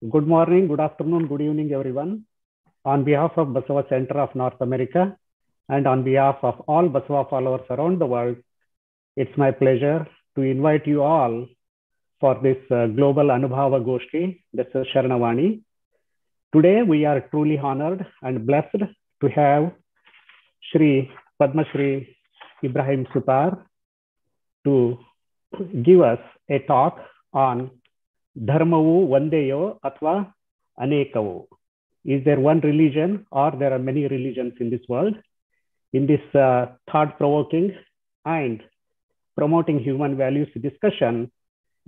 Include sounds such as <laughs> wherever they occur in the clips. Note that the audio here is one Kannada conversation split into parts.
Good morning, good afternoon, good evening, everyone. On behalf of Basava Center of North America and on behalf of all Basava followers around the world, it's my pleasure to invite you all for this uh, Global Anubhava Goshti. This is Sharanavani. Today, we are truly honored and blessed to have Sri Padma Shri Ibrahim Sutar to give us a talk on is there one religion or there are many religions in this world? in this uh, thought provoking and promoting human values discussion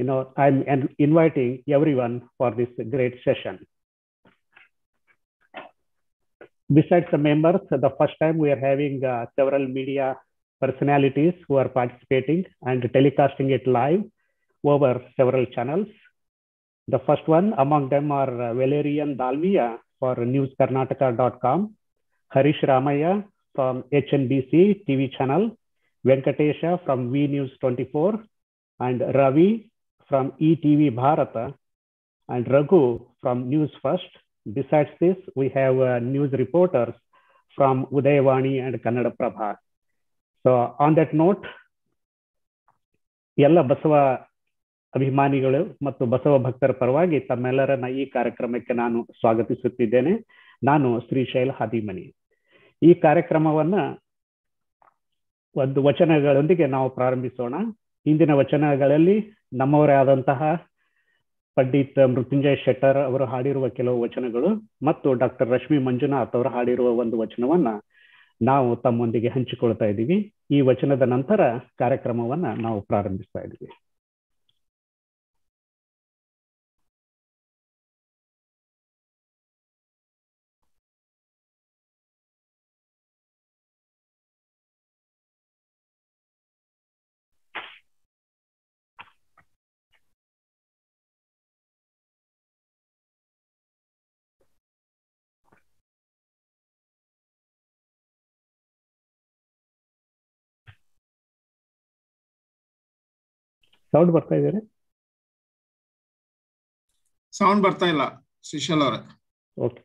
you know i'm inviting everyone for this great session besides the members the first time we are having uh, several media personalities who are participating and telecasting it live over several channels the first one among them are uh, Valerian Dalmia for newskarnataka.com, Harish Ramaya from HNBC TV channel, Venkatesha from VNews24, and Ravi from ETV Bharata, and Raghu from News First. Besides this, we have uh, news reporters from Udayavani and Kannada Prabha. So on that note, yalla Basava ಅಭಿಮಾನಿಗಳು ಮತ್ತು ಬಸವ ಭಕ್ತರ ಪರವಾಗಿ ತಮ್ಮೆಲ್ಲರನ್ನ ಈ ಕಾರ್ಯಕ್ರಮಕ್ಕೆ ನಾನು ಸ್ವಾಗತಿಸುತ್ತಿದ್ದೇನೆ ನಾನು ಶ್ರೀಶೈಲ ಹಾದಿಮನಿ ಈ ಕಾರ್ಯಕ್ರಮವನ್ನ ಒಂದು ವಚನಗಳೊಂದಿಗೆ ನಾವು ಪ್ರಾರಂಭಿಸೋಣ ಇಂದಿನ ವಚನಗಳಲ್ಲಿ ನಮ್ಮವರೇ ಆದಂತಹ ಪಂಡಿತ್ ಮೃತ್ಯುಂಜಯ್ ಶೆಟ್ಟರ್ ಅವರು ಹಾಡಿರುವ ಕೆಲವು ವಚನಗಳು ಮತ್ತು ಡಾಕ್ಟರ್ ರಶ್ಮಿ ಮಂಜುನಾಥ್ ಅವರು ಹಾಡಿರುವ ಒಂದು ವಚನವನ್ನ ನಾವು ತಮ್ಮೊಂದಿಗೆ ಹಂಚಿಕೊಳ್ತಾ ಇದ್ದೀವಿ ಈ ವಚನದ ನಂತರ ಕಾರ್ಯಕ್ರಮವನ್ನ ನಾವು ಪ್ರಾರಂಭಿಸ್ತಾ ಇದ್ದೀವಿ ಸೌಂಡ್ ಬರ್ತಾ ಇದ್ದಾರೆ ಸೌಂಡ್ ಬರ್ತಾ ಇಲ್ಲ ಶಿಶಲ್ ಅವರೇ ಓಕೆ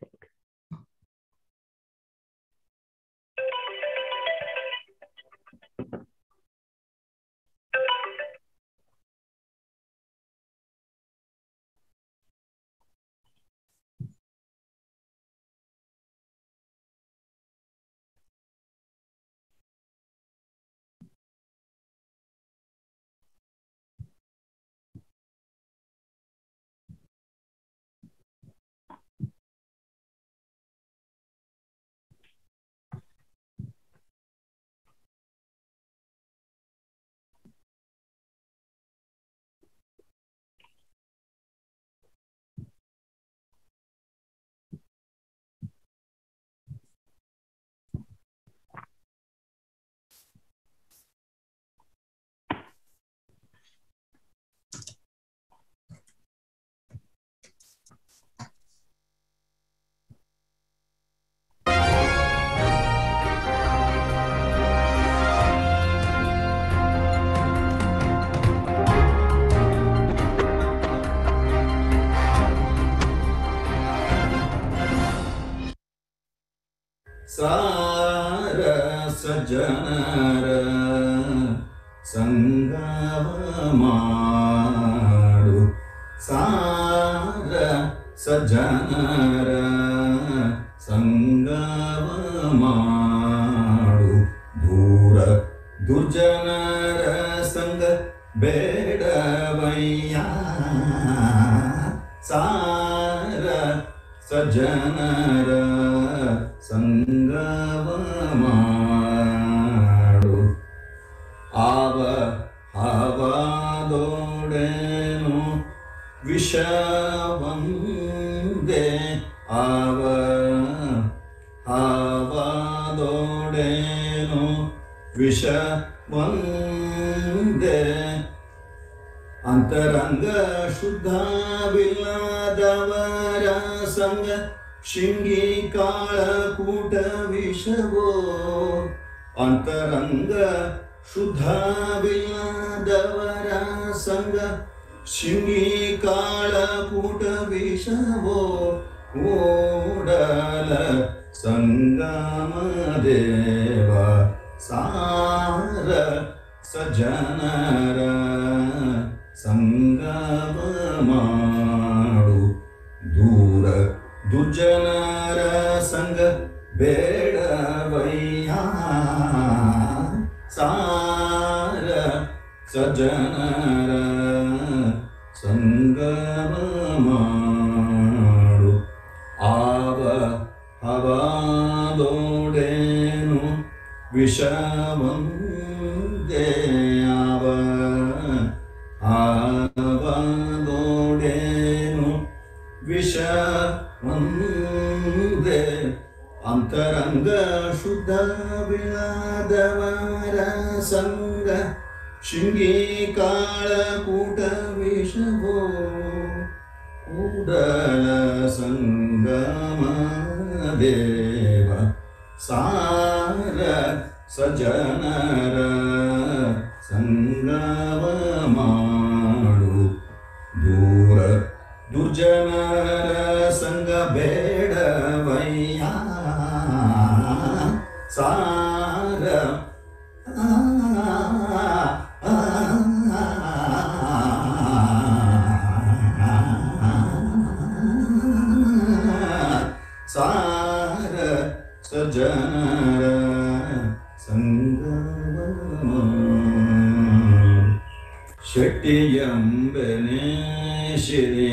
谢谢您。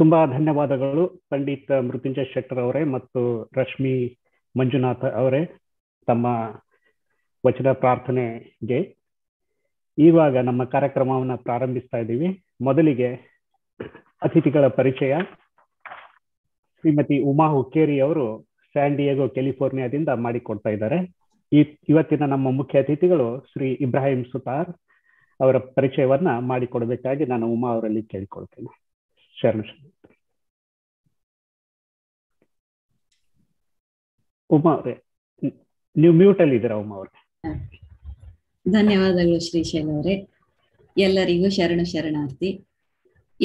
ತುಂಬಾ ಧನ್ಯವಾದಗಳು ಪಂಡಿತ್ ಮೃತ್ಯುಂಜಯ ಶೆಟ್ಟರ್ ಅವರೇ ಮತ್ತು ರಶ್ಮಿ ಮಂಜುನಾಥ್ ಅವರೇ ತಮ್ಮ ವಚನ ಪ್ರಾರ್ಥನೆಗೆ ಇವಾಗ ನಮ್ಮ ಕಾರ್ಯಕ್ರಮವನ್ನು ಪ್ರಾರಂಭಿಸ್ತಾ ಇದ್ದೀವಿ ಮೊದಲಿಗೆ ಅತಿಥಿಗಳ ಪರಿಚಯ ಶ್ರೀಮತಿ ಉಮಾ ಹುಕ್ಕೇರಿ ಅವರು ಸ್ಯಾಂಡಿಯಾಗೋ ಕೆಲಿಫೋರ್ನಿಯಾದಿಂದ ಮಾಡಿಕೊಡ್ತಾ ಇದ್ದಾರೆ ಈ ಇವತ್ತಿನ ನಮ್ಮ ಮುಖ್ಯ ಅತಿಥಿಗಳು ಶ್ರೀ ಇಬ್ರಾಹಿಂ ಸುತಾರ್ ಅವರ ಪರಿಚಯವನ್ನ ಮಾಡಿಕೊಡಬೇಕಾಗಿ ನಾನು ಉಮಾ ಅವರಲ್ಲಿ ಕೇಳಿಕೊಳ್ತೇನೆ ಉಮಾ ನೀವು ಮ್ಯೂಟ್ ಅಲ್ಲಿ ಇದ್ದೀರಾ ಉಮಾ ಧನ್ಯವಾದಗಳು ಶ್ರೀ ಅವರೇ ಎಲ್ಲರಿಗೂ ಶರಣ ಶರಣಾರ್ಥಿ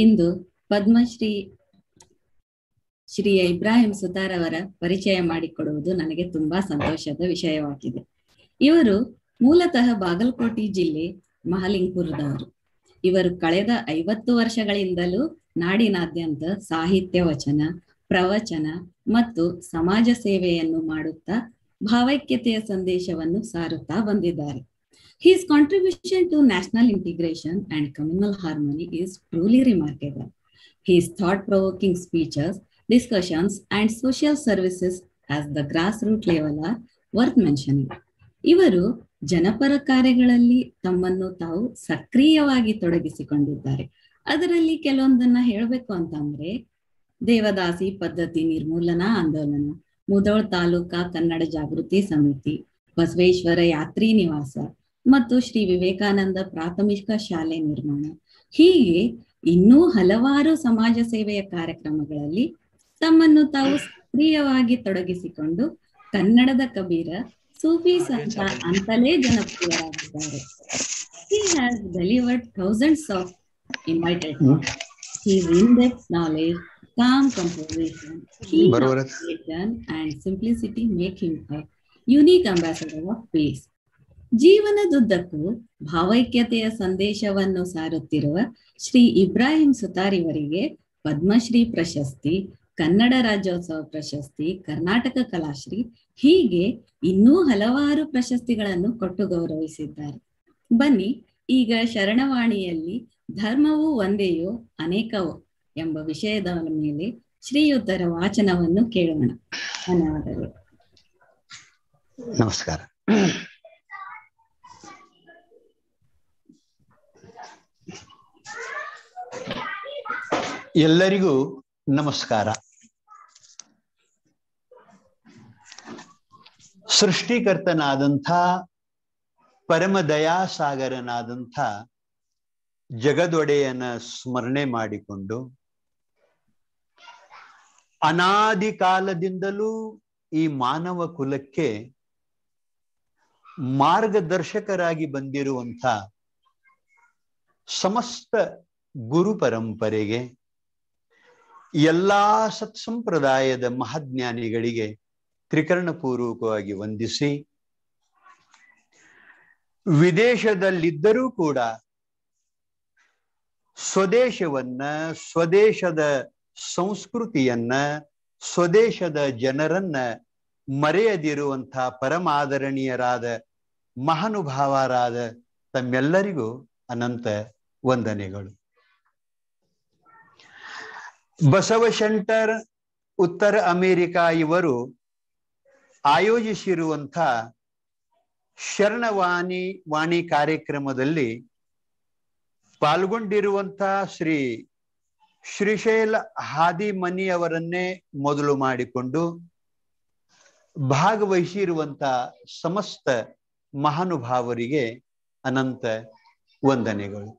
ಇಂದು ಪದ್ಮಶ್ರೀ ಶ್ರೀ ಇಬ್ರಾಹಿಂ ಸುತಾರ್ ಅವರ ಪರಿಚಯ ಮಾಡಿಕೊಡುವುದು ನನಗೆ ತುಂಬಾ ಸಂತೋಷದ ವಿಷಯವಾಗಿದೆ ಇವರು ಮೂಲತಃ ಬಾಗಲಕೋಟೆ ಜಿಲ್ಲೆ ಮಹಾಲಿಂಗ್ಪುರದವರು ಇವರು ಕಳೆದ ಐವತ್ತು ವರ್ಷಗಳಿಂದಲೂ ನಾಡಿನಾದ್ಯಂತ ಸಾಹಿತ್ಯ ವಚನ ಪ್ರವಚನ ಮತ್ತು ಸಮಾಜ ಸೇವೆಯನ್ನು ಮಾಡುತ್ತಾ ಭಾವೈಕ್ಯತೆಯ ಸಂದೇಶವನ್ನು ಸಾರುತ್ತಾ ಬಂದಿದ್ದಾರೆ His contribution to national integration and communal harmony is truly remarkable. His thought-provoking speeches, discussions, and social services as the grassroots level worth mentioning. ಇವರು ಜನಪರ ಕಾರ್ಯಗಳಲ್ಲಿ ತಮ್ಮನ್ನು ತಾವು ಸಕ್ರಿಯವಾಗಿ ತೊಡಗಿಸಿಕೊಂಡಿದ್ದಾರೆ ಅದರಲ್ಲಿ ಕೆಲವೊಂದನ್ನ ಹೇಳ್ಬೇಕು ಅಂತಂದ್ರೆ ದೇವದಾಸಿ ಪದ್ಧತಿ ನಿರ್ಮೂಲನಾ ಆಂದೋಲನ ಮುದೋಳ್ ತಾಲೂಕಾ ಕನ್ನಡ ಜಾಗೃತಿ ಸಮಿತಿ ಬಸವೇಶ್ವರ ಯಾತ್ರಿ ನಿವಾಸ ಮತ್ತು ಶ್ರೀ ವಿವೇಕಾನಂದ ಪ್ರಾಥಮಿಕ ಶಾಲೆ ನಿರ್ಮಾಣ ಹೀಗೆ ಇನ್ನೂ ಹಲವಾರು ಸಮಾಜ ಸೇವೆಯ ಕಾರ್ಯಕ್ರಮಗಳಲ್ಲಿ ತಮ್ಮನ್ನು ತಾವು ಸಕ್ರಿಯವಾಗಿ ತೊಡಗಿಸಿಕೊಂಡು ಕನ್ನಡದ ಕಬೀರ ಸೂಫಿ ಸಂತ ಅಂತಲೇ ಜನಪ್ರಿಯರಾಗಿದ್ದಾರೆ of invited hmm. He in knowledge, calm composition, and simplicity make him a unique ambassador of peace. ಜೀವನದುದ್ದಕ್ಕೂ ಭಾವೈಕ್ಯತೆಯ ಸಂದೇಶವನ್ನು ಸಾರುತ್ತಿರುವ ಶ್ರೀ ಇಬ್ರಾಹಿಂ ಸುತಾರಿ ಅವರಿಗೆ ಪದ್ಮಶ್ರೀ ಪ್ರಶಸ್ತಿ ಕನ್ನಡ ರಾಜ್ಯೋತ್ಸವ ಪ್ರಶಸ್ತಿ ಕರ್ನಾಟಕ ಕಲಾಶ್ರೀ ಹೀಗೆ ಇನ್ನೂ ಹಲವಾರು ಪ್ರಶಸ್ತಿಗಳನ್ನು ಕೊಟ್ಟು ಗೌರವಿಸಿದ್ದಾರೆ ಬನ್ನಿ ಈಗ ಶರಣವಾಣಿಯಲ್ಲಿ ಧರ್ಮವು ಒಂದೆಯು ಅನೇಕವೋ ಎಂಬ ವಿಷಯದ ಮೇಲೆ ಶ್ರೀಯುತರ ವಾಚನವನ್ನು ಕೇಳೋಣ ಧನ್ಯವಾದಗಳು ನಮಸ್ಕಾರ ಎಲ್ಲರಿಗೂ ನಮಸ್ಕಾರ ಸೃಷ್ಟಿಕರ್ತನಾದಂಥ ಪರಮ ದಯಾಸಾಗರನಾದಂಥ ಜಗದೊಡೆಯನ ಸ್ಮರಣೆ ಮಾಡಿಕೊಂಡು ಅನಾದಿ ಕಾಲದಿಂದಲೂ ಈ ಮಾನವ ಕುಲಕ್ಕೆ ಮಾರ್ಗದರ್ಶಕರಾಗಿ ಬಂದಿರುವಂಥ ಸಮಸ್ತ ಗುರು ಪರಂಪರೆಗೆ ಎಲ್ಲಾ ಸತ್ಸಂಪ್ರದಾಯದ ಮಹಾಜ್ಞಾನಿಗಳಿಗೆ ಪೂರ್ವಕವಾಗಿ ವಂದಿಸಿ ವಿದೇಶದಲ್ಲಿದ್ದರೂ ಕೂಡ ಸ್ವದೇಶವನ್ನ ಸ್ವದೇಶದ ಸಂಸ್ಕೃತಿಯನ್ನ ಸ್ವದೇಶದ ಜನರನ್ನ ಮರೆಯದಿರುವಂಥ ಪರಮಾದರಣೀಯರಾದ ಮಹಾನುಭಾವರಾದ ತಮ್ಮೆಲ್ಲರಿಗೂ ಅನಂತ ವಂದನೆಗಳು ಬಸವಶಂಟರ್ ಉತ್ತರ ಅಮೆರಿಕ ಇವರು ಆಯೋಜಿಸಿರುವಂತ ಶರಣವಾಣಿ ವಾಣಿ ಕಾರ್ಯಕ್ರಮದಲ್ಲಿ ಪಾಲ್ಗೊಂಡಿರುವಂತಹ ಶ್ರೀ ಶ್ರೀಶೈಲ ಹಾದಿಮನಿಯವರನ್ನೇ ಮೊದಲು ಮಾಡಿಕೊಂಡು ಭಾಗವಹಿಸಿರುವಂತ ಸಮಸ್ತ ಮಹಾನುಭಾವರಿಗೆ ಅನಂತ ವಂದನೆಗಳು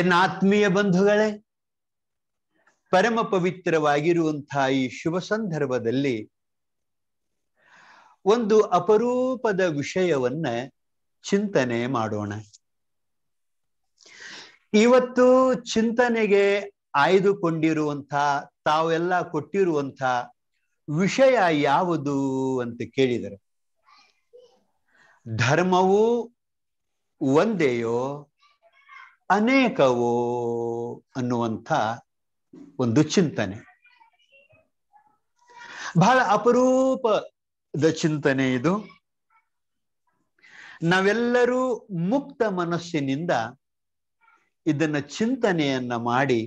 ಎನ್ನ ಆತ್ಮೀಯ ಬಂಧುಗಳೇ ಪರಮ ಪವಿತ್ರವಾಗಿರುವಂತಹ ಈ ಶುಭ ಸಂದರ್ಭದಲ್ಲಿ ಒಂದು ಅಪರೂಪದ ವಿಷಯವನ್ನ ಚಿಂತನೆ ಮಾಡೋಣ ಇವತ್ತು ಚಿಂತನೆಗೆ ಆಯ್ದುಕೊಂಡಿರುವಂಥ ತಾವೆಲ್ಲ ಕೊಟ್ಟಿರುವಂತ ವಿಷಯ ಯಾವುದು ಅಂತ ಕೇಳಿದರೆ ಧರ್ಮವು ಒಂದೆಯೋ ಅನೇಕವೋ ಅನ್ನುವಂತ ಒಂದು ಚಿಂತನೆ ಬಹಳ ಅಪರೂಪದ ಚಿಂತನೆ ಇದು ನಾವೆಲ್ಲರೂ ಮುಕ್ತ ಮನಸ್ಸಿನಿಂದ ಇದನ್ನ ಚಿಂತನೆಯನ್ನ ಮಾಡಿ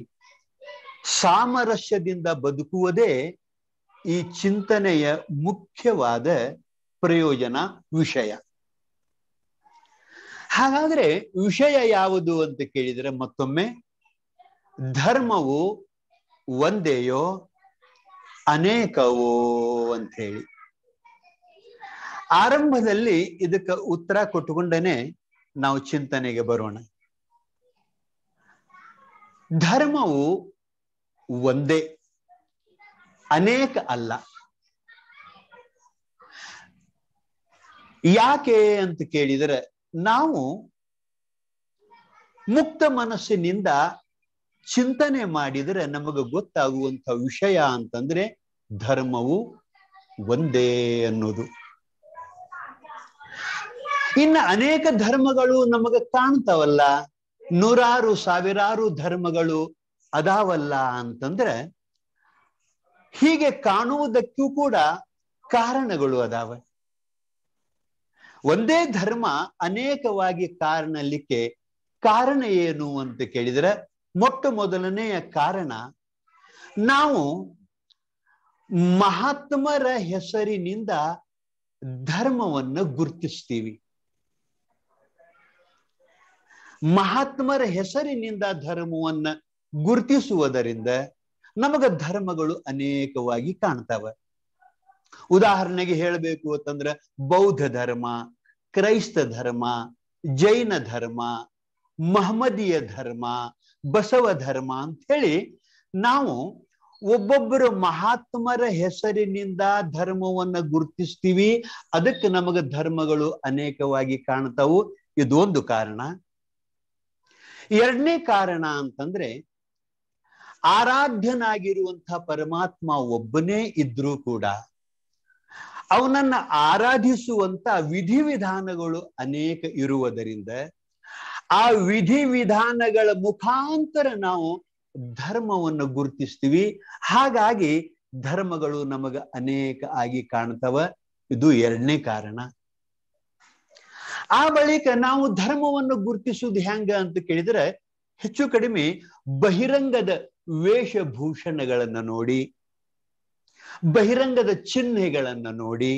ಸಾಮರಸ್ಯದಿಂದ ಬದುಕುವುದೇ ಈ ಚಿಂತನೆಯ ಮುಖ್ಯವಾದ ಪ್ರಯೋಜನ ವಿಷಯ ಹಾಗಾದ್ರೆ ವಿಷಯ ಯಾವುದು ಅಂತ ಕೇಳಿದ್ರೆ ಮತ್ತೊಮ್ಮೆ ಧರ್ಮವು ಒಂದೆಯೋ ಅನೇಕವೋ ಅಂತ ಹೇಳಿ ಆರಂಭದಲ್ಲಿ ಇದಕ್ಕೆ ಉತ್ತರ ಕೊಟ್ಟುಕೊಂಡನೆ ನಾವು ಚಿಂತನೆಗೆ ಬರೋಣ ಧರ್ಮವು ಒಂದೇ ಅನೇಕ ಅಲ್ಲ ಯಾಕೆ ಅಂತ ಕೇಳಿದರೆ ನಾವು ಮುಕ್ತ ಮನಸ್ಸಿನಿಂದ ಚಿಂತನೆ ಮಾಡಿದರೆ ನಮಗೆ ಗೊತ್ತಾಗುವಂತ ವಿಷಯ ಅಂತಂದ್ರೆ ಧರ್ಮವು ಒಂದೇ ಅನ್ನೋದು ಇನ್ನ ಅನೇಕ ಧರ್ಮಗಳು ನಮಗೆ ಕಾಣ್ತಾವಲ್ಲ ನೂರಾರು ಸಾವಿರಾರು ಧರ್ಮಗಳು ಅದಾವಲ್ಲ ಅಂತಂದ್ರೆ ಹೀಗೆ ಕಾಣುವುದಕ್ಕೂ ಕೂಡ ಕಾರಣಗಳು ಅದಾವ ಒಂದೇ ಧರ್ಮ ಅನೇಕವಾಗಿ ಕಾರಣಲಿಕ್ಕೆ ಕಾರಣ ಏನು ಅಂತ ಕೇಳಿದ್ರೆ ಮೊಟ್ಟ ಮೊದಲನೆಯ ಕಾರಣ ನಾವು ಮಹಾತ್ಮರ ಹೆಸರಿನಿಂದ ಧರ್ಮವನ್ನು ಗುರುತಿಸ್ತೀವಿ ಮಹಾತ್ಮರ ಹೆಸರಿನಿಂದ ಧರ್ಮವನ್ನ ಗುರುತಿಸುವುದರಿಂದ ನಮಗ ಧರ್ಮಗಳು ಅನೇಕವಾಗಿ ಕಾಣ್ತಾವ ಉದಾಹರಣೆಗೆ ಹೇಳಬೇಕು ಅಂತಂದ್ರ ಬೌದ್ಧ ಧರ್ಮ ಕ್ರೈಸ್ತ ಧರ್ಮ ಜೈನ ಧರ್ಮ ಮಹಮ್ಮದಿಯ ಧರ್ಮ ಬಸವ ಧರ್ಮ ಅಂತ ಹೇಳಿ ನಾವು ಒಬ್ಬೊಬ್ಬರು ಮಹಾತ್ಮರ ಹೆಸರಿನಿಂದ ಧರ್ಮವನ್ನ ಗುರುತಿಸ್ತೀವಿ ಅದಕ್ಕೆ ನಮಗ ಧರ್ಮಗಳು ಅನೇಕವಾಗಿ ಕಾಣ್ತಾವು ಇದೊಂದು ಕಾರಣ ಎರಡನೇ ಕಾರಣ ಅಂತಂದ್ರೆ ಆರಾಧ್ಯನಾಗಿರುವಂತ ಪರಮಾತ್ಮ ಒಬ್ಬನೇ ಇದ್ರೂ ಕೂಡ ಅವನನ್ನ ಆರಾಧಿಸುವಂತ ವಿಧಿವಿಧಾನಗಳು ಅನೇಕ ಇರುವುದರಿಂದ ಆ ವಿಧಿವಿಧಾನಗಳ ಮುಖಾಂತರ ನಾವು ಧರ್ಮವನ್ನು ಗುರುತಿಸ್ತೀವಿ ಹಾಗಾಗಿ ಧರ್ಮಗಳು ನಮಗ ಅನೇಕ ಆಗಿ ಕಾಣ್ತವ ಇದು ಎರಡನೇ ಕಾರಣ ಆ ಬಳಿಕ ನಾವು ಧರ್ಮವನ್ನು ಗುರುತಿಸುವುದು ಹೆಂಗ ಅಂತ ಕೇಳಿದ್ರೆ ಹೆಚ್ಚು ಕಡಿಮೆ ಬಹಿರಂಗದ ವೇಷಭೂಷಣಗಳನ್ನು ನೋಡಿ ಬಹಿರಂಗದ ಚಿಹ್ನೆಗಳನ್ನು ನೋಡಿ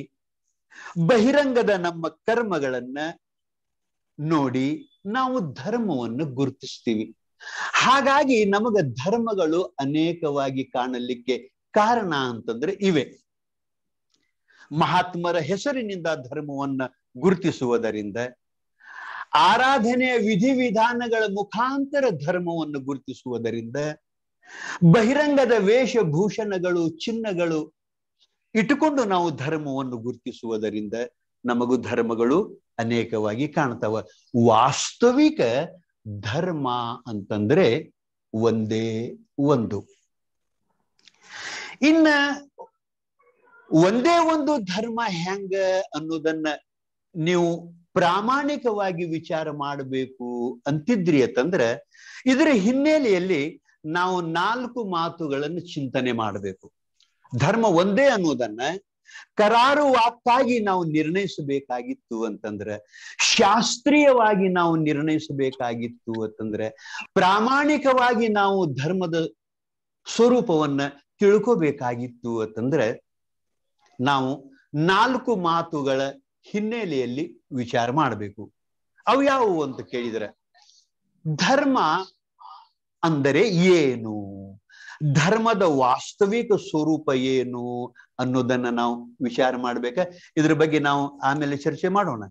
ಬಹಿರಂಗದ ನಮ್ಮ ಕರ್ಮಗಳನ್ನ ನೋಡಿ ನಾವು ಧರ್ಮವನ್ನು ಗುರುತಿಸ್ತೀವಿ ಹಾಗಾಗಿ ನಮಗ ಧರ್ಮಗಳು ಅನೇಕವಾಗಿ ಕಾಣಲಿಕ್ಕೆ ಕಾರಣ ಅಂತಂದ್ರೆ ಇವೆ ಮಹಾತ್ಮರ ಹೆಸರಿನಿಂದ ಧರ್ಮವನ್ನ ಗುರುತಿಸುವುದರಿಂದ ಆರಾಧನೆಯ ವಿಧಿವಿಧಾನಗಳ ಮುಖಾಂತರ ಧರ್ಮವನ್ನು ಗುರುತಿಸುವುದರಿಂದ ಬಹಿರಂಗದ ವೇಷಭೂಷಣಗಳು ಚಿನ್ನಗಳು ಇಟ್ಟುಕೊಂಡು ನಾವು ಧರ್ಮವನ್ನು ಗುರುತಿಸುವುದರಿಂದ ನಮಗೂ ಧರ್ಮಗಳು ಅನೇಕವಾಗಿ ಕಾಣ್ತವ ವಾಸ್ತವಿಕ ಧರ್ಮ ಅಂತಂದ್ರೆ ಒಂದೇ ಒಂದು ಇನ್ನ ಒಂದೇ ಒಂದು ಧರ್ಮ ಹೆಂಗ ಅನ್ನೋದನ್ನ ನೀವು ಪ್ರಾಮಾಣಿಕವಾಗಿ ವಿಚಾರ ಮಾಡಬೇಕು ಅಂತಿದ್ರಿ ಅಂತಂದ್ರೆ ಇದರ ಹಿನ್ನೆಲೆಯಲ್ಲಿ ನಾವು ನಾಲ್ಕು ಮಾತುಗಳನ್ನು ಚಿಂತನೆ ಮಾಡಬೇಕು ಧರ್ಮ ಒಂದೇ ಅನ್ನೋದನ್ನ ಕರಾರುವಾಕ್ಕಾಗಿ ನಾವು ನಿರ್ಣಯಿಸಬೇಕಾಗಿತ್ತು ಅಂತಂದ್ರೆ ಶಾಸ್ತ್ರೀಯವಾಗಿ ನಾವು ನಿರ್ಣಯಿಸಬೇಕಾಗಿತ್ತು ಅಂತಂದ್ರೆ ಪ್ರಾಮಾಣಿಕವಾಗಿ ನಾವು ಧರ್ಮದ ಸ್ವರೂಪವನ್ನ ತಿಳ್ಕೋಬೇಕಾಗಿತ್ತು ಅಂತಂದ್ರೆ ನಾವು ನಾಲ್ಕು ಮಾತುಗಳ ಹಿನ್ನೆಲೆಯಲ್ಲಿ ವಿಚಾರ ಮಾಡಬೇಕು ಅವು ಯಾವುವು ಅಂತ ಕೇಳಿದರೆ ಧರ್ಮ ಅಂದರೆ ಏನು ಧರ್ಮದ ವಾಸ್ತವಿಕ ಸ್ವರೂಪ ಏನು ಅನ್ನೋದನ್ನ ನಾವು ವಿಚಾರ ಮಾಡ್ಬೇಕ ಇದ್ರ ಬಗ್ಗೆ ನಾವು ಆಮೇಲೆ ಚರ್ಚೆ ಮಾಡೋಣ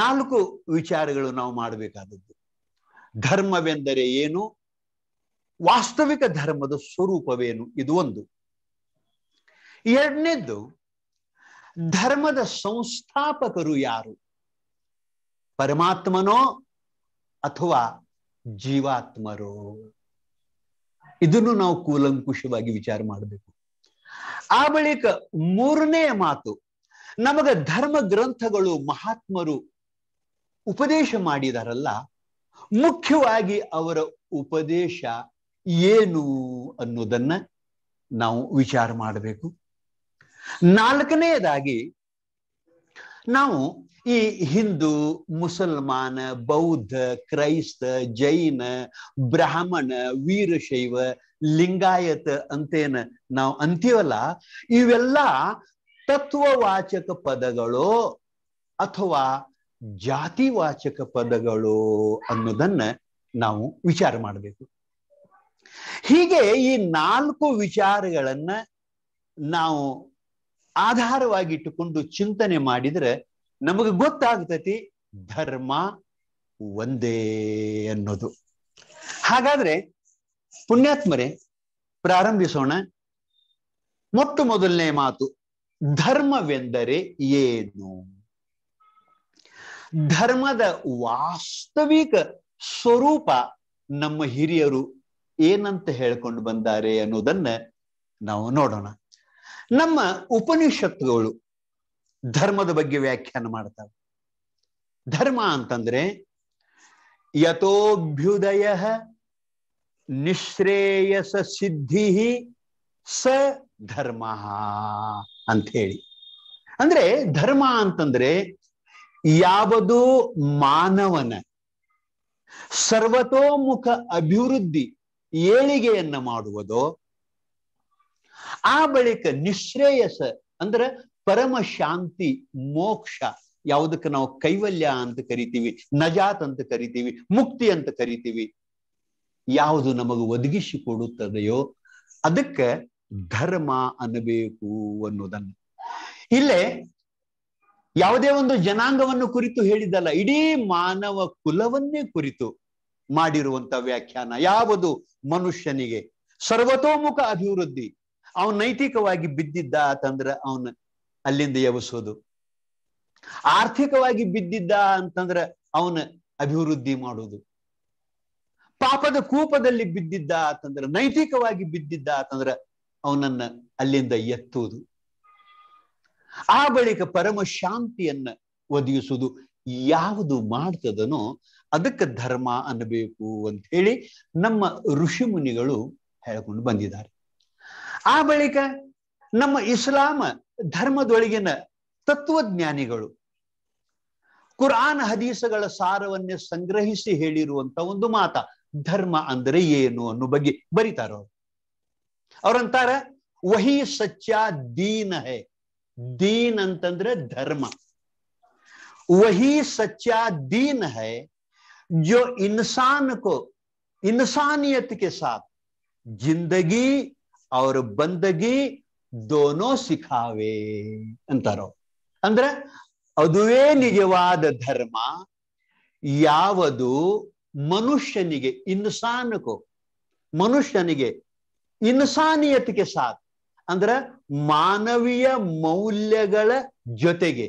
ನಾಲ್ಕು ವಿಚಾರಗಳು ನಾವು ಮಾಡಬೇಕಾದದ್ದು ಧರ್ಮವೆಂದರೆ ಏನು ವಾಸ್ತವಿಕ ಧರ್ಮದ ಸ್ವರೂಪವೇನು ಇದು ಒಂದು ಎರಡನೇದ್ದು ಧರ್ಮದ ಸಂಸ್ಥಾಪಕರು ಯಾರು ಪರಮಾತ್ಮನೋ ಅಥವಾ ಜೀವಾತ್ಮರೋ ಇದನ್ನು ನಾವು ಕೂಲಂಕುಷವಾಗಿ ವಿಚಾರ ಮಾಡಬೇಕು ಆ ಬಳಿಕ ಮೂರನೆಯ ಮಾತು ನಮಗ ಧರ್ಮ ಗ್ರಂಥಗಳು ಮಹಾತ್ಮರು ಉಪದೇಶ ಮಾಡಿದಾರಲ್ಲ ಮುಖ್ಯವಾಗಿ ಅವರ ಉಪದೇಶ ಏನು ಅನ್ನೋದನ್ನ ನಾವು ವಿಚಾರ ಮಾಡಬೇಕು ನಾಲ್ಕನೆಯದಾಗಿ ನಾವು ಈ ಹಿಂದೂ ಮುಸಲ್ಮಾನ ಬೌದ್ಧ ಕ್ರೈಸ್ತ ಜೈನ ಬ್ರಾಹ್ಮಣ ವೀರಶೈವ ಲಿಂಗಾಯತ ಅಂತೇನ ನಾವು ಅಂತೀವಲ್ಲ ಇವೆಲ್ಲ ತತ್ವವಾಚಕ ಪದಗಳು ಅಥವಾ ಜಾತಿವಾಚಕ ಪದಗಳು ಅನ್ನೋದನ್ನ ನಾವು ವಿಚಾರ ಮಾಡಬೇಕು ಹೀಗೆ ಈ ನಾಲ್ಕು ವಿಚಾರಗಳನ್ನ ನಾವು ಆಧಾರವಾಗಿಟ್ಟುಕೊಂಡು ಚಿಂತನೆ ಮಾಡಿದ್ರೆ ನಮಗೆ ಗೊತ್ತಾಗ್ತತಿ ಧರ್ಮ ಒಂದೇ ಅನ್ನೋದು ಹಾಗಾದ್ರೆ ಪುಣ್ಯಾತ್ಮರೇ ಪ್ರಾರಂಭಿಸೋಣ ಮೊಟ್ಟ ಮೊದಲನೇ ಮಾತು ಧರ್ಮವೆಂದರೆ ಏನು ಧರ್ಮದ ವಾಸ್ತವಿಕ ಸ್ವರೂಪ ನಮ್ಮ ಹಿರಿಯರು ಏನಂತ ಹೇಳ್ಕೊಂಡು ಬಂದಾರೆ ಅನ್ನೋದನ್ನ ನಾವು ನೋಡೋಣ ನಮ್ಮ ಉಪನಿಷತ್ತುಗಳು ಧರ್ಮದ ಬಗ್ಗೆ ವ್ಯಾಖ್ಯಾನ ಮಾಡ್ತಾವೆ ಧರ್ಮ ಅಂತಂದ್ರೆ ಯಥೋಭ್ಯುದಯ ನಿಶ್ರೇಯಸ ಸಿದ್ಧಿ ಸ ಧರ್ಮ ಹೇಳಿ ಅಂದ್ರೆ ಧರ್ಮ ಅಂತಂದ್ರೆ ಯಾವುದು ಮಾನವನ ಸರ್ವತೋಮುಖ ಅಭಿವೃದ್ಧಿ ಏಳಿಗೆಯನ್ನ ಮಾಡುವುದೋ ಆ ಬಳಿಕ ನಿಶ್ರೇಯಸ ಅಂದ್ರ ಪರಮ ಶಾಂತಿ ಮೋಕ್ಷ ಯಾವುದಕ್ಕೆ ನಾವು ಕೈವಲ್ಯ ಅಂತ ಕರಿತೀವಿ ನಜಾತ್ ಅಂತ ಕರಿತೀವಿ ಮುಕ್ತಿ ಅಂತ ಕರಿತೀವಿ ಯಾವುದು ನಮಗ ಒದಗಿಸಿ ಕೊಡುತ್ತದೆಯೋ ಅದಕ್ಕೆ ಧರ್ಮ ಅನ್ನಬೇಕು ಅನ್ನೋದನ್ನು ಇಲ್ಲೇ ಯಾವುದೇ ಒಂದು ಜನಾಂಗವನ್ನು ಕುರಿತು ಹೇಳಿದಲ್ಲ ಇಡೀ ಮಾನವ ಕುಲವನ್ನೇ ಕುರಿತು ಮಾಡಿರುವಂತ ವ್ಯಾಖ್ಯಾನ ಯಾವುದು ಮನುಷ್ಯನಿಗೆ ಸರ್ವತೋಮುಖ ಅಭಿವೃದ್ಧಿ ಅವನ್ ನೈತಿಕವಾಗಿ ಬಿದ್ದಿದ್ದ ಅಂತಂದ್ರ ಅವನ ಅಲ್ಲಿಂದ ಎವಸೋದು ಆರ್ಥಿಕವಾಗಿ ಬಿದ್ದಿದ್ದ ಅಂತಂದ್ರ ಅವನ ಅಭಿವೃದ್ಧಿ ಮಾಡುದು ಪಾಪದ ಕೂಪದಲ್ಲಿ ಬಿದ್ದಿದ್ದ ಅಂತಂದ್ರ ನೈತಿಕವಾಗಿ ಬಿದ್ದಿದ್ದ ಅಂತಂದ್ರ ಅವನನ್ನ ಅಲ್ಲಿಂದ ಎತ್ತುವುದು ಆ ಬಳಿಕ ಪರಮ ಶಾಂತಿಯನ್ನ ಒದಗಿಸುವುದು ಯಾವುದು ಮಾಡ್ತದನೋ ಅದಕ್ಕೆ ಧರ್ಮ ಅನ್ನಬೇಕು ಅಂತ ಹೇಳಿ ನಮ್ಮ ಋಷಿ ಮುನಿಗಳು ಹೇಳ್ಕೊಂಡು ಬಂದಿದ್ದಾರೆ ಆ ಬಳಿಕ ನಮ್ಮ ಇಸ್ಲಾಮ ಧರ್ಮದೊಳಗಿನ ತತ್ವಜ್ಞಾನಿಗಳು ಕುರಾನ್ ಹದೀಸಗಳ ಸಾರವನ್ನೇ ಸಂಗ್ರಹಿಸಿ ಹೇಳಿರುವಂತ ಒಂದು ಮಾತ ಧರ್ಮ ಅಂದರೆ ಏನು ಅನ್ನೋ ಬಗ್ಗೆ ಬರೀತಾರ ಅವ್ರು ಅವ್ರಂತಾರ ವಹಿ ಸಚ್ಚ ದೀನ್ ಹೇ ದೀನ್ ಅಂತಂದ್ರೆ ಧರ್ಮ ವಹಿ ಸಚ್ಚ ದೀನ್ ಹೇ ಜೋ ಇನ್ಸಾನ್ ಕೋ ಇನ್ಸಾನಿಯತ್ ಕೆ ಸಾಥ್ ಜಿಂದಗಿ ಅವ್ರ ಬಂದಗಿ ದೋನೋ ಸಿಖಾವೆ ಅಂತಾರ ಅಂದ್ರೆ ಅದುವೇ ನಿಜವಾದ ಧರ್ಮ ಯಾವುದು ಮನುಷ್ಯನಿಗೆ ಇನ್ಸಾನಕ್ಕೋ ಮನುಷ್ಯನಿಗೆ ಇನ್ಸಾನಿಯತ್ಗೆ ಸಾಕು ಅಂದ್ರ ಮಾನವೀಯ ಮೌಲ್ಯಗಳ ಜೊತೆಗೆ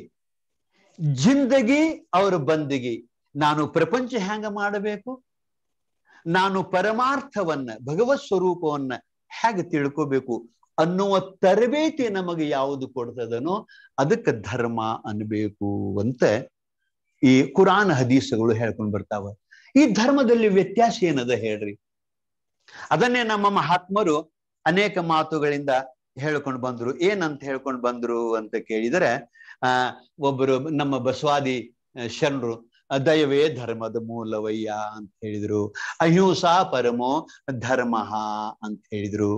ಜಿಂದಗಿ ಅವ್ರ ಬಂದಿಗೆ ನಾನು ಪ್ರಪಂಚ ಹ್ಯಾಂಗ ಮಾಡಬೇಕು ನಾನು ಪರಮಾರ್ಥವನ್ನ ಭಗವತ್ ಸ್ವರೂಪವನ್ನ ಹೇಗೆ ತಿಳ್ಕೋಬೇಕು ಅನ್ನುವ ತರಬೇತಿ ನಮಗೆ ಯಾವುದು ಕೊಡ್ತದನೋ ಅದಕ್ಕೆ ಧರ್ಮ ಅನ್ಬೇಕು ಅಂತ ಈ ಕುರಾನ್ ಹದೀಸಗಳು ಹೇಳ್ಕೊಂಡು ಬರ್ತಾವ ಈ ಧರ್ಮದಲ್ಲಿ ವ್ಯತ್ಯಾಸ ಏನದ ಹೇಳ್ರಿ ಅದನ್ನೇ ನಮ್ಮ ಮಹಾತ್ಮರು ಅನೇಕ ಮಾತುಗಳಿಂದ ಹೇಳ್ಕೊಂಡು ಬಂದ್ರು ಏನಂತ ಹೇಳ್ಕೊಂಡು ಬಂದ್ರು ಅಂತ ಕೇಳಿದರೆ ಆ ಒಬ್ಬರು ನಮ್ಮ ಬಸವಾದಿ ಶರಣರು ದಯವೇ ಧರ್ಮದ ಮೂಲವಯ್ಯ ಅಂತ ಹೇಳಿದ್ರು ಅಹಿಂಸಾ ಪರಮೋ ಧರ್ಮ ಅಂತ ಹೇಳಿದ್ರು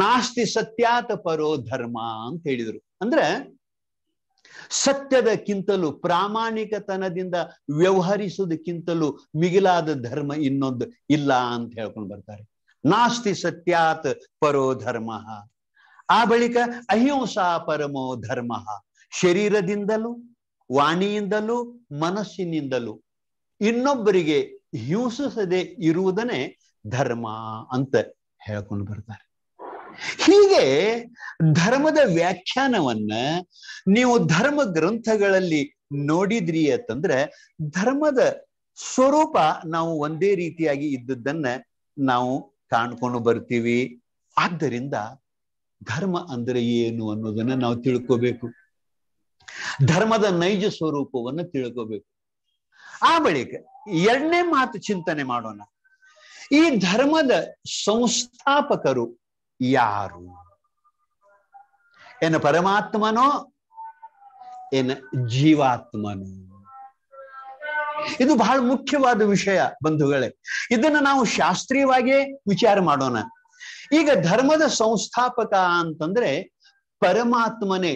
ನಾಸ್ತಿ ಸತ್ಯಾತ ಪರೋ ಧರ್ಮ ಅಂತ ಹೇಳಿದ್ರು ಅಂದ್ರೆ ಸತ್ಯದಕ್ಕಿಂತಲೂ ಪ್ರಾಮಾಣಿಕತನದಿಂದ ವ್ಯವಹರಿಸುವುದಕ್ಕಿಂತಲೂ ಮಿಗಿಲಾದ ಧರ್ಮ ಇನ್ನೊಂದು ಇಲ್ಲ ಅಂತ ಹೇಳ್ಕೊಂಡು ಬರ್ತಾರೆ ನಾಸ್ತಿ ಸತ್ಯಾತ್ ಪರೋ ಧರ್ಮ ಆ ಬಳಿಕ ಅಹಿಂಸಾ ಪರಮೋ ಧರ್ಮ ಶರೀರದಿಂದಲೂ ವಾಣಿಯಿಂದಲೂ ಮನಸ್ಸಿನಿಂದಲೂ ಇನ್ನೊಬ್ಬರಿಗೆ ಹಿಂಸಿಸದೆ ಇರುವುದನ್ನೇ ಧರ್ಮ ಅಂತ ಹೇಳ್ಕೊಂಡು ಬರ್ತಾರೆ ಹೀಗೆ ಧರ್ಮದ ವ್ಯಾಖ್ಯಾನವನ್ನ ನೀವು ಧರ್ಮ ಗ್ರಂಥಗಳಲ್ಲಿ ನೋಡಿದ್ರಿ ಅಂತಂದ್ರೆ ಧರ್ಮದ ಸ್ವರೂಪ ನಾವು ಒಂದೇ ರೀತಿಯಾಗಿ ಇದ್ದದ್ದನ್ನ ನಾವು ಕಾಣ್ಕೊಂಡು ಬರ್ತೀವಿ ಆದ್ದರಿಂದ ಧರ್ಮ ಅಂದ್ರೆ ಏನು ಅನ್ನೋದನ್ನ ನಾವು ತಿಳ್ಕೋಬೇಕು ಧರ್ಮದ ನೈಜ ಸ್ವರೂಪವನ್ನು ತಿಳ್ಕೋಬೇಕು ಆ ಬಳಿಕ ಎರಡನೇ ಮಾತು ಚಿಂತನೆ ಮಾಡೋಣ ಈ ಧರ್ಮದ ಸಂಸ್ಥಾಪಕರು ಯಾರು ಏನ ಪರಮಾತ್ಮನೋ ಏನ ಜೀವಾತ್ಮನೋ ಇದು ಬಹಳ ಮುಖ್ಯವಾದ ವಿಷಯ ಬಂಧುಗಳೇ ಇದನ್ನು ನಾವು ಶಾಸ್ತ್ರೀಯವಾಗಿಯೇ ವಿಚಾರ ಮಾಡೋಣ ಈಗ ಧರ್ಮದ ಸಂಸ್ಥಾಪಕ ಅಂತಂದ್ರೆ ಪರಮಾತ್ಮನೇ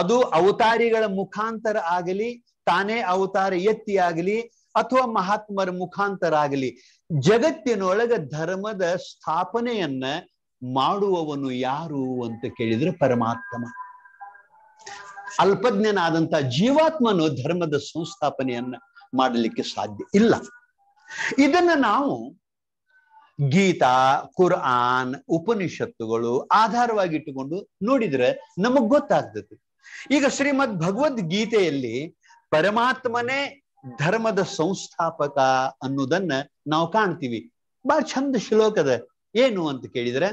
ಅದು ಅವತಾರಿಗಳ ಮುಖಾಂತರ ಆಗಲಿ ತಾನೇ ಅವತಾರ ಎತ್ತಿ ಆಗಲಿ ಅಥವಾ ಮಹಾತ್ಮರ ಮುಖಾಂತರ ಆಗಲಿ ಜಗತ್ತಿನೊಳಗ ಧರ್ಮದ ಸ್ಥಾಪನೆಯನ್ನ ಮಾಡುವವನು ಯಾರು ಅಂತ ಕೇಳಿದ್ರೆ ಪರಮಾತ್ಮ ಅಲ್ಪಜ್ಞನಾದಂತ ಜೀವಾತ್ಮನು ಧರ್ಮದ ಸಂಸ್ಥಾಪನೆಯನ್ನ ಮಾಡಲಿಕ್ಕೆ ಸಾಧ್ಯ ಇಲ್ಲ ಇದನ್ನ ನಾವು ಗೀತಾ ಕುರ್ಆನ್ ಉಪನಿಷತ್ತುಗಳು ಆಧಾರವಾಗಿಟ್ಟುಕೊಂಡು ನೋಡಿದ್ರೆ ನಮಗ್ ಗೊತ್ತಾಗ್ತದೆ ಈಗ ಶ್ರೀಮದ್ ಭಗವದ್ಗೀತೆಯಲ್ಲಿ ಪರಮಾತ್ಮನೇ ಧರ್ಮದ ಸಂಸ್ಥಾಪಕ ಅನ್ನೋದನ್ನ ನಾವು ಕಾಣ್ತೀವಿ ಬಹಳ ಚಂದ ಶ್ಲೋಕದ ಏನು ಅಂತ ಕೇಳಿದ್ರೆ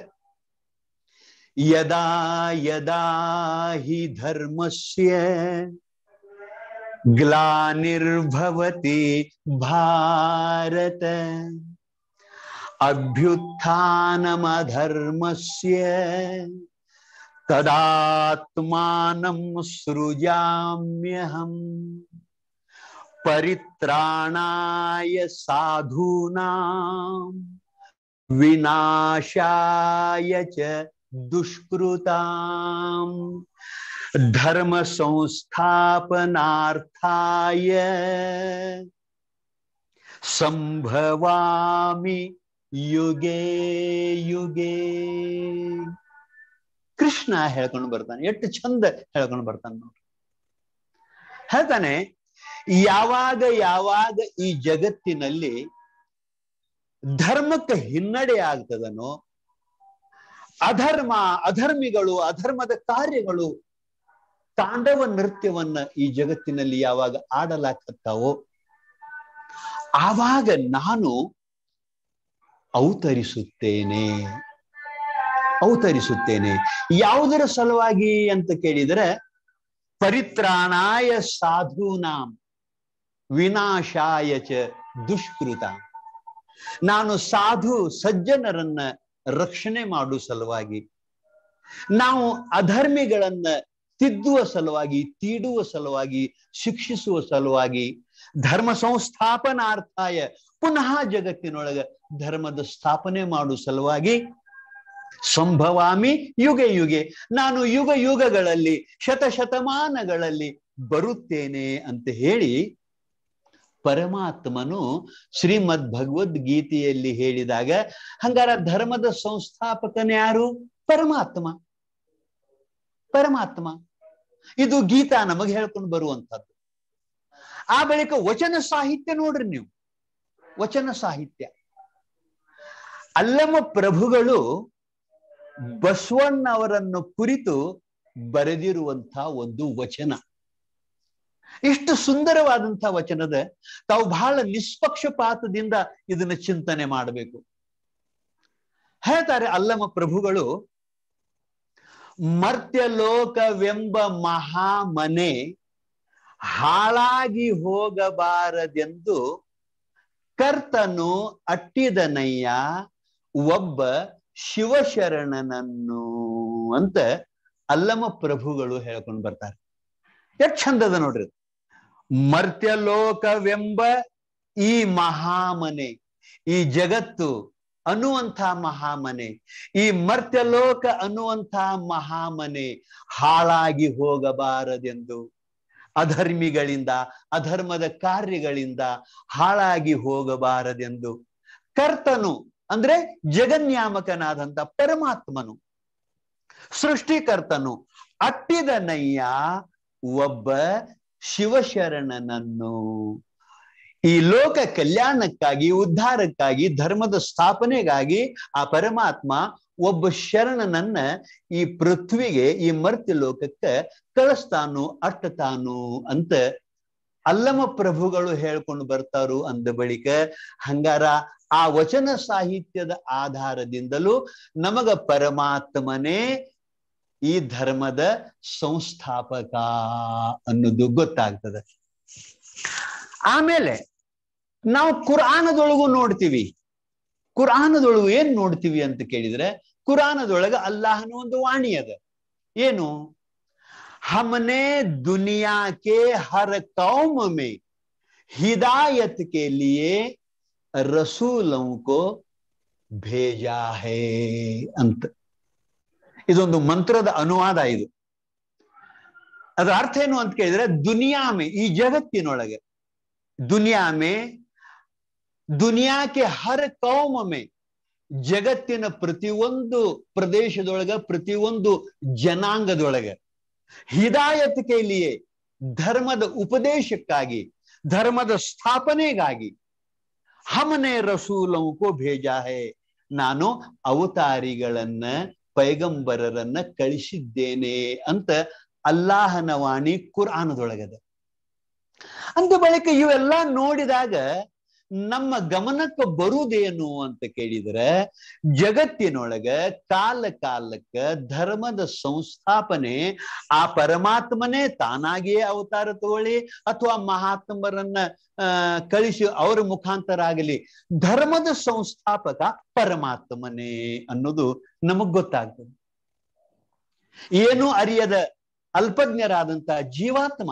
ಯದಾ ಯದಾ ಹಿ ಧರ್ಮಸ್ಯ ಗ್ಲಾನಿರ್ಭವತಿ ಭಾರತ ಧರ್ಮಸ್ಯ तदात्मान सृजाम्य हम परित्राणाय साधूना विनाशाय च दुष्कृता धर्म संस्थापनार्थाय संभवामि युगे युगे ಕೃಷ್ಣ ಹೇಳ್ಕೊಂಡು ಬರ್ತಾನೆ ಎಷ್ಟು ಚಂದ ಹೇಳ್ಕೊಂಡು ಬರ್ತಾನೆ ನೋಡ್ರಿ ಹೇಳ್ತಾನೆ ಯಾವಾಗ ಯಾವಾಗ ಈ ಜಗತ್ತಿನಲ್ಲಿ ಧರ್ಮಕ್ಕೆ ಹಿನ್ನಡೆ ಆಗ್ತದನೋ ಅಧರ್ಮ ಅಧರ್ಮಿಗಳು ಅಧರ್ಮದ ಕಾರ್ಯಗಳು ತಾಂಡವ ನೃತ್ಯವನ್ನ ಈ ಜಗತ್ತಿನಲ್ಲಿ ಯಾವಾಗ ಆಡಲಾಕತ್ತಾವೋ ಆವಾಗ ನಾನು ಅವತರಿಸುತ್ತೇನೆ ಅವತರಿಸುತ್ತೇನೆ ಯಾವುದರ ಸಲುವಾಗಿ ಅಂತ ಕೇಳಿದರೆ ಪರಿತ್ರಾಣಾಯ ಸಾಧೂನಾಂ ವಿನಾಶಾಯ ಚ ದುಷ್ಕೃತ ನಾನು ಸಾಧು ಸಜ್ಜನರನ್ನ ರಕ್ಷಣೆ ಮಾಡುವ ಸಲುವಾಗಿ ನಾವು ಅಧರ್ಮಿಗಳನ್ನ ತಿದ್ದುವ ಸಲುವಾಗಿ ತೀಡುವ ಸಲುವಾಗಿ ಶಿಕ್ಷಿಸುವ ಸಲುವಾಗಿ ಧರ್ಮ ಸಂಸ್ಥಾಪನಾರ್ಥಾಯ ಪುನಃ ಜಗತ್ತಿನೊಳಗೆ ಧರ್ಮದ ಸ್ಥಾಪನೆ ಮಾಡುವ ಸಲುವಾಗಿ ಸಂಭವಾಮಿ ಯುಗ ಯುಗೆ ನಾನು ಯುಗ ಯುಗಗಳಲ್ಲಿ ಶತಶತಮಾನಗಳಲ್ಲಿ ಬರುತ್ತೇನೆ ಅಂತ ಹೇಳಿ ಪರಮಾತ್ಮನು ಶ್ರೀಮದ್ ಭಗವದ್ಗೀತೆಯಲ್ಲಿ ಹೇಳಿದಾಗ ಹಂಗಾರ ಧರ್ಮದ ಸಂಸ್ಥಾಪಕನ ಯಾರು ಪರಮಾತ್ಮ ಪರಮಾತ್ಮ ಇದು ಗೀತಾ ನಮಗೆ ಹೇಳ್ಕೊಂಡು ಬರುವಂಥದ್ದು ಆ ಬಳಿಕ ವಚನ ಸಾಹಿತ್ಯ ನೋಡ್ರಿ ನೀವು ವಚನ ಸಾಹಿತ್ಯ ಅಲ್ಲಮ ಪ್ರಭುಗಳು ಬಸವಣ್ಣ ಅವರನ್ನು ಕುರಿತು ಬರೆದಿರುವಂತಹ ಒಂದು ವಚನ ಇಷ್ಟು ಸುಂದರವಾದಂತಹ ವಚನದ ತಾವು ಬಹಳ ನಿಷ್ಪಕ್ಷಪಾತದಿಂದ ಇದನ್ನ ಚಿಂತನೆ ಮಾಡಬೇಕು ಹೇಳ್ತಾರೆ ಅಲ್ಲಮ ಪ್ರಭುಗಳು ಮರ್ತ್ಯಲೋಕವೆಂಬ ಮಹಾಮನೆ ಹಾಳಾಗಿ ಹೋಗಬಾರದೆಂದು ಕರ್ತನು ಅಟ್ಟಿದನಯ್ಯ ಒಬ್ಬ ಶಿವಶರಣನನ್ನು ಅಂತ ಅಲ್ಲಮ ಪ್ರಭುಗಳು ಹೇಳ್ಕೊಂಡು ಬರ್ತಾರೆ ಎಷ್ಟು ಚಂದದ ನೋಡ್ರಿ ಮರ್ತ್ಯಲೋಕವೆಂಬ ಈ ಮಹಾಮನೆ ಈ ಜಗತ್ತು ಅನ್ನುವಂಥ ಮಹಾಮನೆ ಈ ಮರ್ತ್ಯಲೋಕ ಅನ್ನುವಂಥ ಮಹಾಮನೆ ಹಾಳಾಗಿ ಹೋಗಬಾರದೆಂದು ಅಧರ್ಮಿಗಳಿಂದ ಅಧರ್ಮದ ಕಾರ್ಯಗಳಿಂದ ಹಾಳಾಗಿ ಹೋಗಬಾರದೆಂದು ಕರ್ತನು ಅಂದ್ರೆ ಜಗನ್ಯಾಮಕನಾದಂತ ಪರಮಾತ್ಮನು ಸೃಷ್ಟಿಕರ್ತನು ಅಟ್ಟಿದನಯ್ಯ ಒಬ್ಬ ಶಿವಶರಣನನ್ನು ಈ ಲೋಕ ಕಲ್ಯಾಣಕ್ಕಾಗಿ ಉದ್ಧಾರಕ್ಕಾಗಿ ಧರ್ಮದ ಸ್ಥಾಪನೆಗಾಗಿ ಆ ಪರಮಾತ್ಮ ಒಬ್ಬ ಶರಣನನ್ನ ಈ ಪೃಥ್ವಿಗೆ ಈ ಮರ್ತ್ಯ ಲೋಕಕ್ಕೆ ಕಳಿಸ್ತಾನು ಅಟ್ಟತಾನು ಅಂತ ಅಲ್ಲಮ ಪ್ರಭುಗಳು ಹೇಳ್ಕೊಂಡು ಬರ್ತಾರು ಅಂದ ಬಳಿಕ ಹಂಗಾರ ಆ ವಚನ ಸಾಹಿತ್ಯದ ಆಧಾರದಿಂದಲೂ ನಮಗ ಪರಮಾತ್ಮನೇ ಈ ಧರ್ಮದ ಸಂಸ್ಥಾಪಕ ಅನ್ನೋದು ಗೊತ್ತಾಗ್ತದೆ ಆಮೇಲೆ ನಾವು ಕುರಾನದೊಳಗು ನೋಡ್ತೀವಿ ಕುರಾನದೊಳಗು ಏನ್ ನೋಡ್ತೀವಿ ಅಂತ ಕೇಳಿದ್ರೆ ಕುರಾನದೊಳಗ ಅಲ್ಲಾಹನ ಒಂದು ವಾಣಿ ಅದ ಏನು हमने दुनिया के हर कौम में हिदायत के लिए रसूलों को ಅಂತ ಇದೊಂದು ಮಂತ್ರದ ಅನುವಾದ ಇದು ಅದರ ಅರ್ಥ ಏನು ಅಂತ ಕೇಳಿದ್ರೆ ದುನಿಯಾ ಮೇ ಈ ಜಗತ್ತಿನೊಳಗೆ ದುನಿಯಾ ಮೇ ದುನಿಯಾ ಕೆ ಹರ್ ಕೌಮ ಮೇ ಜಗತ್ತಿನ ಪ್ರತಿಯೊಂದು ಪ್ರದೇಶದೊಳಗ ಪ್ರತಿಯೊಂದು ಜನಾಂಗದೊಳಗೆ ಹಿದಾಯತ್ ಧರ್ಮದ ಉಪದೇಶಕ್ಕಾಗಿ ಧರ್ಮದ ಸ್ಥಾಪನೆಗಾಗಿ ಹಮನೆ ರಸೂಲಂಕೋ ಕೋ ಹೇ ನಾನು ಅವತಾರಿಗಳನ್ನ ಪೈಗಂಬರರನ್ನ ಕಳಿಸಿದ್ದೇನೆ ಅಂತ ಅಲ್ಲಾಹನ ವಾಣಿ ಆನದೊಳಗದ ಅಂದ ಬಳಿಕ ಇವೆಲ್ಲ ನೋಡಿದಾಗ ನಮ್ಮ ಗಮನಕ್ಕೆ ಬರುವುದೇನು ಅಂತ ಕೇಳಿದ್ರೆ ಜಗತ್ತಿನೊಳಗೆ ಕಾಲ ಕಾಲಕ್ಕೆ ಧರ್ಮದ ಸಂಸ್ಥಾಪನೆ ಆ ಪರಮಾತ್ಮನೇ ತಾನಾಗಿಯೇ ಅವತಾರ ತಗೊಳ್ಳಿ ಅಥವಾ ಮಹಾತ್ಮರನ್ನ ಕಳಿಸಿ ಅವರ ಮುಖಾಂತರ ಆಗಲಿ ಧರ್ಮದ ಸಂಸ್ಥಾಪಕ ಪರಮಾತ್ಮನೇ ಅನ್ನೋದು ನಮಗ್ ಗೊತ್ತಾಗ್ತದೆ ಏನು ಅರಿಯದ ಅಲ್ಪಜ್ಞರಾದಂತಹ ಜೀವಾತ್ಮ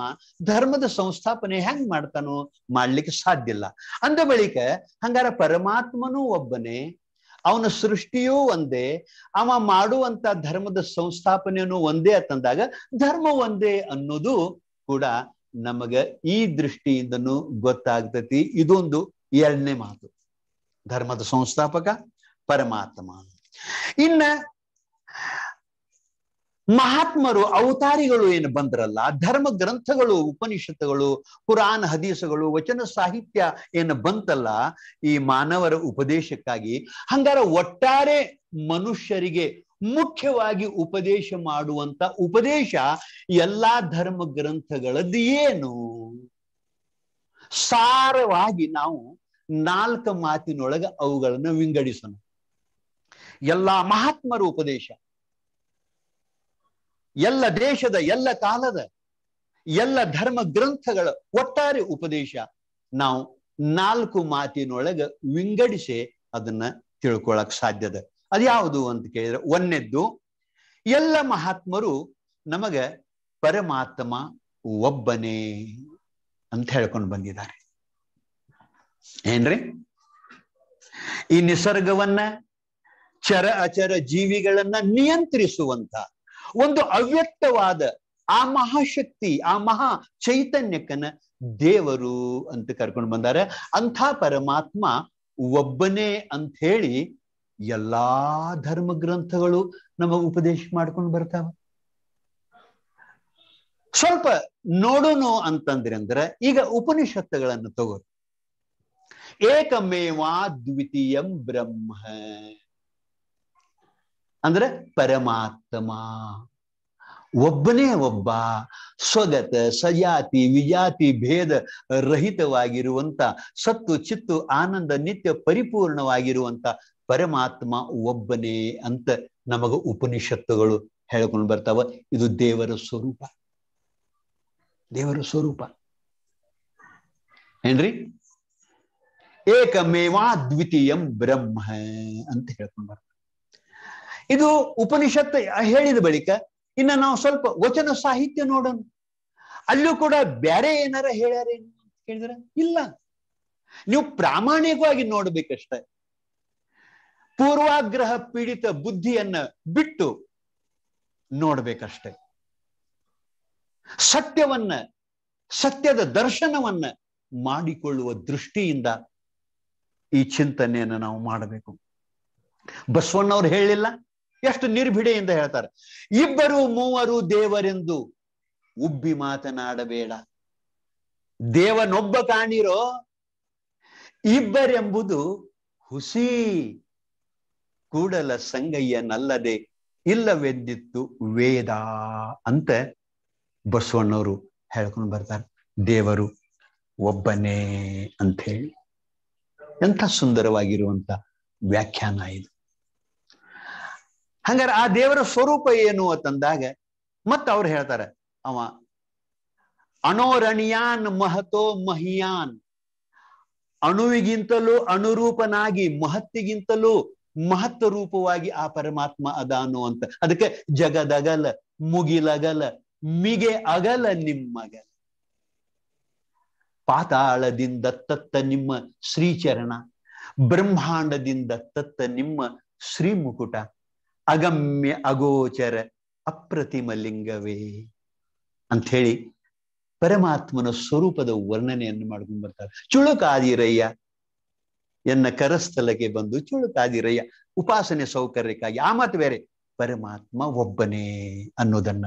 ಧರ್ಮದ ಸಂಸ್ಥಾಪನೆ ಹೆಂಗ್ ಮಾಡ್ತಾನೋ ಮಾಡ್ಲಿಕ್ಕೆ ಸಾಧ್ಯ ಇಲ್ಲ ಅಂದ ಬಳಿಕ ಹಂಗಾರ ಪರಮಾತ್ಮನೂ ಒಬ್ಬನೇ ಅವನ ಸೃಷ್ಟಿಯೂ ಒಂದೇ ಅವ ಮಾಡುವಂತ ಧರ್ಮದ ಸಂಸ್ಥಾಪನೆಯೂ ಒಂದೇ ಅಂತಂದಾಗ ಧರ್ಮ ಒಂದೇ ಅನ್ನೋದು ಕೂಡ ನಮಗ ಈ ದೃಷ್ಟಿಯಿಂದನು ಗೊತ್ತಾಗ್ತತಿ ಇದೊಂದು ಎರಡನೇ ಮಾತು ಧರ್ಮದ ಸಂಸ್ಥಾಪಕ ಪರಮಾತ್ಮ ಇನ್ನ ಮಹಾತ್ಮರು ಅವತಾರಿಗಳು ಏನು ಬಂದ್ರಲ್ಲ ಧರ್ಮ ಗ್ರಂಥಗಳು ಉಪನಿಷತ್ತುಗಳು ಪುರಾಣ ಹದೀಸಗಳು ವಚನ ಸಾಹಿತ್ಯ ಏನು ಬಂತಲ್ಲ ಈ ಮಾನವರ ಉಪದೇಶಕ್ಕಾಗಿ ಹಂಗಾರ ಒಟ್ಟಾರೆ ಮನುಷ್ಯರಿಗೆ ಮುಖ್ಯವಾಗಿ ಉಪದೇಶ ಮಾಡುವಂತ ಉಪದೇಶ ಎಲ್ಲಾ ಧರ್ಮ ಗ್ರಂಥಗಳದ್ದು ಏನು ಸಾರವಾಗಿ ನಾವು ನಾಲ್ಕು ಮಾತಿನೊಳಗೆ ಅವುಗಳನ್ನು ವಿಂಗಡಿಸೋಣ ಎಲ್ಲಾ ಮಹಾತ್ಮರ ಉಪದೇಶ ಎಲ್ಲ ದೇಶದ ಎಲ್ಲ ಕಾಲದ ಎಲ್ಲ ಧರ್ಮ ಗ್ರಂಥಗಳ ಒಟ್ಟಾರೆ ಉಪದೇಶ ನಾವು ನಾಲ್ಕು ಮಾತಿನೊಳಗ ವಿಂಗಡಿಸಿ ಅದನ್ನ ತಿಳ್ಕೊಳಕ್ ಸಾಧ್ಯದ ಅದ್ಯಾವುದು ಅಂತ ಕೇಳಿದ್ರೆ ಒಂದೆದ್ದು ಎಲ್ಲ ಮಹಾತ್ಮರು ನಮಗ ಪರಮಾತ್ಮ ಒಬ್ಬನೇ ಅಂತ ಹೇಳ್ಕೊಂಡು ಬಂದಿದ್ದಾರೆ ಏನ್ರಿ ಈ ನಿಸರ್ಗವನ್ನ ಚರ ಅಚರ ಜೀವಿಗಳನ್ನ ನಿಯಂತ್ರಿಸುವಂತ ಒಂದು ಅವ್ಯಕ್ತವಾದ ಆ ಮಹಾಶಕ್ತಿ ಆ ಮಹಾ ಚೈತನ್ಯಕ್ಕನ ದೇವರು ಅಂತ ಕರ್ಕೊಂಡು ಬಂದಾರೆ ಅಂಥ ಪರಮಾತ್ಮ ಒಬ್ಬನೇ ಅಂತ ಹೇಳಿ ಎಲ್ಲಾ ಧರ್ಮ ಗ್ರಂಥಗಳು ನಮಗ್ ಉಪದೇಶ ಮಾಡ್ಕೊಂಡು ಬರ್ತಾವ ಸ್ವಲ್ಪ ನೋಡೋನು ಅಂತಂದ್ರೆ ಅಂದ್ರೆ ಈಗ ಉಪನಿಷತ್ತುಗಳನ್ನು ತಗೋರು ಏಕಮೇವಾ ದ್ವಿತೀಯಂ ಬ್ರಹ್ಮ ಅಂದ್ರೆ ಪರಮಾತ್ಮ ಒಬ್ಬನೇ ಒಬ್ಬ ಸ್ವಗತ ಸಜಾತಿ ವಿಜಾತಿ ಭೇದ ರಹಿತವಾಗಿರುವಂತ ಸತ್ತು ಚಿತ್ತು ಆನಂದ ನಿತ್ಯ ಪರಿಪೂರ್ಣವಾಗಿರುವಂತ ಪರಮಾತ್ಮ ಒಬ್ಬನೇ ಅಂತ ನಮಗ ಉಪನಿಷತ್ತುಗಳು ಹೇಳ್ಕೊಂಡು ಬರ್ತಾವ ಇದು ದೇವರ ಸ್ವರೂಪ ದೇವರ ಸ್ವರೂಪ ಏನ್ರಿ ಏಕಮೇವಾ ದ್ವಿತೀಯಂ ಬ್ರಹ್ಮ ಅಂತ ಹೇಳ್ಕೊಂಡು ಬರ್ತಾವ ಇದು ಉಪನಿಷತ್ ಹೇಳಿದ ಬಳಿಕ ಇನ್ನ ನಾವು ಸ್ವಲ್ಪ ವಚನ ಸಾಹಿತ್ಯ ನೋಡೋಣ ಅಲ್ಲೂ ಕೂಡ ಬೇರೆ ಏನಾರ ಹೇಳ್ಯಾರ ಅಂತ ಕೇಳಿದ್ರ ಇಲ್ಲ ನೀವು ಪ್ರಾಮಾಣಿಕವಾಗಿ ನೋಡ್ಬೇಕಷ್ಟೆ ಪೂರ್ವಾಗ್ರಹ ಪೀಡಿತ ಬುದ್ಧಿಯನ್ನ ಬಿಟ್ಟು ನೋಡ್ಬೇಕಷ್ಟೆ ಸತ್ಯವನ್ನ ಸತ್ಯದ ದರ್ಶನವನ್ನ ಮಾಡಿಕೊಳ್ಳುವ ದೃಷ್ಟಿಯಿಂದ ಈ ಚಿಂತನೆಯನ್ನು ನಾವು ಮಾಡಬೇಕು ಬಸವಣ್ಣವ್ರು ಹೇಳಿಲ್ಲ ಎಷ್ಟು ನಿರ್ಭಿಡೆಯಿಂದ ಹೇಳ್ತಾರೆ ಇಬ್ಬರು ಮೂವರು ದೇವರೆಂದು ಉಬ್ಬಿ ಮಾತನಾಡಬೇಡ ದೇವನೊಬ್ಬ ಕಾಣಿರೋ ಇಬ್ಬರೆಂಬುದು ಹುಸಿ ಕೂಡಲ ಸಂಗಯ್ಯನಲ್ಲದೆ ಇಲ್ಲವೆಂದಿತ್ತು ವೇದ ಅಂತ ಬಸವಣ್ಣವರು ಹೇಳ್ಕೊಂಡು ಬರ್ತಾರೆ ದೇವರು ಒಬ್ಬನೇ ಅಂತ ಹೇಳಿ ಎಂಥ ಸುಂದರವಾಗಿರುವಂತ ವ್ಯಾಖ್ಯಾನ ಇದು ಹಂಗಾರೆ ಆ ದೇವರ ಸ್ವರೂಪ ಏನು ಅಂತಂದಾಗ ಮತ್ತ ಅವ್ರು ಹೇಳ್ತಾರೆ ಅವ ಅಣೋರಣಿಯಾನ್ ಮಹತೋ ಮಹಿಯಾನ್ ಅಣುವಿಗಿಂತಲೂ ಅಣುರೂಪನಾಗಿ ಮಹತ್ತಿಗಿಂತಲೂ ಮಹತ್ವ ರೂಪವಾಗಿ ಆ ಪರಮಾತ್ಮ ಅದಾನು ಅಂತ ಅದಕ್ಕೆ ಜಗದಗಲ ಮುಗಿಲಗಲ ಮಿಗೆ ಅಗಲ ನಿಮ್ಮಗಲ ಪಾತಾಳದಿಂದ ತತ್ತ ನಿಮ್ಮ ಶ್ರೀಚರಣ ಬ್ರಹ್ಮಾಂಡದಿಂದ ತತ್ತ ನಿಮ್ಮ ಶ್ರೀಮುಕುಟ ಅಗಮ್ಯ ಅಗೋಚರ ಅಪ್ರತಿಮ ಲಿಂಗವೇ ಅಂತ ಹೇಳಿ ಪರಮಾತ್ಮನ ಸ್ವರೂಪದ ವರ್ಣನೆಯನ್ನು ಮಾಡ್ಕೊಂಡು ಬರ್ತಾರೆ ಚುಳುಕಾದಿರಯ್ಯ ಎನ್ನ ಕರಸ್ಥಲಕ್ಕೆ ಬಂದು ಚುಳುಕಾದಿರಯ್ಯ ಉಪಾಸನೆ ಸೌಕರ್ಯಕ್ಕಾಗಿ ಆ ಮಾತು ಬೇರೆ ಪರಮಾತ್ಮ ಒಬ್ಬನೇ ಅನ್ನೋದನ್ನ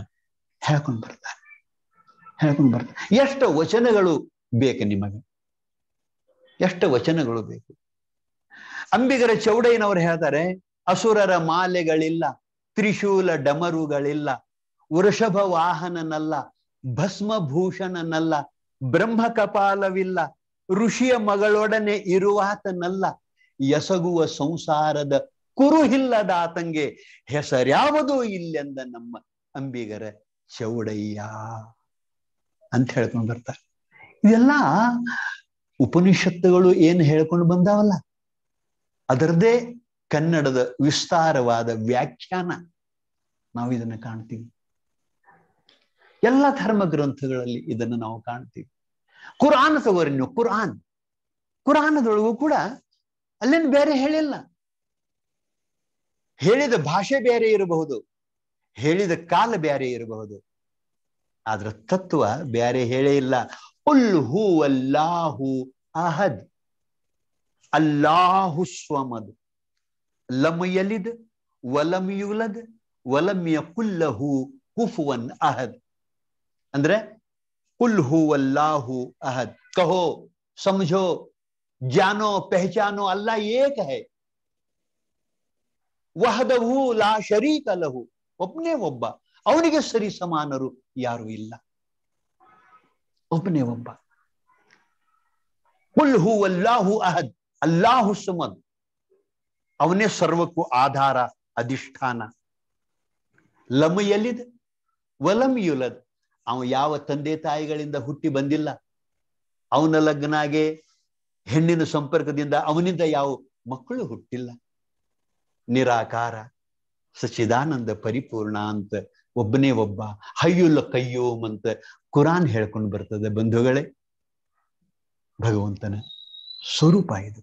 ಹೇಳ್ಕೊಂಡು ಬರ್ತಾರೆ ಹೇಳ್ಕೊಂಡು ಬರ್ತಾರೆ ಎಷ್ಟು ವಚನಗಳು ಬೇಕು ನಿಮಗೆ ಎಷ್ಟು ವಚನಗಳು ಬೇಕು ಅಂಬಿಗರ ಚೌಡಯ್ಯನವರು ಹೇಳ್ತಾರೆ ಅಸುರರ ಮಾಲೆಗಳಿಲ್ಲ ತ್ರಿಶೂಲ ಡಮರುಗಳಿಲ್ಲ ವೃಷಭ ವಾಹನನಲ್ಲ ಭಸ್ಮಭೂಷಣನಲ್ಲ ಬ್ರಹ್ಮ ಕಪಾಲವಿಲ್ಲ ಋಷಿಯ ಮಗಳೊಡನೆ ಇರುವಾತನಲ್ಲ ಎಸಗುವ ಸಂಸಾರದ ಕುರುಹಿಲ್ಲದ ಆತಂಗೆ ಹೆಸರ್ಯಾವುದು ಇಲ್ಲೆಂದ ನಮ್ಮ ಅಂಬಿಗರ ಚೌಡಯ್ಯ ಅಂತ ಹೇಳ್ಕೊಂಡು ಬರ್ತಾರೆ ಇದೆಲ್ಲ ಉಪನಿಷತ್ತುಗಳು ಏನ್ ಹೇಳ್ಕೊಂಡು ಬಂದಾವಲ್ಲ ಅದರದೇ ಕನ್ನಡದ ವಿಸ್ತಾರವಾದ ವ್ಯಾಖ್ಯಾನ ನಾವು ಇದನ್ನು ಕಾಣ್ತೀವಿ ಎಲ್ಲ ಧರ್ಮ ಗ್ರಂಥಗಳಲ್ಲಿ ಇದನ್ನು ನಾವು ಕಾಣ್ತೀವಿ ಕುರಾನ್ ಸವರಿನ ಕುರಾನ್ ಕುರಾನದೊಳಗೂ ಕೂಡ ಅಲ್ಲಿನ ಬೇರೆ ಹೇಳಿಲ್ಲ ಹೇಳಿದ ಭಾಷೆ ಬೇರೆ ಇರಬಹುದು ಹೇಳಿದ ಕಾಲ ಬೇರೆ ಇರಬಹುದು ಆದ್ರ ತತ್ವ ಬೇರೆ ಹೇಳೇ ಇಲ್ಲ ಹೂ ಅಲ್ಲಾಹು ಅಹದ್ ಅಲ್ಲಾಹು ಸ್ವಮದ್ ಲಮ್ ಯಲಿದ್ ವಲಮ್ ಯುಲದ್ ವಲಮ್ ಯ ಕುಲ್ಲ ಅಹದ್ ಅಂದ್ರೆ ಕುಲ್ ಹೂ ವಲ್ಲಾಹು ಅಹದ್ ಕಹೋ ಸಮಝೋ ಜಾನೋ ಪೆಹಚಾನೋ ಅಲ್ಲ ಏಕ ಹೇ ವಹದವು ಲಾ ಶರೀಕ ಲಹು ಒಬ್ಬನೇ ಒಬ್ಬ ಅವನಿಗೆ ಸರಿ ಸಮಾನರು ಯಾರು ಇಲ್ಲ ಒಬ್ಬನೇ ಒಬ್ಬ ಕುಲ್ ಹೂ ಅಹದ್ ಅಲ್ಲಾಹು ಸುಮದ್ ಅವನೇ ಸರ್ವಕ್ಕೂ ಆಧಾರ ಅಧಿಷ್ಠಾನ ಲಮ್ ಎಲ್ಲಿದೆ ವಲಂ ಯುಲದ್ ಅವನು ಯಾವ ತಂದೆ ತಾಯಿಗಳಿಂದ ಹುಟ್ಟಿ ಬಂದಿಲ್ಲ ಅವನ ಲಗ್ನಾಗೆ ಹೆಣ್ಣಿನ ಸಂಪರ್ಕದಿಂದ ಅವನಿಂದ ಯಾವ ಮಕ್ಕಳು ಹುಟ್ಟಿಲ್ಲ ನಿರಾಕಾರ ಸಚಿದಾನಂದ ಪರಿಪೂರ್ಣ ಅಂತ ಒಬ್ಬನೇ ಒಬ್ಬ ಹಯ್ಯುಲ್ಲ ಕಯ್ಯೋಮ್ ಅಂತ ಕುರಾನ್ ಹೇಳ್ಕೊಂಡು ಬರ್ತದೆ ಬಂಧುಗಳೇ ಭಗವಂತನ ಸ್ವರೂಪ ಇದು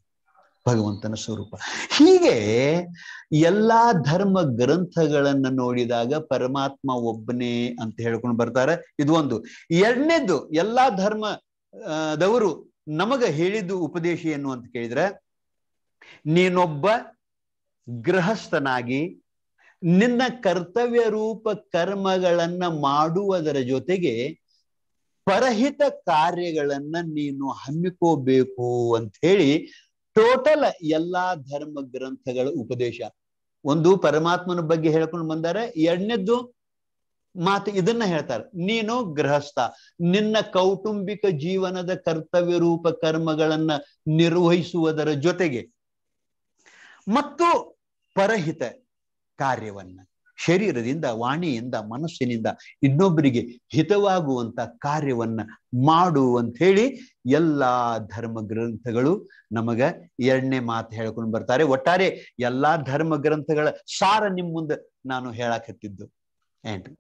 ಭಗವಂತನ ಸ್ವರೂಪ ಹೀಗೆ ಎಲ್ಲಾ ಧರ್ಮ ಗ್ರಂಥಗಳನ್ನ ನೋಡಿದಾಗ ಪರಮಾತ್ಮ ಒಬ್ಬನೇ ಅಂತ ಹೇಳ್ಕೊಂಡು ಬರ್ತಾರೆ ಇದು ಒಂದು ಎರಡನೇದು ಎಲ್ಲಾ ಧರ್ಮ ದವರು ನಮಗ ಹೇಳಿದ್ದು ಉಪದೇಶ ಏನು ಅಂತ ಕೇಳಿದ್ರೆ ನೀನೊಬ್ಬ ಗೃಹಸ್ಥನಾಗಿ ನಿನ್ನ ಕರ್ತವ್ಯ ರೂಪ ಕರ್ಮಗಳನ್ನ ಮಾಡುವುದರ ಜೊತೆಗೆ ಪರಹಿತ ಕಾರ್ಯಗಳನ್ನ ನೀನು ಹಮ್ಮಿಕೋಬೇಕು ಅಂತ ಹೇಳಿ ಟೋಟಲ್ ಎಲ್ಲಾ ಧರ್ಮ ಗ್ರಂಥಗಳ ಉಪದೇಶ ಒಂದು ಪರಮಾತ್ಮನ ಬಗ್ಗೆ ಹೇಳ್ಕೊಂಡು ಬಂದಾರೆ ಎರಡನೇದ್ದು ಮಾತು ಇದನ್ನ ಹೇಳ್ತಾರೆ ನೀನು ಗೃಹಸ್ಥ ನಿನ್ನ ಕೌಟುಂಬಿಕ ಜೀವನದ ಕರ್ತವ್ಯ ರೂಪ ಕರ್ಮಗಳನ್ನ ನಿರ್ವಹಿಸುವುದರ ಜೊತೆಗೆ ಮತ್ತು ಪರಹಿತ ಕಾರ್ಯವನ್ನ ಶರೀರದಿಂದ ವಾಣಿಯಿಂದ ಮನಸ್ಸಿನಿಂದ ಇನ್ನೊಬ್ಬರಿಗೆ ಹಿತವಾಗುವಂತ ಕಾರ್ಯವನ್ನ ಮಾಡು ಅಂತ ಹೇಳಿ ಎಲ್ಲಾ ಧರ್ಮ ಗ್ರಂಥಗಳು ನಮಗ ಎರಡನೇ ಮಾತು ಹೇಳ್ಕೊಂಡು ಬರ್ತಾರೆ ಒಟ್ಟಾರೆ ಎಲ್ಲಾ ಧರ್ಮ ಗ್ರಂಥಗಳ ಸಾರ ನಿಮ್ಮ ಮುಂದೆ ನಾನು ಹೇಳಾಕತ್ತಿದ್ದು ಏನ್ರಿ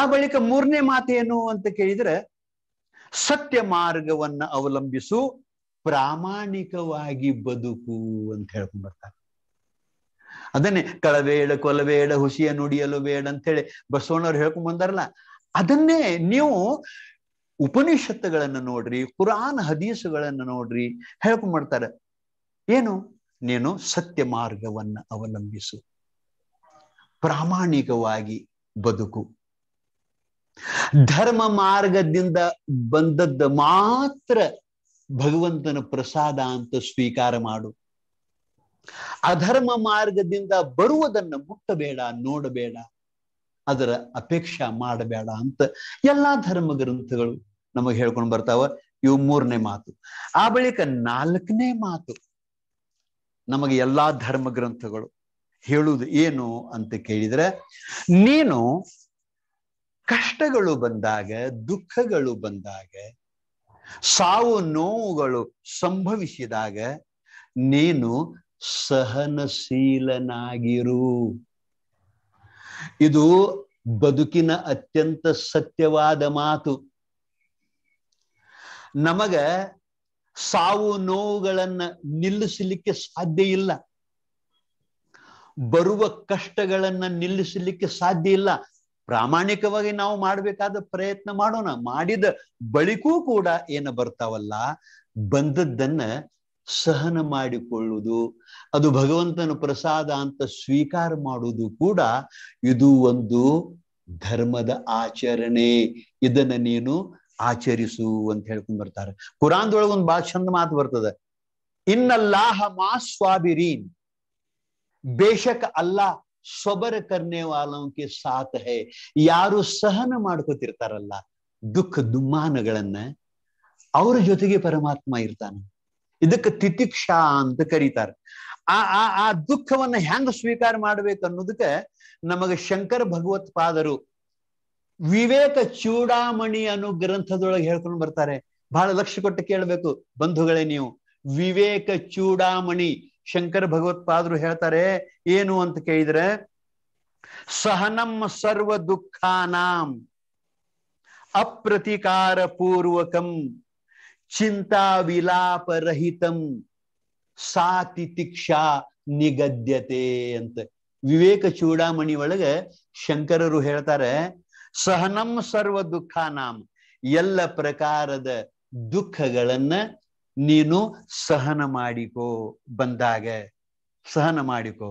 ಆ ಬಳಿಕ ಮೂರನೇ ಏನು ಅಂತ ಕೇಳಿದ್ರೆ ಸತ್ಯ ಮಾರ್ಗವನ್ನ ಅವಲಂಬಿಸು ಪ್ರಾಮಾಣಿಕವಾಗಿ ಬದುಕು ಅಂತ ಹೇಳ್ಕೊಂಡ್ ಬರ್ತಾರೆ ಅದನ್ನೇ ಕಳಬೇಡ ಕೊಲಬೇಡ ಹುಸಿಯ ನುಡಿಯಲು ಬೇಡ ಅಂತೇಳಿ ಬಸವಣ್ಣವ್ರು ಹೇಳ್ಕೊಂಡ್ ಬಂದಾರಲ್ಲ ಅದನ್ನೇ ನೀವು ಉಪನಿಷತ್ತುಗಳನ್ನು ನೋಡ್ರಿ ಕುರಾನ್ ಹದೀಸುಗಳನ್ನ ನೋಡ್ರಿ ಮಾಡ್ತಾರೆ ಏನು ನೀನು ಸತ್ಯ ಮಾರ್ಗವನ್ನ ಅವಲಂಬಿಸು ಪ್ರಾಮಾಣಿಕವಾಗಿ ಬದುಕು ಧರ್ಮ ಮಾರ್ಗದಿಂದ ಬಂದದ್ದು ಮಾತ್ರ ಭಗವಂತನ ಪ್ರಸಾದ ಅಂತ ಸ್ವೀಕಾರ ಮಾಡು ಅಧರ್ಮ ಮಾರ್ಗದಿಂದ ಬರುವುದನ್ನು ಮುಟ್ಟಬೇಡ ನೋಡಬೇಡ ಅದರ ಅಪೇಕ್ಷಾ ಮಾಡಬೇಡ ಅಂತ ಎಲ್ಲಾ ಧರ್ಮ ಗ್ರಂಥಗಳು ನಮಗೆ ಹೇಳ್ಕೊಂಡು ಬರ್ತಾವ ಇವು ಮೂರನೇ ಮಾತು ಆ ಬಳಿಕ ನಾಲ್ಕನೇ ಮಾತು ನಮಗೆ ಎಲ್ಲಾ ಧರ್ಮ ಗ್ರಂಥಗಳು ಹೇಳುವುದು ಏನು ಅಂತ ಕೇಳಿದ್ರೆ ನೀನು ಕಷ್ಟಗಳು ಬಂದಾಗ ದುಃಖಗಳು ಬಂದಾಗ ಸಾವು ನೋವುಗಳು ಸಂಭವಿಸಿದಾಗ ನೀನು ಸಹನಶೀಲನಾಗಿರು ಇದು ಬದುಕಿನ ಅತ್ಯಂತ ಸತ್ಯವಾದ ಮಾತು ನಮಗ ಸಾವು ನೋವುಗಳನ್ನ ನಿಲ್ಲಿಸಲಿಕ್ಕೆ ಸಾಧ್ಯ ಇಲ್ಲ ಬರುವ ಕಷ್ಟಗಳನ್ನ ನಿಲ್ಲಿಸಲಿಕ್ಕೆ ಸಾಧ್ಯ ಇಲ್ಲ ಪ್ರಾಮಾಣಿಕವಾಗಿ ನಾವು ಮಾಡಬೇಕಾದ ಪ್ರಯತ್ನ ಮಾಡೋಣ ಮಾಡಿದ ಬಳಿಕೂ ಕೂಡ ಏನು ಬರ್ತಾವಲ್ಲ ಬಂದದ್ದನ್ನ ಸಹನ ಮಾಡಿಕೊಳ್ಳುವುದು ಅದು ಭಗವಂತನ ಪ್ರಸಾದ ಅಂತ ಸ್ವೀಕಾರ ಮಾಡುವುದು ಕೂಡ ಇದು ಒಂದು ಧರ್ಮದ ಆಚರಣೆ ಇದನ್ನ ನೀನು ಆಚರಿಸು ಅಂತ ಹೇಳ್ಕೊಂಡ್ ಬರ್ತಾರೆ ಕುರಾನ್ದೊಳಗೆ ಒಂದು ಬಹಳ ಚಂದ ಮಾತು ಬರ್ತದೆ ಇನ್ನಲ್ಲಾಹ ಮಾ ಸ್ವಾಬಿರೀನ್ ಬೇಷಕ್ ಅಲ್ಲ ಸ್ವಬರ ವಾಲಂಕೆ ಸಾತ್ ಹೇ ಯಾರು ಸಹನ ಮಾಡ್ಕೋತಿರ್ತಾರಲ್ಲ ದುಃಖ ದುಮ್ಮಾನಗಳನ್ನ ಅವರ ಜೊತೆಗೆ ಪರಮಾತ್ಮ ಇರ್ತಾನೆ ಇದಕ್ಕೆ ತಿತಿಕ್ಷ ಅಂತ ಕರೀತಾರೆ ಆ ಆ ಆ ದುಃಖವನ್ನ ಹೆಂಗ್ ಸ್ವೀಕಾರ ಮಾಡ್ಬೇಕು ಅನ್ನೋದಕ್ಕೆ ನಮಗೆ ಶಂಕರ ಭಗವತ್ ಪಾದರು ವಿವೇಕ ಚೂಡಾಮಣಿ ಅನ್ನೋ ಗ್ರಂಥದೊಳಗೆ ಹೇಳ್ಕೊಂಡು ಬರ್ತಾರೆ ಬಹಳ ಲಕ್ಷ ಕೊಟ್ಟು ಕೇಳಬೇಕು ಬಂಧುಗಳೇ ನೀವು ವಿವೇಕ ಚೂಡಾಮಣಿ ಶಂಕರ ಭಗವತ್ಪಾದರು ಹೇಳ್ತಾರೆ ಏನು ಅಂತ ಕೇಳಿದ್ರೆ ಸಹನಂ ಸರ್ವ ದುಃಖಾನಾಂ ಅಪ್ರತಿಕಾರ ಪೂರ್ವಕಂ ಚಿಂತಾ ವಿಲಾಪರಹಿತಂ ರಹಿತಂ ತಿಕ್ಷಾ ನಿಗದ್ಯತೆ ಅಂತ ವಿವೇಕ ಚೂಡಾಮಣಿ ಒಳಗೆ ಶಂಕರರು ಹೇಳ್ತಾರೆ ಸಹನಂ ಸರ್ವ ದುಃಖ ನಾಮ ಎಲ್ಲ ಪ್ರಕಾರದ ದುಃಖಗಳನ್ನ ನೀನು ಸಹನ ಮಾಡಿಕೋ ಬಂದಾಗ ಸಹನ ಮಾಡಿಕೋ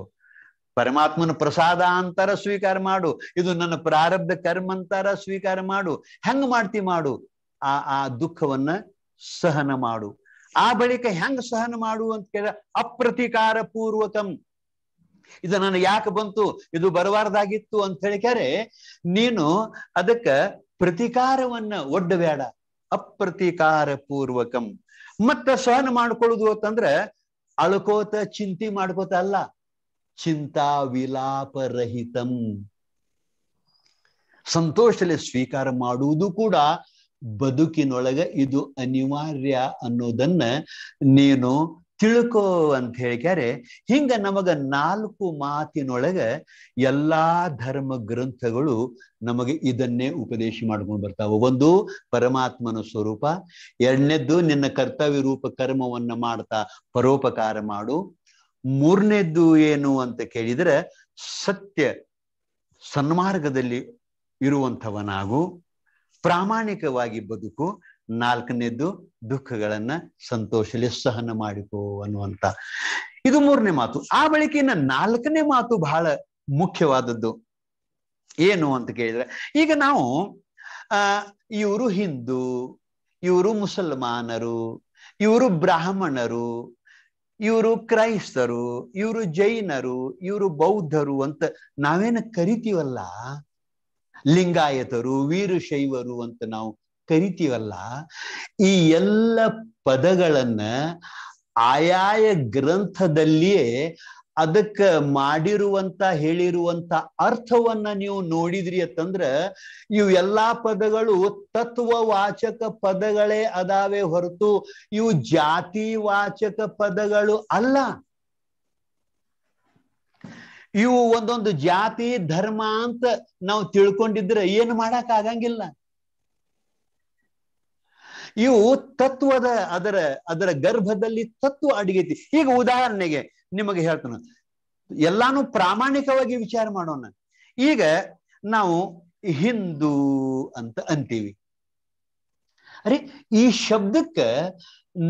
ಪರಮಾತ್ಮನ ಪ್ರಸಾದ ಅಂತಾರ ಸ್ವೀಕಾರ ಮಾಡು ಇದು ನನ್ನ ಪ್ರಾರಬ್ಧ ಕರ್ಮ ಅಂತಾರ ಸ್ವೀಕಾರ ಮಾಡು ಹೆಂಗ್ ಮಾಡ್ತಿ ಮಾಡು ಆ ಆ ದುಃಖವನ್ನ ಸಹನ ಮಾಡು ಆ ಬಳಿಕ ಹೆಂಗ್ ಸಹನ ಮಾಡು ಅಂತ ಕೇಳ ಅಪ್ರತಿಕಾರ ಪೂರ್ವಕಂ ಇದು ನನಗೆ ಯಾಕೆ ಬಂತು ಇದು ಬರಬಾರ್ದಾಗಿತ್ತು ಅಂತ ಹೇಳಿಕ್ಯಾರೆ ನೀನು ಅದಕ್ಕ ಪ್ರತಿಕಾರವನ್ನ ಒಡ್ಡಬೇಡ ಅಪ್ರತಿಕಾರ ಪೂರ್ವಕಂ ಮತ್ತ ಸಹನ ಮಾಡ್ಕೊಳ್ಳುದು ಅಂತಂದ್ರೆ ಅಳ್ಕೋತ ಚಿಂತಿ ಮಾಡ್ಕೋತ ಅಲ್ಲ ಚಿಂತಾ ವಿಲಾಪರಹಿತಂ ಸಂತೋಷದಲ್ಲಿ ಸ್ವೀಕಾರ ಮಾಡುವುದು ಕೂಡ ಬದುಕಿನೊಳಗ ಇದು ಅನಿವಾರ್ಯ ಅನ್ನೋದನ್ನ ನೀನು ತಿಳ್ಕೋ ಅಂತ ಹೇಳ್ಕ್ಯಾರೆ ಹಿಂಗ ನಮಗ ನಾಲ್ಕು ಮಾತಿನೊಳಗ ಎಲ್ಲಾ ಧರ್ಮ ಗ್ರಂಥಗಳು ನಮಗೆ ಇದನ್ನೇ ಉಪದೇಶ ಮಾಡ್ಕೊಂಡು ಬರ್ತಾವ ಒಂದು ಪರಮಾತ್ಮನ ಸ್ವರೂಪ ಎರಡನೇದ್ದು ನಿನ್ನ ಕರ್ತವ್ಯ ರೂಪ ಕರ್ಮವನ್ನ ಮಾಡ್ತಾ ಪರೋಪಕಾರ ಮಾಡು ಮೂರನೇದ್ದು ಏನು ಅಂತ ಕೇಳಿದ್ರೆ ಸತ್ಯ ಸನ್ಮಾರ್ಗದಲ್ಲಿ ಇರುವಂಥವನಾಗು ಪ್ರಾಮಾಣಿಕವಾಗಿ ಬದುಕು ನಾಲ್ಕನೇದ್ದು ದುಃಖಗಳನ್ನ ಸಂತೋಷಲಿ ಸಹನ ಮಾಡಿಕೋ ಅನ್ನುವಂತ ಇದು ಮೂರನೇ ಮಾತು ಆ ಬಳಿಕಿನ ನಾಲ್ಕನೇ ಮಾತು ಬಹಳ ಮುಖ್ಯವಾದದ್ದು ಏನು ಅಂತ ಕೇಳಿದ್ರೆ ಈಗ ನಾವು ಆ ಇವರು ಹಿಂದೂ ಇವರು ಮುಸಲ್ಮಾನರು ಇವರು ಬ್ರಾಹ್ಮಣರು ಇವರು ಕ್ರೈಸ್ತರು ಇವರು ಜೈನರು ಇವರು ಬೌದ್ಧರು ಅಂತ ನಾವೇನು ಕರಿತೀವಲ್ಲ ಲಿಂಗಾಯತರು ವೀರಶೈವರು ಅಂತ ನಾವು ಕರಿತೀವಲ್ಲ ಈ ಎಲ್ಲ ಪದಗಳನ್ನ ಆಯಾಯ ಗ್ರಂಥದಲ್ಲಿಯೇ ಅದಕ್ಕೆ ಮಾಡಿರುವಂತ ಹೇಳಿರುವಂತ ಅರ್ಥವನ್ನ ನೀವು ನೋಡಿದ್ರಿ ಅಂತಂದ್ರ ಇವು ಎಲ್ಲಾ ಪದಗಳು ತತ್ವವಾಚಕ ಪದಗಳೇ ಅದಾವೆ ಹೊರತು ಇವು ಜಾತಿ ವಾಚಕ ಪದಗಳು ಅಲ್ಲ ಇವು ಒಂದೊಂದು ಜಾತಿ ಧರ್ಮ ಅಂತ ನಾವು ತಿಳ್ಕೊಂಡಿದ್ರೆ ಏನು ಮಾಡಕ್ ಆಗಂಗಿಲ್ಲ ಇವು ತತ್ವದ ಅದರ ಅದರ ಗರ್ಭದಲ್ಲಿ ತತ್ವ ಅಡಗೈತಿ ಈಗ ಉದಾಹರಣೆಗೆ ನಿಮಗೆ ಹೇಳ್ತಾನ ಎಲ್ಲಾನು ಪ್ರಾಮಾಣಿಕವಾಗಿ ವಿಚಾರ ಮಾಡೋಣ ಈಗ ನಾವು ಹಿಂದೂ ಅಂತ ಅಂತೀವಿ ಅರೆ ಈ ಶಬ್ದಕ್ಕೆ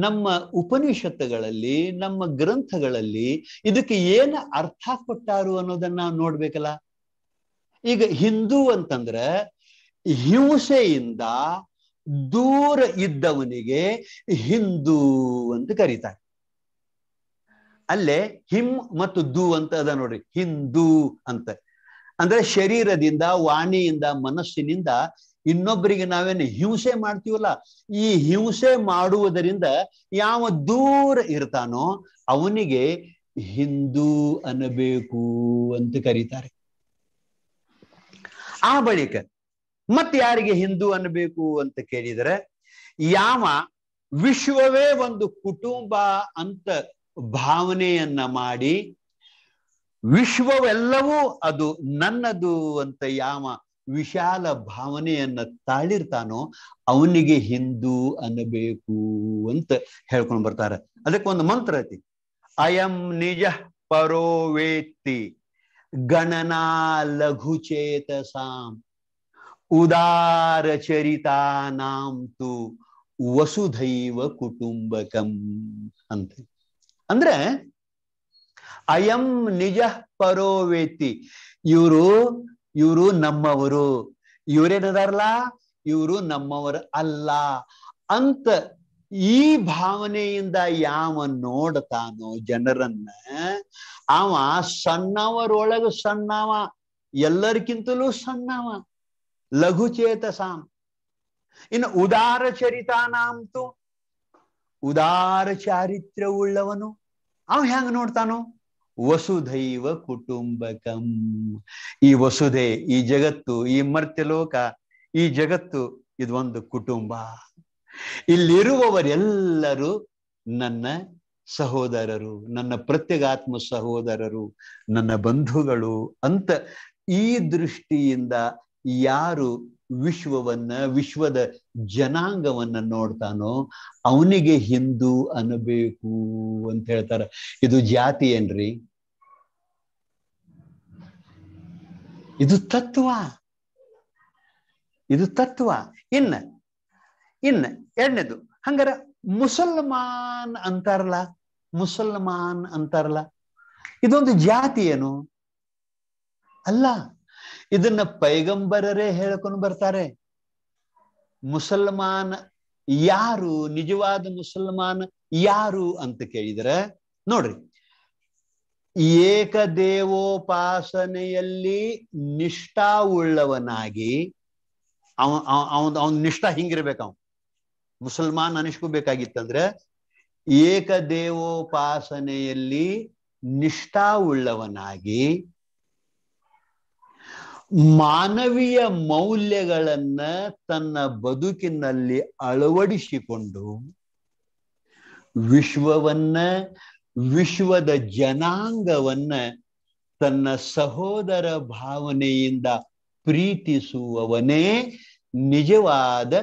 ನಮ್ಮ ಉಪನಿಷತ್ತುಗಳಲ್ಲಿ ನಮ್ಮ ಗ್ರಂಥಗಳಲ್ಲಿ ಇದಕ್ಕೆ ಏನು ಅರ್ಥ ಕೊಟ್ಟಾರು ಅನ್ನೋದನ್ನ ನೋಡ್ಬೇಕಲ್ಲ ಈಗ ಹಿಂದೂ ಅಂತಂದ್ರೆ ಹಿಂಸೆಯಿಂದ ದೂರ ಇದ್ದವನಿಗೆ ಹಿಂದೂ ಅಂತ ಕರೀತಾರೆ ಅಲ್ಲೇ ಹಿಂ ಮತ್ತು ದು ಅಂತ ಅದ ನೋಡ್ರಿ ಹಿಂದೂ ಅಂತ ಅಂದ್ರೆ ಶರೀರದಿಂದ ವಾಣಿಯಿಂದ ಮನಸ್ಸಿನಿಂದ ಇನ್ನೊಬ್ಬರಿಗೆ ನಾವೇನು ಹಿಂಸೆ ಮಾಡ್ತೀವಲ್ಲ ಈ ಹಿಂಸೆ ಮಾಡುವುದರಿಂದ ಯಾವ ದೂರ ಇರ್ತಾನೋ ಅವನಿಗೆ ಹಿಂದೂ ಅನ್ನಬೇಕು ಅಂತ ಕರೀತಾರೆ ಆ ಬಳಿಕ ಮತ್ತೆ ಯಾರಿಗೆ ಹಿಂದೂ ಅನ್ನಬೇಕು ಅಂತ ಕೇಳಿದರೆ ಯಾವ ವಿಶ್ವವೇ ಒಂದು ಕುಟುಂಬ ಅಂತ ಭಾವನೆಯನ್ನ ಮಾಡಿ ವಿಶ್ವವೆಲ್ಲವೂ ಅದು ನನ್ನದು ಅಂತ ಯಾವ ವಿಶಾಲ ಭಾವನೆಯನ್ನ ತಾಳಿರ್ತಾನೋ ಅವನಿಗೆ ಹಿಂದೂ ಅನ್ನಬೇಕು ಅಂತ ಹೇಳ್ಕೊಂಡು ಬರ್ತಾರೆ ಒಂದು ಮಂತ್ರ ಐತಿ ಅಯಂ ನಿಜ ಪರೋ ಗಣನಾ ಗಣನಾ ಲಘುಚೇತಸಾಂ ಉದಾರ ಚರಿತಾನಾಂ ವಸುಧೈವ ಕುಟುಂಬಕಂ ಅಂತ ಅಂದ್ರೆ ಅಯಂ ನಿಜ ಪರೋ ಇವರು ಇವರು ನಮ್ಮವರು ಇವರೇನದಾರಲ್ಲ ಇವರು ನಮ್ಮವರು ಅಲ್ಲ ಅಂತ ಈ ಭಾವನೆಯಿಂದ ಯಾವ ನೋಡ್ತಾನೋ ಜನರನ್ನ ಅವ ಸಣ್ಣವರೊಳಗ ಸಣ್ಣವ ಎಲ್ಲರಿಗಿಂತಲೂ ಸಣ್ಣವ ಲಘುಚೇತಸಾಂ ಇನ್ನು ಉದಾರ ಚರಿತಾನಾಂತು ಉದಾರ ಚಾರಿತ್ರ್ಯ ಉಳ್ಳವನು ಅವ ಹೆಂಗ್ ನೋಡ್ತಾನೋ ವಸುಧೈವ ಕುಟುಂಬಕಂ ಈ ವಸುಧೆ ಈ ಜಗತ್ತು ಈ ಮರ್ತ್ಯಲೋಕ ಈ ಜಗತ್ತು ಇದೊಂದು ಕುಟುಂಬ ಇಲ್ಲಿರುವವರೆಲ್ಲರೂ ನನ್ನ ಸಹೋದರರು ನನ್ನ ಪ್ರತ್ಯಗಾತ್ಮ ಸಹೋದರರು ನನ್ನ ಬಂಧುಗಳು ಅಂತ ಈ ದೃಷ್ಟಿಯಿಂದ ಯಾರು ವಿಶ್ವವನ್ನ ವಿಶ್ವದ ಜನಾಂಗವನ್ನ ನೋಡ್ತಾನೋ ಅವನಿಗೆ ಹಿಂದೂ ಅನ್ನಬೇಕು ಅಂತ ಹೇಳ್ತಾರ ಇದು ಜಾತಿ ಏನ್ರಿ ಇದು ತತ್ವ ಇದು ತತ್ವ ಇನ್ನ ಇನ್ನ ಎರಡನೇದು ಹಂಗಾರ ಮುಸಲ್ಮಾನ್ ಅಂತಾರಲ್ಲ ಮುಸಲ್ಮಾನ್ ಅಂತಾರಲ್ಲ ಇದೊಂದು ಜಾತಿ ಏನು ಅಲ್ಲ ಇದನ್ನ ಪೈಗಂಬರರೇ ಹೇಳ್ಕೊಂಡು ಬರ್ತಾರೆ ಮುಸಲ್ಮಾನ್ ಯಾರು ನಿಜವಾದ ಮುಸಲ್ಮಾನ್ ಯಾರು ಅಂತ ಕೇಳಿದ್ರೆ ನೋಡ್ರಿ ಏಕದೇವೋಪಾಸನೆಯಲ್ಲಿ ನಿಷ್ಠಾ ಉಳ್ಳವನಾಗಿ ಅವ ಅವನ್ ನಿಷ್ಠಾ ಹಿಂಗಿರ್ಬೇಕು ಅವನು ಮುಸಲ್ಮಾನ್ ಅನಿಸ್ಕೋಬೇಕಾಗಿತ್ತಂದ್ರೆ ಏಕದೇವೋಪಾಸನೆಯಲ್ಲಿ ನಿಷ್ಠಾ ಉಳ್ಳವನಾಗಿ ಮಾನವೀಯ ಮೌಲ್ಯಗಳನ್ನ ತನ್ನ ಬದುಕಿನಲ್ಲಿ ಅಳವಡಿಸಿಕೊಂಡು ವಿಶ್ವವನ್ನ ವಿಶ್ವದ ಜನಾಂಗವನ್ನ ತನ್ನ ಸಹೋದರ ಭಾವನೆಯಿಂದ ಪ್ರೀತಿಸುವವನೇ ನಿಜವಾದ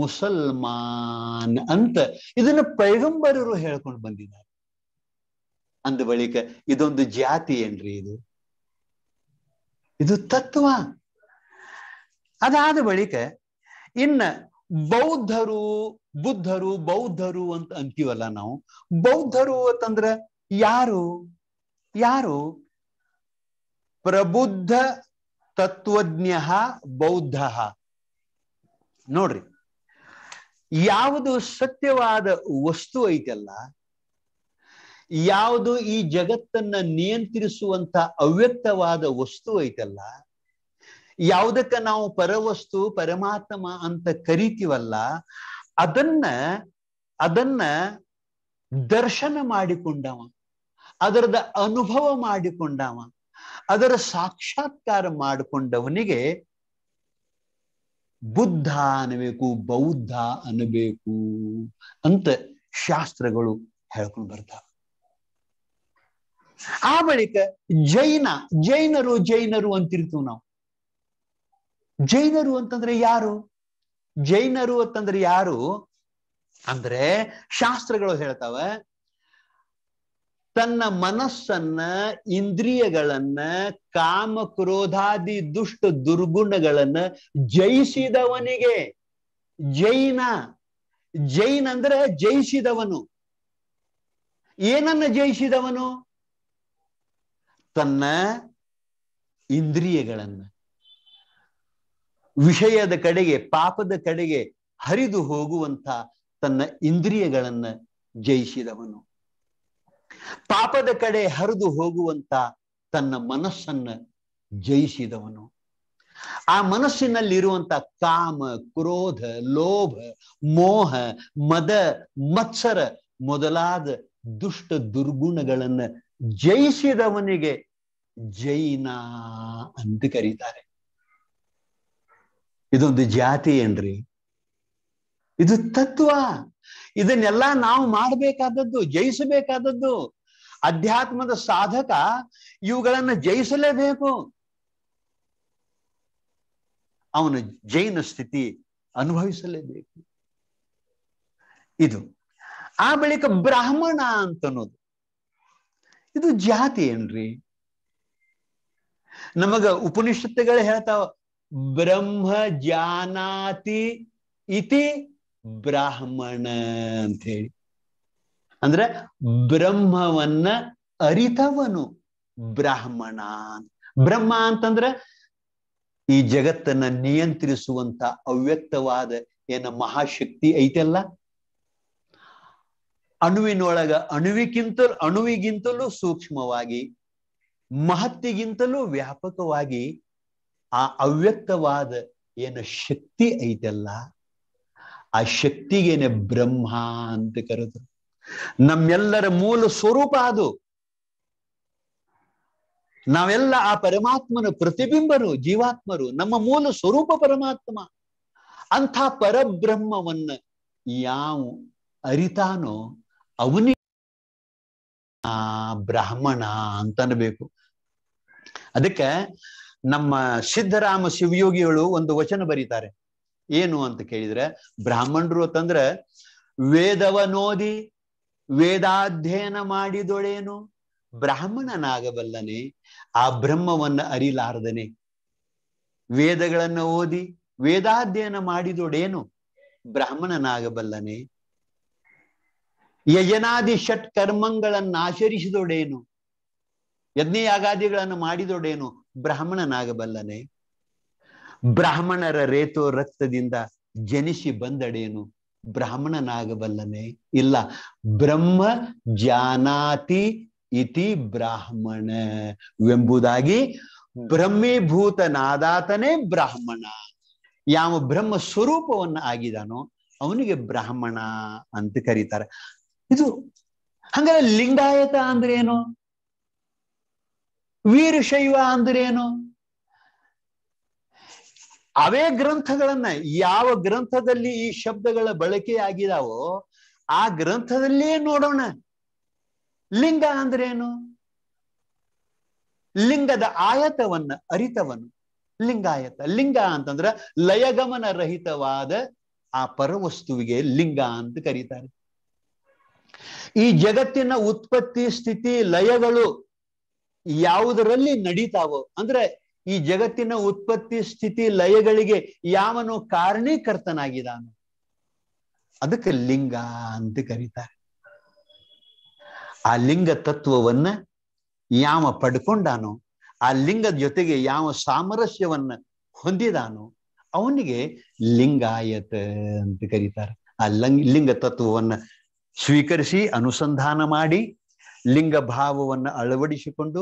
ಮುಸಲ್ಮಾನ್ ಅಂತ ಇದನ್ನ ಪೈಗಂಬರರು ಹೇಳ್ಕೊಂಡು ಬಂದಿದ್ದಾರೆ ಅಂದ ಬಳಿಕ ಇದೊಂದು ಜಾತಿ ಏನ್ರಿ ಇದು ಇದು ತತ್ವ ಅದಾದ ಬಳಿಕ ಇನ್ನ ಬೌದ್ಧರು ಬುದ್ಧರು ಬೌದ್ಧರು ಅಂತ ಅಂತೀವಲ್ಲ ನಾವು ಬೌದ್ಧರು ಅಂತಂದ್ರ ಯಾರು ಯಾರು ಪ್ರಬುದ್ಧ ತತ್ವಜ್ಞ ಬೌದ್ಧ ನೋಡ್ರಿ ಯಾವುದು ಸತ್ಯವಾದ ವಸ್ತು ಐತಲ್ಲ ಯಾವುದು ಈ ಜಗತ್ತನ್ನ ನಿಯಂತ್ರಿಸುವಂತ ಅವ್ಯಕ್ತವಾದ ವಸ್ತು ಐತಲ್ಲ ಯಾವುದಕ್ಕ ನಾವು ಪರವಸ್ತು ಪರಮಾತ್ಮ ಅಂತ ಕರಿತೀವಲ್ಲ ಅದನ್ನ ಅದನ್ನ ದರ್ಶನ ಮಾಡಿಕೊಂಡವ ಅದರದ ಅನುಭವ ಮಾಡಿಕೊಂಡವ ಅದರ ಸಾಕ್ಷಾತ್ಕಾರ ಮಾಡಿಕೊಂಡವನಿಗೆ ಬುದ್ಧ ಅನ್ನಬೇಕು ಬೌದ್ಧ ಅನ್ನಬೇಕು ಅಂತ ಶಾಸ್ತ್ರಗಳು ಹೇಳ್ಕೊಂಡು ಬರ್ತಾವ ಆ ಬಳಿಕ ಜೈನ ಜೈನರು ಜೈನರು ಅಂತಿರ್ತೀವಿ ನಾವು ಜೈನರು ಅಂತಂದ್ರೆ ಯಾರು ಜೈನರು ಅಂತಂದ್ರೆ ಯಾರು ಅಂದ್ರೆ ಶಾಸ್ತ್ರಗಳು ಹೇಳ್ತಾವ ತನ್ನ ಮನಸ್ಸನ್ನ ಇಂದ್ರಿಯಗಳನ್ನ ಕಾಮ ಕ್ರೋಧಾದಿ ದುಷ್ಟ ದುರ್ಗುಣಗಳನ್ನ ಜಯಿಸಿದವನಿಗೆ ಜೈನ ಜೈನ್ ಅಂದ್ರೆ ಜಯಿಸಿದವನು ಏನನ್ನ ಜಯಿಸಿದವನು ತನ್ನ ಇಂದ್ರಿಯಗಳನ್ನ ವಿಷಯದ ಕಡೆಗೆ ಪಾಪದ ಕಡೆಗೆ ಹರಿದು ಹೋಗುವಂತ ತನ್ನ ಇಂದ್ರಿಯಗಳನ್ನ ಜಯಿಸಿದವನು ಪಾಪದ ಕಡೆ ಹರಿದು ಹೋಗುವಂತ ತನ್ನ ಮನಸ್ಸನ್ನ ಜಯಿಸಿದವನು ಆ ಮನಸ್ಸಿನಲ್ಲಿರುವಂತ ಕಾಮ ಕ್ರೋಧ ಲೋಭ ಮೋಹ ಮದ ಮತ್ಸರ ಮೊದಲಾದ ದುಷ್ಟ ದುರ್ಗುಣಗಳನ್ನ ಜಯಿಸಿದವನಿಗೆ ಜೈನ ಅಂತ ಕರೀತಾರೆ ಇದೊಂದು ಜಾತಿ ಏನ್ರಿ ಇದು ತತ್ವ ಇದನ್ನೆಲ್ಲ ನಾವು ಮಾಡಬೇಕಾದದ್ದು ಜಯಿಸಬೇಕಾದದ್ದು ಅಧ್ಯಾತ್ಮದ ಸಾಧಕ ಇವುಗಳನ್ನು ಜಯಿಸಲೇಬೇಕು ಅವನು ಜೈನ ಸ್ಥಿತಿ ಅನುಭವಿಸಲೇಬೇಕು ಇದು ಆ ಬಳಿಕ ಬ್ರಾಹ್ಮಣ ಅನ್ನೋದು ಇದು ಜಾತಿ ಏನ್ರಿ ನಮಗ ಉಪನಿಷತ್ತುಗಳು ಹೇಳ್ತಾವ ಬ್ರಹ್ಮ ಜಾನಾತಿ ಇತಿ ಬ್ರಾಹ್ಮಣ ಅಂತ ಹೇಳಿ ಅಂದ್ರೆ ಬ್ರಹ್ಮವನ್ನ ಅರಿತವನು ಬ್ರಾಹ್ಮಣ ಬ್ರಹ್ಮ ಅಂತಂದ್ರೆ ಈ ಜಗತ್ತನ್ನ ನಿಯಂತ್ರಿಸುವಂತ ಅವ್ಯಕ್ತವಾದ ಏನ ಮಹಾಶಕ್ತಿ ಐತೆಲ್ಲ ಅಣುವಿನೊಳಗ ಅಣುವಿಗಿಂತಲೂ ಅಣುವಿಗಿಂತಲೂ ಸೂಕ್ಷ್ಮವಾಗಿ ಮಹತ್ತಿಗಿಂತಲೂ ವ್ಯಾಪಕವಾಗಿ ಆ ಅವ್ಯಕ್ತವಾದ ಏನು ಶಕ್ತಿ ಐತೆಲ್ಲ ಆ ಶಕ್ತಿಗೇನೆ ಬ್ರಹ್ಮ ಅಂತ ಕರೆದು ನಮ್ಮೆಲ್ಲರ ಮೂಲ ಸ್ವರೂಪ ಅದು ನಾವೆಲ್ಲ ಆ ಪರಮಾತ್ಮನ ಪ್ರತಿಬಿಂಬರು ಜೀವಾತ್ಮರು ನಮ್ಮ ಮೂಲ ಸ್ವರೂಪ ಪರಮಾತ್ಮ ಅಂಥ ಪರಬ್ರಹ್ಮವನ್ನ ಯಾವ ಅರಿತಾನೋ ಆ ಬ್ರಾಹ್ಮಣ ಅಂತನಬೇಕು ಅದಕ್ಕೆ ನಮ್ಮ ಸಿದ್ಧರಾಮ ಶಿವಯೋಗಿಗಳು ಒಂದು ವಚನ ಬರೀತಾರೆ ಏನು ಅಂತ ಕೇಳಿದ್ರೆ ಬ್ರಾಹ್ಮಣರು ಅಂತಂದ್ರ ವೇದವನೋದಿ ವೇದಾಧ್ಯಯನ ಮಾಡಿದೊಳೇನು ಬ್ರಾಹ್ಮಣನಾಗಬಲ್ಲನೆ ಆ ಬ್ರಹ್ಮವನ್ನ ಅರಿಲಾರದನೆ ವೇದಗಳನ್ನ ಓದಿ ವೇದಾಧ್ಯಯನ ಮಾಡಿದೊಡೇನು ಬ್ರಾಹ್ಮಣನಾಗಬಲ್ಲನೆ ಯಜನಾದಿ ಷಟ್ ಕರ್ಮಗಳನ್ನ ಆಚರಿಸಿದೊಡೇನು ಯಜ್ಞಯಾಗಾದಿಗಳನ್ನು ಮಾಡಿದೊಡೇನು ಬ್ರಾಹ್ಮಣನಾಗಬಲ್ಲನೆ ಬ್ರಾಹ್ಮಣರ ರೇತೋ ರಕ್ತದಿಂದ ಜನಿಸಿ ಬಂದಡೇನು ಬ್ರಾಹ್ಮಣನಾಗಬಲ್ಲನೆ ಇಲ್ಲ ಬ್ರಹ್ಮ ಜಾನಾತಿ ಇತಿ ಬ್ರಾಹ್ಮಣ ಎಂಬುದಾಗಿ ಬ್ರಹ್ಮೀಭೂತನಾದಾತನೇ ಬ್ರಾಹ್ಮಣ ಯಾವ ಬ್ರಹ್ಮ ಸ್ವರೂಪವನ್ನ ಆಗಿದಾನೋ ಅವನಿಗೆ ಬ್ರಾಹ್ಮಣ ಅಂತ ಕರೀತಾರೆ ಇದು ಹಂಗಾರೆ ಲಿಂಗಾಯತ ಅಂದ್ರೆ ಏನು ವೀರಶೈವ ಅಂದ್ರೇನು ಅವೇ ಗ್ರಂಥಗಳನ್ನ ಯಾವ ಗ್ರಂಥದಲ್ಲಿ ಈ ಶಬ್ದಗಳ ಬಳಕೆ ಆಗಿದಾವೋ ಆ ಗ್ರಂಥದಲ್ಲಿಯೇ ನೋಡೋಣ ಲಿಂಗ ಅಂದ್ರೇನು ಲಿಂಗದ ಆಯತವನ್ನ ಅರಿತವನು ಲಿಂಗಾಯತ ಲಿಂಗ ಅಂತಂದ್ರ ಲಯಗಮನ ರಹಿತವಾದ ಆ ಪರವಸ್ತುವಿಗೆ ಲಿಂಗ ಅಂತ ಕರೀತಾರೆ ಈ ಜಗತ್ತಿನ ಉತ್ಪತ್ತಿ ಸ್ಥಿತಿ ಲಯಗಳು ಯಾವುದರಲ್ಲಿ ನಡೀತಾವೋ ಅಂದ್ರೆ ಈ ಜಗತ್ತಿನ ಉತ್ಪತ್ತಿ ಸ್ಥಿತಿ ಲಯಗಳಿಗೆ ಯಾವನು ಕಾರಣೀಕರ್ತನಾಗಿದ್ದಾನೋ ಅದಕ್ಕೆ ಲಿಂಗ ಅಂತ ಕರೀತಾರೆ ಆ ಲಿಂಗ ತತ್ವವನ್ನ ಯಾವ ಪಡ್ಕೊಂಡಾನೋ ಆ ಲಿಂಗದ ಜೊತೆಗೆ ಯಾವ ಸಾಮರಸ್ಯವನ್ನ ಹೊಂದಿದಾನೋ ಅವನಿಗೆ ಲಿಂಗಾಯತ ಅಂತ ಕರೀತಾರೆ ಆ ಲಿಂಗ ಲಿಂಗ ತತ್ವವನ್ನ ಸ್ವೀಕರಿಸಿ ಅನುಸಂಧಾನ ಮಾಡಿ ಲಿಂಗ ಭಾವವನ್ನು ಅಳವಡಿಸಿಕೊಂಡು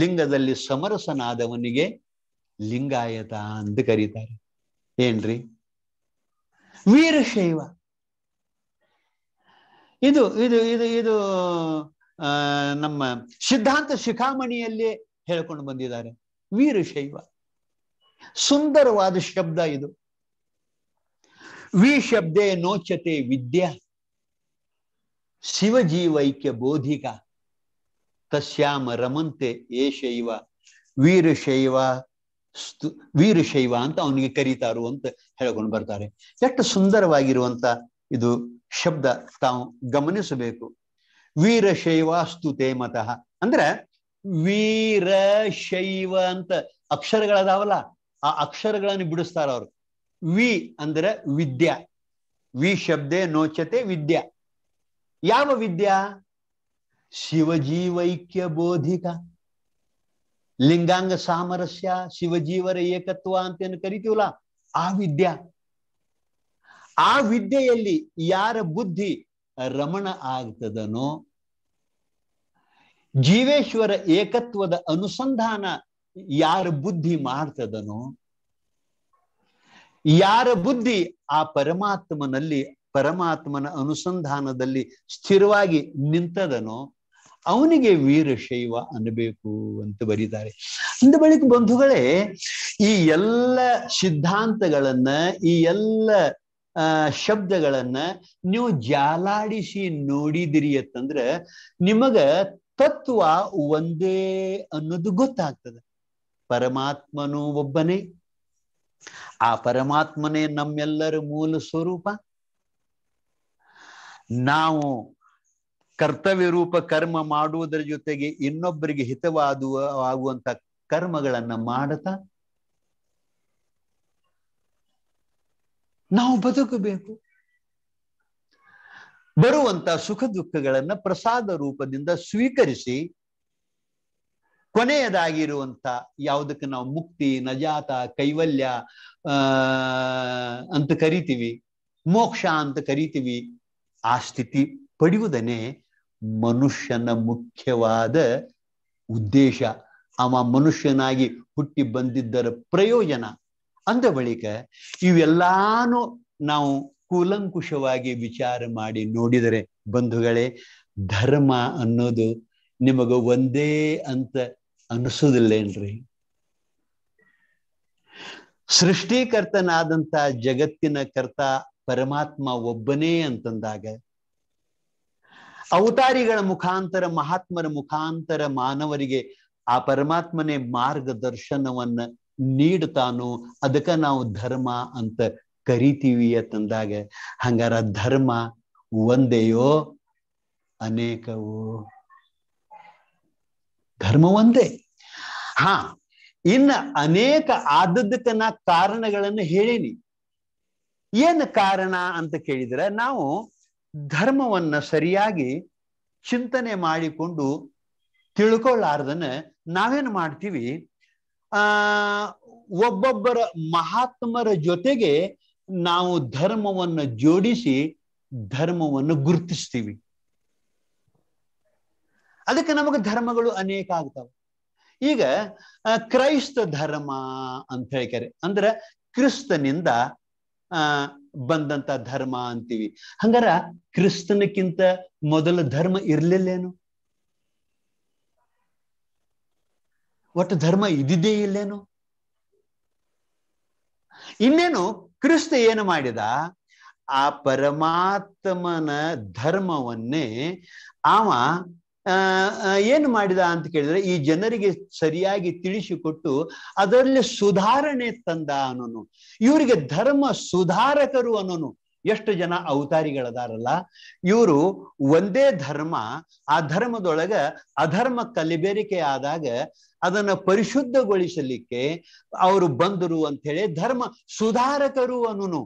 ಲಿಂಗದಲ್ಲಿ ಸಮರಸನಾದವನಿಗೆ ಲಿಂಗಾಯತ ಅಂತ ಕರೀತಾರೆ ಏನ್ರಿ ವೀರಶೈವ ಇದು ಇದು ಇದು ಇದು ನಮ್ಮ ಸಿದ್ಧಾಂತ ಶಿಖಾಮಣಿಯಲ್ಲಿ ಹೇಳ್ಕೊಂಡು ಬಂದಿದ್ದಾರೆ ವೀರಶೈವ ಸುಂದರವಾದ ಶಬ್ದ ಇದು ವಿ ಶಬ್ದೆ ನೋಚತೆ ವಿದ್ಯಾ ಶಿವಜೀವೈಕ್ಯ ಬೋಧಿಕ ತಸ್ಯಾಮ ರಮಂತೆ ಶೈವ ವೀರಶೈವ ಸ್ತು ವೀರಶೈವ ಅಂತ ಅವನಿಗೆ ಕರೀತಾರು ಅಂತ ಹೇಳ್ಕೊಂಡು ಬರ್ತಾರೆ ಎಷ್ಟು ಸುಂದರವಾಗಿರುವಂತ ಇದು ಶಬ್ದ ತಾವು ಗಮನಿಸಬೇಕು ವೀರಶೈವ ಸ್ತುತೆ ಮತಃ ಅಂದ್ರೆ ಶೈವ ಅಂತ ಅಕ್ಷರಗಳದಾವಲ್ಲ ಆ ಅಕ್ಷರಗಳನ್ನು ಬಿಡಿಸ್ತಾರ ಅವರು ವಿ ಅಂದ್ರೆ ವಿದ್ಯಾ ವಿ ಶಬ್ದೆ ನೋಚತೆ ವಿದ್ಯಾ ಯಾವ ವಿದ್ಯಾ ಶಿವಜೀವೈಕ್ಯ ಬೋಧಿಕ ಲಿಂಗಾಂಗ ಸಾಮರಸ್ಯ ಶಿವಜೀವರ ಏಕತ್ವ ಅಂತ ಏನು ಕರಿತೀವಲ್ಲ ಆ ವಿದ್ಯಾ ಆ ವಿದ್ಯೆಯಲ್ಲಿ ಯಾರ ಬುದ್ಧಿ ರಮಣ ಆಗ್ತದನೋ ಜೀವೇಶ್ವರ ಏಕತ್ವದ ಅನುಸಂಧಾನ ಯಾರ ಬುದ್ಧಿ ಮಾಡ್ತದನೋ ಯಾರ ಬುದ್ಧಿ ಆ ಪರಮಾತ್ಮನಲ್ಲಿ ಪರಮಾತ್ಮನ ಅನುಸಂಧಾನದಲ್ಲಿ ಸ್ಥಿರವಾಗಿ ನಿಂತದನೋ ಅವನಿಗೆ ವೀರಶೈವ ಅನ್ನಬೇಕು ಅಂತ ಬರೀತಾರೆ ಅಂದ ಬಳಿಕ ಬಂಧುಗಳೇ ಈ ಎಲ್ಲ ಸಿದ್ಧಾಂತಗಳನ್ನ ಈ ಎಲ್ಲ ಶಬ್ದಗಳನ್ನ ನೀವು ಜಾಲಾಡಿಸಿ ನೋಡಿದಿರಿ ಅಂತಂದ್ರ ನಿಮಗ ತತ್ವ ಒಂದೇ ಅನ್ನೋದು ಗೊತ್ತಾಗ್ತದೆ ಪರಮಾತ್ಮನು ಒಬ್ಬನೇ ಆ ಪರಮಾತ್ಮನೇ ನಮ್ಮೆಲ್ಲರ ಮೂಲ ಸ್ವರೂಪ ನಾವು ಕರ್ತವ್ಯ ರೂಪ ಕರ್ಮ ಮಾಡುವುದರ ಜೊತೆಗೆ ಇನ್ನೊಬ್ಬರಿಗೆ ಹಿತವಾದುವ ಆಗುವಂತ ಕರ್ಮಗಳನ್ನ ಮಾಡತ ನಾವು ಬದುಕಬೇಕು ಬರುವಂತ ಸುಖ ದುಃಖಗಳನ್ನ ಪ್ರಸಾದ ರೂಪದಿಂದ ಸ್ವೀಕರಿಸಿ ಕೊನೆಯದಾಗಿರುವಂತ ಯಾವುದಕ್ಕೆ ನಾವು ಮುಕ್ತಿ ನಜಾತ ಕೈವಲ್ಯ ಅಂತ ಕರಿತೀವಿ ಮೋಕ್ಷ ಅಂತ ಕರಿತೀವಿ ಆ ಸ್ಥಿತಿ ಪಡೆಯುವುದನ್ನೇ ಮನುಷ್ಯನ ಮುಖ್ಯವಾದ ಉದ್ದೇಶ ಅವ ಮನುಷ್ಯನಾಗಿ ಹುಟ್ಟಿ ಬಂದಿದ್ದರ ಪ್ರಯೋಜನ ಅಂದ ಬಳಿಕ ಇವೆಲ್ಲಾನು ನಾವು ಕೂಲಂಕುಷವಾಗಿ ವಿಚಾರ ಮಾಡಿ ನೋಡಿದರೆ ಬಂಧುಗಳೇ ಧರ್ಮ ಅನ್ನೋದು ನಿಮಗ ಒಂದೇ ಅಂತ ಅನಿಸೋದಿಲ್ಲೇನ್ರಿ ಸೃಷ್ಟಿಕರ್ತನಾದಂತ ಜಗತ್ತಿನ ಕರ್ತ ಪರಮಾತ್ಮ ಒಬ್ಬನೇ ಅಂತಂದಾಗ ಅವತಾರಿಗಳ ಮುಖಾಂತರ ಮಹಾತ್ಮರ ಮುಖಾಂತರ ಮಾನವರಿಗೆ ಆ ಪರಮಾತ್ಮನೇ ಮಾರ್ಗದರ್ಶನವನ್ನ ನೀಡ್ತಾನೋ ಅದಕ್ಕ ನಾವು ಧರ್ಮ ಅಂತ ಕರಿತೀವಿ ಅಂತಂದಾಗ ಹಂಗಾರ ಧರ್ಮ ಒಂದೆಯೋ ಅನೇಕವೋ ಧರ್ಮ ಒಂದೇ ಹಾ ಇನ್ನ ಅನೇಕ ಆದದ್ದಕ್ಕೆ ನಾ ಕಾರಣಗಳನ್ನ ಹೇಳಿನಿ ಏನ್ ಕಾರಣ ಅಂತ ಕೇಳಿದ್ರೆ ನಾವು ಧರ್ಮವನ್ನ ಸರಿಯಾಗಿ ಚಿಂತನೆ ಮಾಡಿಕೊಂಡು ತಿಳ್ಕೊಳ್ಳಾರ್ದನ್ನ ನಾವೇನು ಮಾಡ್ತೀವಿ ಆ ಒಬ್ಬೊಬ್ಬರ ಮಹಾತ್ಮರ ಜೊತೆಗೆ ನಾವು ಧರ್ಮವನ್ನು ಜೋಡಿಸಿ ಧರ್ಮವನ್ನು ಗುರುತಿಸ್ತೀವಿ ಅದಕ್ಕೆ ನಮಗೆ ಧರ್ಮಗಳು ಅನೇಕ ಆಗ್ತಾವ ಈಗ ಕ್ರೈಸ್ತ ಧರ್ಮ ಅಂತ ಹೇಳ್ತಾರೆ ಅಂದ್ರೆ ಕ್ರಿಸ್ತನಿಂದ ಆ ಬಂದಂತ ಧರ್ಮ ಅಂತೀವಿ ಹಂಗಾರ ಕ್ರಿಸ್ತನಕ್ಕಿಂತ ಮೊದಲ ಧರ್ಮ ಇರ್ಲಿಲ್ಲೇನು ಒಟ್ಟು ಧರ್ಮ ಇದಿದ್ದೇ ಇಲ್ಲೇನು ಇನ್ನೇನು ಕ್ರಿಸ್ತ ಏನು ಮಾಡಿದ ಆ ಪರಮಾತ್ಮನ ಧರ್ಮವನ್ನೇ ಅವ ಏನು ಮಾಡಿದ ಅಂತ ಕೇಳಿದ್ರೆ ಈ ಜನರಿಗೆ ಸರಿಯಾಗಿ ತಿಳಿಸಿಕೊಟ್ಟು ಅದರಲ್ಲಿ ಸುಧಾರಣೆ ತಂದ ಅನ್ನೋನು ಇವರಿಗೆ ಧರ್ಮ ಸುಧಾರಕರು ಅನ್ನೋನು ಎಷ್ಟು ಜನ ಅವತಾರಿಗಳದಾರಲ್ಲ ಇವರು ಒಂದೇ ಧರ್ಮ ಆ ಧರ್ಮದೊಳಗ ಅಧರ್ಮ ಕಲಿಬೇರಿಕೆ ಆದಾಗ ಅದನ್ನ ಪರಿಶುದ್ಧಗೊಳಿಸಲಿಕ್ಕೆ ಅವರು ಬಂದರು ಅಂತ ಹೇಳಿ ಧರ್ಮ ಸುಧಾರಕರು ಅನ್ನೋನು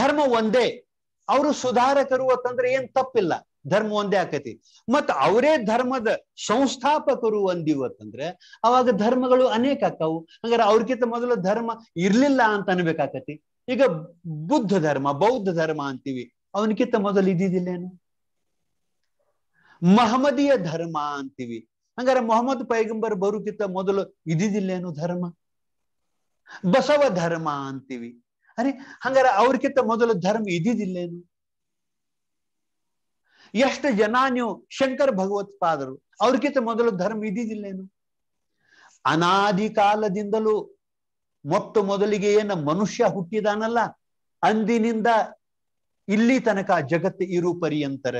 ಧರ್ಮ ಒಂದೇ ಅವರು ಸುಧಾರಕರು ಅಂತಂದ್ರೆ ಏನ್ ತಪ್ಪಿಲ್ಲ ಧರ್ಮ ಒಂದೇ ಆಕತಿ ಮತ್ತ ಅವರೇ ಧರ್ಮದ ಸಂಸ್ಥಾಪಕರು ಅಂದಿವತ್ತಂದ್ರೆ ಅವಾಗ ಧರ್ಮಗಳು ಅನೇಕ ಆಕಾವು ಹಂಗಾರ ಅವ್ರಕ್ಕಿಂತ ಮೊದಲು ಧರ್ಮ ಇರ್ಲಿಲ್ಲ ಅಂತ ಅನ್ಬೇಕಾಕತಿ ಈಗ ಬುದ್ಧ ಧರ್ಮ ಬೌದ್ಧ ಧರ್ಮ ಅಂತೀವಿ ಅವನಕ್ಕಿಂತ ಮೊದಲು ಇದ್ದಿದ್ದಿಲ್ಲೇನು ಮಹಮ್ಮದಿಯ ಧರ್ಮ ಅಂತೀವಿ ಹಂಗಾರ ಮೊಹಮ್ಮದ್ ಪೈಗಂಬರ್ ಬರೋಕ್ಕಿಂತ ಮೊದಲು ಇದ್ದಿದ್ದಿಲ್ಲೇನು ಧರ್ಮ ಬಸವ ಧರ್ಮ ಅಂತೀವಿ ಅರೆ ಹಂಗಾರೆ ಅವ್ರಕ್ಕಿಂತ ಮೊದಲು ಧರ್ಮ ಇದ್ದಿದ್ದಿಲ್ಲೇನು ಎಷ್ಟು ಜನ ನೀವು ಶಂಕರ ಭಗವತ್ಪಾದರು ಅವ್ರಿಗಿಂತ ಮೊದಲು ಧರ್ಮ ಇದ್ದಿದ್ದಿಲ್ಲೇನು ಅನಾದಿ ಕಾಲದಿಂದಲೂ ಮೊಟ್ಟ ಮೊದಲಿಗೆ ಏನ ಮನುಷ್ಯ ಹುಟ್ಟಿದಾನಲ್ಲ ಅಂದಿನಿಂದ ಇಲ್ಲಿ ತನಕ ಜಗತ್ತು ಇರು ಪರ್ಯಂತರ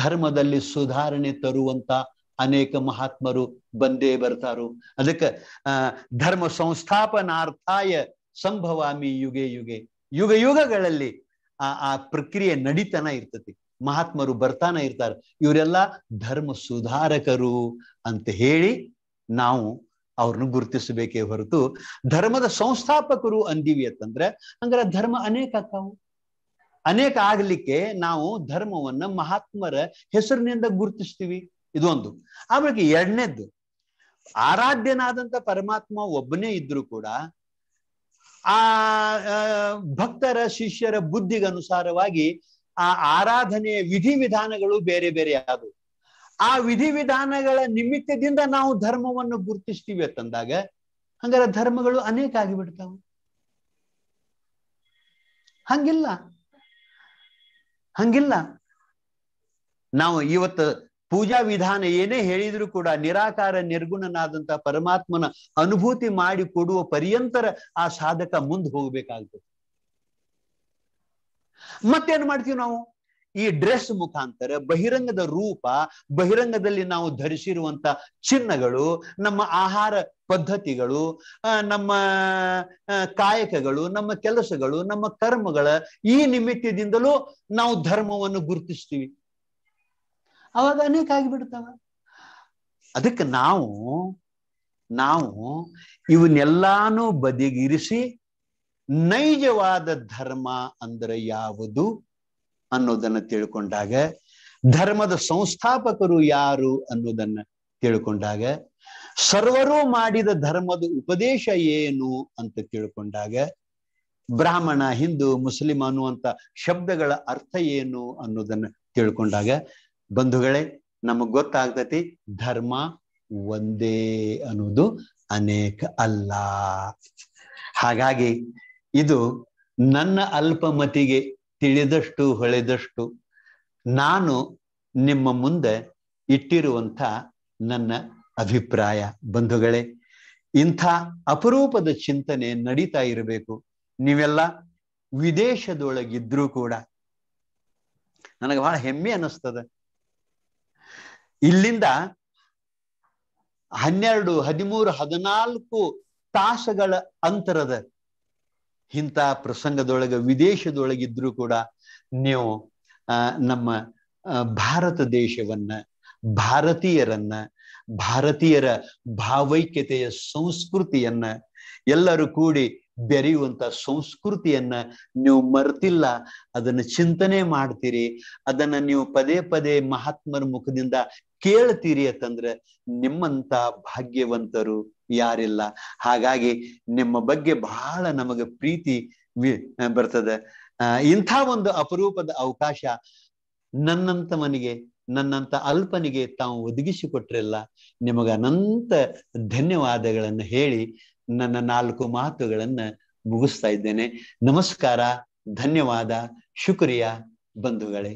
ಧರ್ಮದಲ್ಲಿ ಸುಧಾರಣೆ ತರುವಂತ ಅನೇಕ ಮಹಾತ್ಮರು ಬಂದೇ ಬರ್ತಾರು ಅದಕ್ಕೆ ಧರ್ಮ ಸಂಸ್ಥಾಪನಾರ್ಥಾಯ ಸಂಭವಾಮಿ ಯುಗೆ ಯುಗೆ ಯುಗ ಯುಗಗಳಲ್ಲಿ ಆ ಆ ಪ್ರಕ್ರಿಯೆ ನಡಿತನ ಇರ್ತತಿ ಮಹಾತ್ಮರು ಬರ್ತಾನೆ ಇರ್ತಾರೆ ಇವರೆಲ್ಲ ಧರ್ಮ ಸುಧಾರಕರು ಅಂತ ಹೇಳಿ ನಾವು ಅವ್ರನ್ನು ಗುರುತಿಸಬೇಕೇ ಹೊರತು ಧರ್ಮದ ಸಂಸ್ಥಾಪಕರು ಅಂದೀವಿ ಅಂತಂದ್ರೆ ಹಂಗಾರೆ ಧರ್ಮ ಅನೇಕ ಆಗ್ತಾವು ಅನೇಕ ಆಗ್ಲಿಕ್ಕೆ ನಾವು ಧರ್ಮವನ್ನ ಮಹಾತ್ಮರ ಹೆಸರಿನಿಂದ ಗುರುತಿಸ್ತೀವಿ ಇದೊಂದು ಆಮೇಲೆ ಎರಡನೇದ್ದು ಆರಾಧ್ಯನಾದಂತ ಪರಮಾತ್ಮ ಒಬ್ಬನೇ ಇದ್ರು ಕೂಡ ಆ ಭಕ್ತರ ಶಿಷ್ಯರ ಬುದ್ಧಿಗನುಸಾರವಾಗಿ ಆ ಆರಾಧನೆಯ ವಿಧಿ ವಿಧಾನಗಳು ಬೇರೆ ಬೇರೆ ಆದವು ಆ ವಿಧಿ ವಿಧಾನಗಳ ನಿಮಿತ್ತದಿಂದ ನಾವು ಧರ್ಮವನ್ನು ಗುರುತಿಸ್ತೀವಿ ಅಂತಂದಾಗ ಹಂಗಾರೆ ಧರ್ಮಗಳು ಅನೇಕ ಆಗಿಬಿಡ್ತಾವ ಹಂಗಿಲ್ಲ ಹಂಗಿಲ್ಲ ನಾವು ಇವತ್ತು ಪೂಜಾ ವಿಧಾನ ಏನೇ ಹೇಳಿದ್ರು ಕೂಡ ನಿರಾಕಾರ ನಿರ್ಗುಣನಾದಂತ ಪರಮಾತ್ಮನ ಅನುಭೂತಿ ಮಾಡಿ ಕೊಡುವ ಪರ್ಯಂತರ ಆ ಸಾಧಕ ಮುಂದೆ ಹೋಗ್ಬೇಕಾಗ್ತದೆ ಮತ್ತೇನ್ ಮಾಡ್ತೀವಿ ನಾವು ಈ ಡ್ರೆಸ್ ಮುಖಾಂತರ ಬಹಿರಂಗದ ರೂಪ ಬಹಿರಂಗದಲ್ಲಿ ನಾವು ಧರಿಸಿರುವಂತ ಚಿನ್ನಗಳು ನಮ್ಮ ಆಹಾರ ಪದ್ಧತಿಗಳು ನಮ್ಮ ಕಾಯಕಗಳು ನಮ್ಮ ಕೆಲಸಗಳು ನಮ್ಮ ಕರ್ಮಗಳ ಈ ನಿಮಿತ್ತದಿಂದಲೂ ನಾವು ಧರ್ಮವನ್ನು ಗುರುತಿಸ್ತೀವಿ ಅವಾಗ ಅನೇಕ ಆಗಿಬಿಡ್ತಾವ ಅದಕ್ಕೆ ನಾವು ನಾವು ಇವನ್ನೆಲ್ಲಾನು ಬದಿಗಿರಿಸಿ ನೈಜವಾದ ಧರ್ಮ ಅಂದ್ರೆ ಯಾವುದು ಅನ್ನೋದನ್ನ ತಿಳ್ಕೊಂಡಾಗ ಧರ್ಮದ ಸಂಸ್ಥಾಪಕರು ಯಾರು ಅನ್ನೋದನ್ನ ತಿಳ್ಕೊಂಡಾಗ ಸರ್ವರು ಮಾಡಿದ ಧರ್ಮದ ಉಪದೇಶ ಏನು ಅಂತ ತಿಳ್ಕೊಂಡಾಗ ಬ್ರಾಹ್ಮಣ ಹಿಂದೂ ಮುಸ್ಲಿಂ ಅನ್ನುವಂತ ಶಬ್ದಗಳ ಅರ್ಥ ಏನು ಅನ್ನೋದನ್ನ ತಿಳ್ಕೊಂಡಾಗ ಬಂಧುಗಳೇ ನಮಗ್ ಗೊತ್ತಾಗ್ತತಿ ಧರ್ಮ ಒಂದೇ ಅನ್ನೋದು ಅನೇಕ ಅಲ್ಲ ಹಾಗಾಗಿ ಇದು ನನ್ನ ಅಲ್ಪಮತಿಗೆ ತಿಳಿದಷ್ಟು ಹೊಳೆದಷ್ಟು ನಾನು ನಿಮ್ಮ ಮುಂದೆ ಇಟ್ಟಿರುವಂಥ ನನ್ನ ಅಭಿಪ್ರಾಯ ಬಂಧುಗಳೇ ಇಂಥ ಅಪರೂಪದ ಚಿಂತನೆ ನಡೀತಾ ಇರಬೇಕು ನೀವೆಲ್ಲ ವಿದೇಶದೊಳಗಿದ್ರೂ ಕೂಡ ನನಗೆ ಬಹಳ ಹೆಮ್ಮೆ ಅನ್ನಿಸ್ತದೆ ಇಲ್ಲಿಂದ ಹನ್ನೆರಡು ಹದಿಮೂರು ಹದಿನಾಲ್ಕು ತಾಸುಗಳ ಅಂತರದ ಇಂಥ ಪ್ರಸಂಗದೊಳಗ ವಿದೇಶದೊಳಗಿದ್ರು ಕೂಡ ನೀವು ನಮ್ಮ ಭಾರತ ದೇಶವನ್ನ ಭಾರತೀಯರನ್ನ ಭಾರತೀಯರ ಭಾವೈಕ್ಯತೆಯ ಸಂಸ್ಕೃತಿಯನ್ನ ಎಲ್ಲರೂ ಕೂಡಿ ಬೆರೆಯುವಂತ ಸಂಸ್ಕೃತಿಯನ್ನ ನೀವು ಮರ್ತಿಲ್ಲ ಅದನ್ನ ಚಿಂತನೆ ಮಾಡ್ತೀರಿ ಅದನ್ನ ನೀವು ಪದೇ ಪದೇ ಮಹಾತ್ಮರ ಮುಖದಿಂದ ಕೇಳ್ತೀರಿ ಅಂತಂದ್ರೆ ನಿಮ್ಮಂತ ಭಾಗ್ಯವಂತರು ಯಾರಿಲ್ಲ ಹಾಗಾಗಿ ನಿಮ್ಮ ಬಗ್ಗೆ ಬಹಳ ನಮಗೆ ಪ್ರೀತಿ ವಿ ಬರ್ತದೆ ಇಂಥ ಒಂದು ಅಪರೂಪದ ಅವಕಾಶ ನನ್ನಂತವನಿಗೆ ನನ್ನಂತ ಅಲ್ಪನಿಗೆ ತಾವು ಒದಗಿಸಿಕೊಟ್ರಲ್ಲ ನಿಮಗೆ ಅನಂತ ಧನ್ಯವಾದಗಳನ್ನು ಹೇಳಿ ನನ್ನ ನಾಲ್ಕು ಮಾತುಗಳನ್ನ ಮುಗಿಸ್ತಾ ಇದ್ದೇನೆ ನಮಸ್ಕಾರ ಧನ್ಯವಾದ ಶುಕ್ರಿಯಾ ಬಂಧುಗಳೇ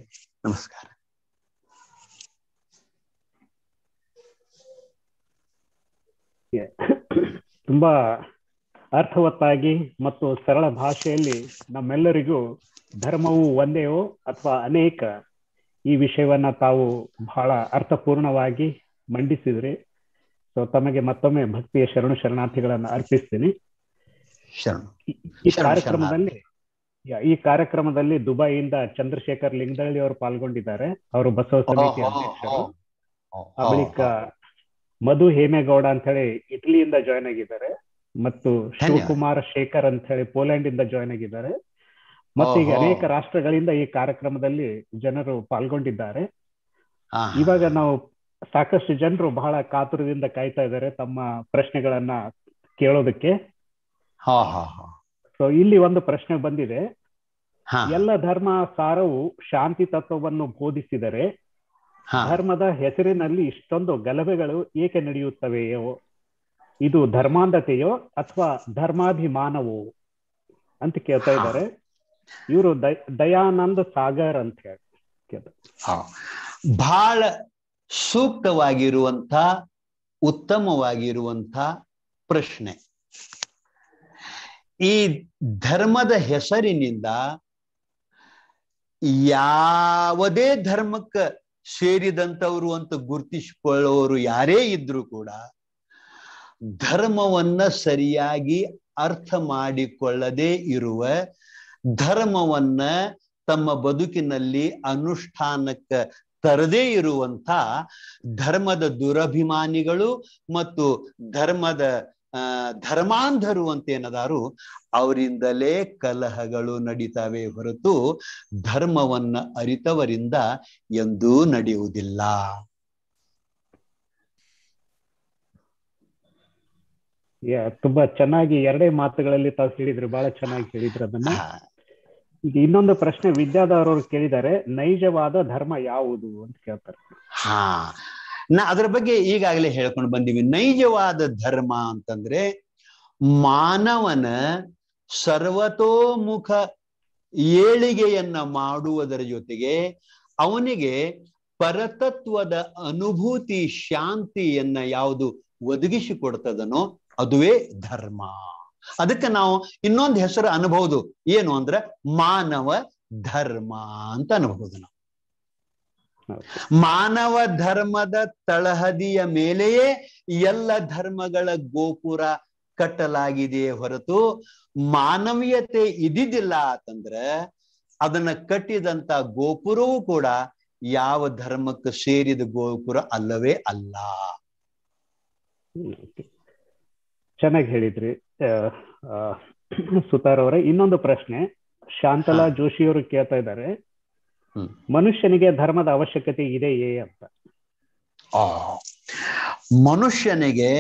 ನಮಸ್ಕಾರ ತುಂಬಾ ಅರ್ಥವತ್ತಾಗಿ ಮತ್ತು ಸರಳ ಭಾಷೆಯಲ್ಲಿ ನಮ್ಮೆಲ್ಲರಿಗೂ ಧರ್ಮವು ಒಂದೇ ಅಥವಾ ಅನೇಕ ಈ ವಿಷಯವನ್ನ ತಾವು ಬಹಳ ಅರ್ಥಪೂರ್ಣವಾಗಿ ಮಂಡಿಸಿದ್ರಿ ಸೊ ತಮಗೆ ಮತ್ತೊಮ್ಮೆ ಭಕ್ತಿಯ ಶರಣು ಶರಣಾರ್ಥಿಗಳನ್ನು ಅರ್ಪಿಸ್ತೀನಿ ಈ ಕಾರ್ಯಕ್ರಮದಲ್ಲಿ ಈ ಕಾರ್ಯಕ್ರಮದಲ್ಲಿ ದುಬೈಯಿಂದ ಚಂದ್ರಶೇಖರ್ ಲಿಂಗದಳ್ಳಿ ಅವರು ಪಾಲ್ಗೊಂಡಿದ್ದಾರೆ ಅವರು ಬಸವ ಸಮಿತಿ ಅಧ್ಯಕ್ಷರು ಬಳಿಕ ಮಧು ಹೇಮೇಗೌಡ ಅಂತ ಹೇಳಿ ಇಟಲಿಯಿಂದ ಜಾಯ್ನ್ ಆಗಿದ್ದಾರೆ ಮತ್ತು ಶಿವಕುಮಾರ್ ಶೇಖರ್ ಅಂತ ಹೇಳಿ ಪೋಲೆಂಡ್ ಇಂದ ಜಾಯ್ನ್ ಆಗಿದ್ದಾರೆ ಮತ್ತೆ ಈಗ ಅನೇಕ ರಾಷ್ಟ್ರಗಳಿಂದ ಈ ಕಾರ್ಯಕ್ರಮದಲ್ಲಿ ಜನರು ಪಾಲ್ಗೊಂಡಿದ್ದಾರೆ ಇವಾಗ ನಾವು ಸಾಕಷ್ಟು ಜನರು ಬಹಳ ಕಾತುರದಿಂದ ಕಾಯ್ತಾ ಇದ್ದಾರೆ ತಮ್ಮ ಪ್ರಶ್ನೆಗಳನ್ನ ಕೇಳೋದಕ್ಕೆ ಸೊ ಇಲ್ಲಿ ಒಂದು ಪ್ರಶ್ನೆ ಬಂದಿದೆ ಎಲ್ಲ ಧರ್ಮ ಸಾರವು ಶಾಂತಿ ತತ್ವವನ್ನು ಬೋಧಿಸಿದರೆ ಧರ್ಮದ ಹೆಸರಿನಲ್ಲಿ ಇಷ್ಟೊಂದು ಗಲಭೆಗಳು ಏಕೆ ನಡೆಯುತ್ತವೆಯೋ ಇದು ಧರ್ಮಾಂಧತೆಯೋ ಅಥವಾ ಧರ್ಮಾಭಿಮಾನವೋ ಅಂತ ಕೇಳ್ತಾ ಇದ್ದಾರೆ ಇವರು ದಯಾನಂದ ಸಾಗರ್ ಅಂತ ಹೇಳಿ ಬಹಳ ಸೂಕ್ತವಾಗಿರುವಂತ ಉತ್ತಮವಾಗಿರುವಂತ ಪ್ರಶ್ನೆ ಈ ಧರ್ಮದ ಹೆಸರಿನಿಂದ ಯಾವುದೇ ಧರ್ಮಕ್ಕೆ ಸೇರಿದಂಥವ್ರು ಅಂತ ಗುರುತಿಸಿಕೊಳ್ಳೋರು ಯಾರೇ ಇದ್ರು ಕೂಡ ಧರ್ಮವನ್ನ ಸರಿಯಾಗಿ ಅರ್ಥ ಮಾಡಿಕೊಳ್ಳದೇ ಇರುವ ಧರ್ಮವನ್ನ ತಮ್ಮ ಬದುಕಿನಲ್ಲಿ ಅನುಷ್ಠಾನಕ್ಕೆ ತರದೇ ಇರುವಂತ ಧರ್ಮದ ದುರಭಿಮಾನಿಗಳು ಮತ್ತು ಧರ್ಮದ ಧರ್ಮಾಂಧರು ಅಂತ ಏನದಾರು ಅವರಿಂದಲೇ ಕಲಹಗಳು ನಡೀತಾವೆ ಹೊರತು ಧರ್ಮವನ್ನ ಅರಿತವರಿಂದ ಎಂದೂ ನಡೆಯುವುದಿಲ್ಲ ತುಂಬಾ ಚೆನ್ನಾಗಿ ಎರಡೇ ಮಾತುಗಳಲ್ಲಿ ತಾವು ಹೇಳಿದ್ರು ಬಹಳ ಚೆನ್ನಾಗಿ ಹೇಳಿದ್ರು ಅದನ್ನ ಈಗ ಇನ್ನೊಂದು ಪ್ರಶ್ನೆ ವಿದ್ಯಾಧರ್ ಅವರು ಕೇಳಿದ್ದಾರೆ ನೈಜವಾದ ಧರ್ಮ ಯಾವುದು ಅಂತ ಕೇಳ್ತಾರೆ ಹಾ ನಾ ಅದರ ಬಗ್ಗೆ ಈಗಾಗಲೇ ಹೇಳ್ಕೊಂಡು ಬಂದಿವಿ ನೈಜವಾದ ಧರ್ಮ ಅಂತಂದ್ರೆ ಮಾನವನ ಸರ್ವತೋಮುಖ ಏಳಿಗೆಯನ್ನ ಮಾಡುವುದರ ಜೊತೆಗೆ ಅವನಿಗೆ ಪರತತ್ವದ ಅನುಭೂತಿ ಶಾಂತಿಯನ್ನ ಯಾವುದು ಒದಗಿಸಿಕೊಡ್ತದನೋ ಅದುವೇ ಧರ್ಮ ಅದಕ್ಕೆ ನಾವು ಇನ್ನೊಂದು ಹೆಸರು ಅನ್ಬಹುದು ಏನು ಅಂದ್ರೆ ಮಾನವ ಧರ್ಮ ಅಂತ ಅನ್ಬಹುದು ನಾವು ಮಾನವ ಧರ್ಮದ ತಳಹದಿಯ ಮೇಲೆಯೇ ಎಲ್ಲ ಧರ್ಮಗಳ ಗೋಪುರ ಕಟ್ಟಲಾಗಿದೆ ಹೊರತು ಮಾನವೀಯತೆ ಇದ್ದಿದ್ದಿಲ್ಲ ಅಂತಂದ್ರೆ ಅದನ್ನ ಕಟ್ಟಿದಂತ ಗೋಪುರವೂ ಕೂಡ ಯಾವ ಧರ್ಮಕ್ಕೆ ಸೇರಿದ ಗೋಪುರ ಅಲ್ಲವೇ ಅಲ್ಲ ಚೆನ್ನಾಗಿ ಹೇಳಿದ್ರಿ ಸುತಾರ್ ಅವರ ಇನ್ನೊಂದು ಪ್ರಶ್ನೆ ಶಾಂತಲಾ ಜೋಶಿ ಅವರು ಕೇಳ್ತಾ ಇದ್ದಾರೆ ಮನುಷ್ಯನಿಗೆ ಧರ್ಮದ ಅವಶ್ಯಕತೆ ಇದೆಯೇ ಅಂತ ಮನುಷ್ಯನಿಗೆ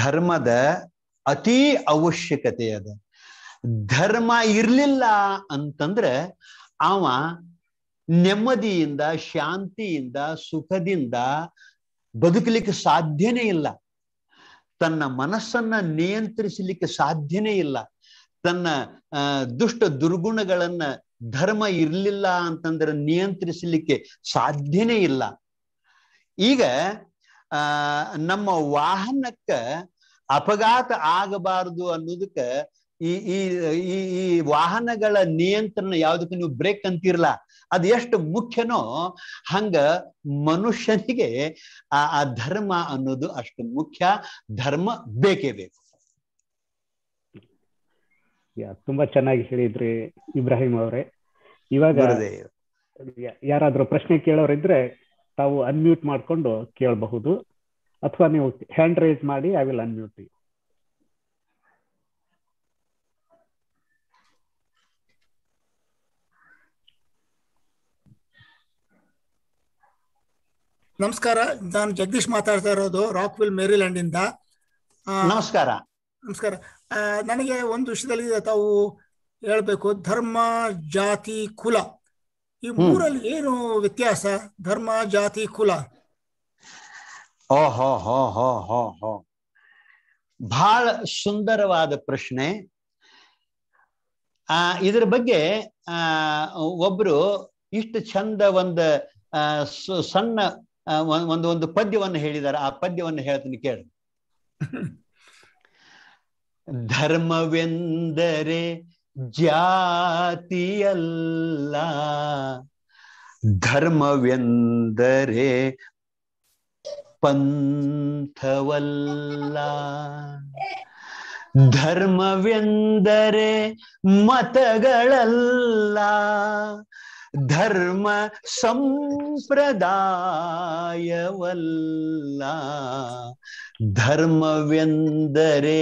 ಧರ್ಮದ ಅತಿ ಅವಶ್ಯಕತೆ ಅದ ಧರ್ಮ ಇರ್ಲಿಲ್ಲ ಅಂತಂದ್ರೆ ಅವ ನೆಮ್ಮದಿಯಿಂದ ಶಾಂತಿಯಿಂದ ಸುಖದಿಂದ ಬದುಕಲಿಕ್ಕೆ ಸಾಧ್ಯನೇ ಇಲ್ಲ ತನ್ನ ಮನಸ್ಸನ್ನ ನಿಯಂತ್ರಿಸಲಿಕ್ಕೆ ಸಾಧ್ಯನೇ ಇಲ್ಲ ತನ್ನ ದುಷ್ಟ ದುರ್ಗುಣಗಳನ್ನ ಧರ್ಮ ಇರಲಿಲ್ಲ ಅಂತಂದ್ರೆ ನಿಯಂತ್ರಿಸಲಿಕ್ಕೆ ಸಾಧ್ಯನೇ ಇಲ್ಲ ಈಗ ನಮ್ಮ ವಾಹನಕ್ಕ ಅಪಘಾತ ಆಗಬಾರದು ಅನ್ನೋದಕ್ಕ ಈ ಈ ಈ ವಾಹನಗಳ ನಿಯಂತ್ರಣ ಯಾವ್ದಕ್ಕೆ ನೀವು ಬ್ರೇಕ್ ಅಂತೀರ್ಲಾ ಅದು ಎಷ್ಟು ಮುಖ್ಯನೋ ಹಂಗ ಮನುಷ್ಯನಿಗೆ ಆ ಆ ಧರ್ಮ ಅನ್ನೋದು ಅಷ್ಟು ಮುಖ್ಯ ಧರ್ಮ ಬೇಕೇ ಬೇಕು ತುಂಬಾ ಚೆನ್ನಾಗಿ ಹೇಳಿದ್ರಿ ಇಬ್ರಾಹಿಂ ಅವರೇ ಇವಾಗ ಯಾರಾದ್ರೂ ಪ್ರಶ್ನೆ ಕೇಳೋರಿದ್ರೆ ತಾವು ಅನ್ಮ್ಯೂಟ್ ಮಾಡ್ಕೊಂಡು ಕೇಳಬಹುದು ಅಥವಾ ನೀವು ಹ್ಯಾಂಡ್ ರೈಸ್ ಮಾಡಿ ಐ ವಿಲ್ ಅನ್ಮ್ಯೂಟ್ ಯು ನಮಸ್ಕಾರ ನಾನು ಜಗದೀಶ್ ಮಾತಾಡ್ತಾ ಇರೋದು ರಾಕ್ವಿಲ್ ಮೇರಿಲ್ಯಾಂಡ್ ಇಂದ ನಮಸ್ಕಾರ ನಮಸ್ಕಾರ ನನಗೆ ಒಂದು ವಿಷಯದಲ್ಲಿ ತಾವು ಹೇಳ್ಬೇಕು ಧರ್ಮ ಜಾತಿ ಕುಲ ಈ ಮೂರಲ್ಲಿ ಏನು ವ್ಯತ್ಯಾಸ ಧರ್ಮ ಜಾತಿ ಕುಲ ಓಹೋ ಹೋ ಹೋ ಹೋ ಹೋ ಬಹಳ ಸುಂದರವಾದ ಪ್ರಶ್ನೆ ಆ ಇದ್ರ ಬಗ್ಗೆ ಆ ಒಬ್ರು ಇಷ್ಟು ಚಂದ ಒಂದು ಸಣ್ಣ ಒಂದು ಒಂದು ಪದ್ಯವನ್ನು ಹೇಳಿದ್ದಾರೆ ಆ ಪದ್ಯವನ್ನು ಹೇಳ್ತೀನಿ ಕೇಳ <laughs> ಧರ್ಮವೆಂದರೆ ಜಾತಿಯಲ್ಲ ಧರ್ಮವೆಂದರೆ ಪಂಥವಲ್ಲ ಧರ್ಮವೆಂದರೆ ಮತಗಳಲ್ಲ ಧರ್ಮ ಸಂಪ್ರದಾಯವಲ್ಲ ಧರ್ಮವೆಂದರೆ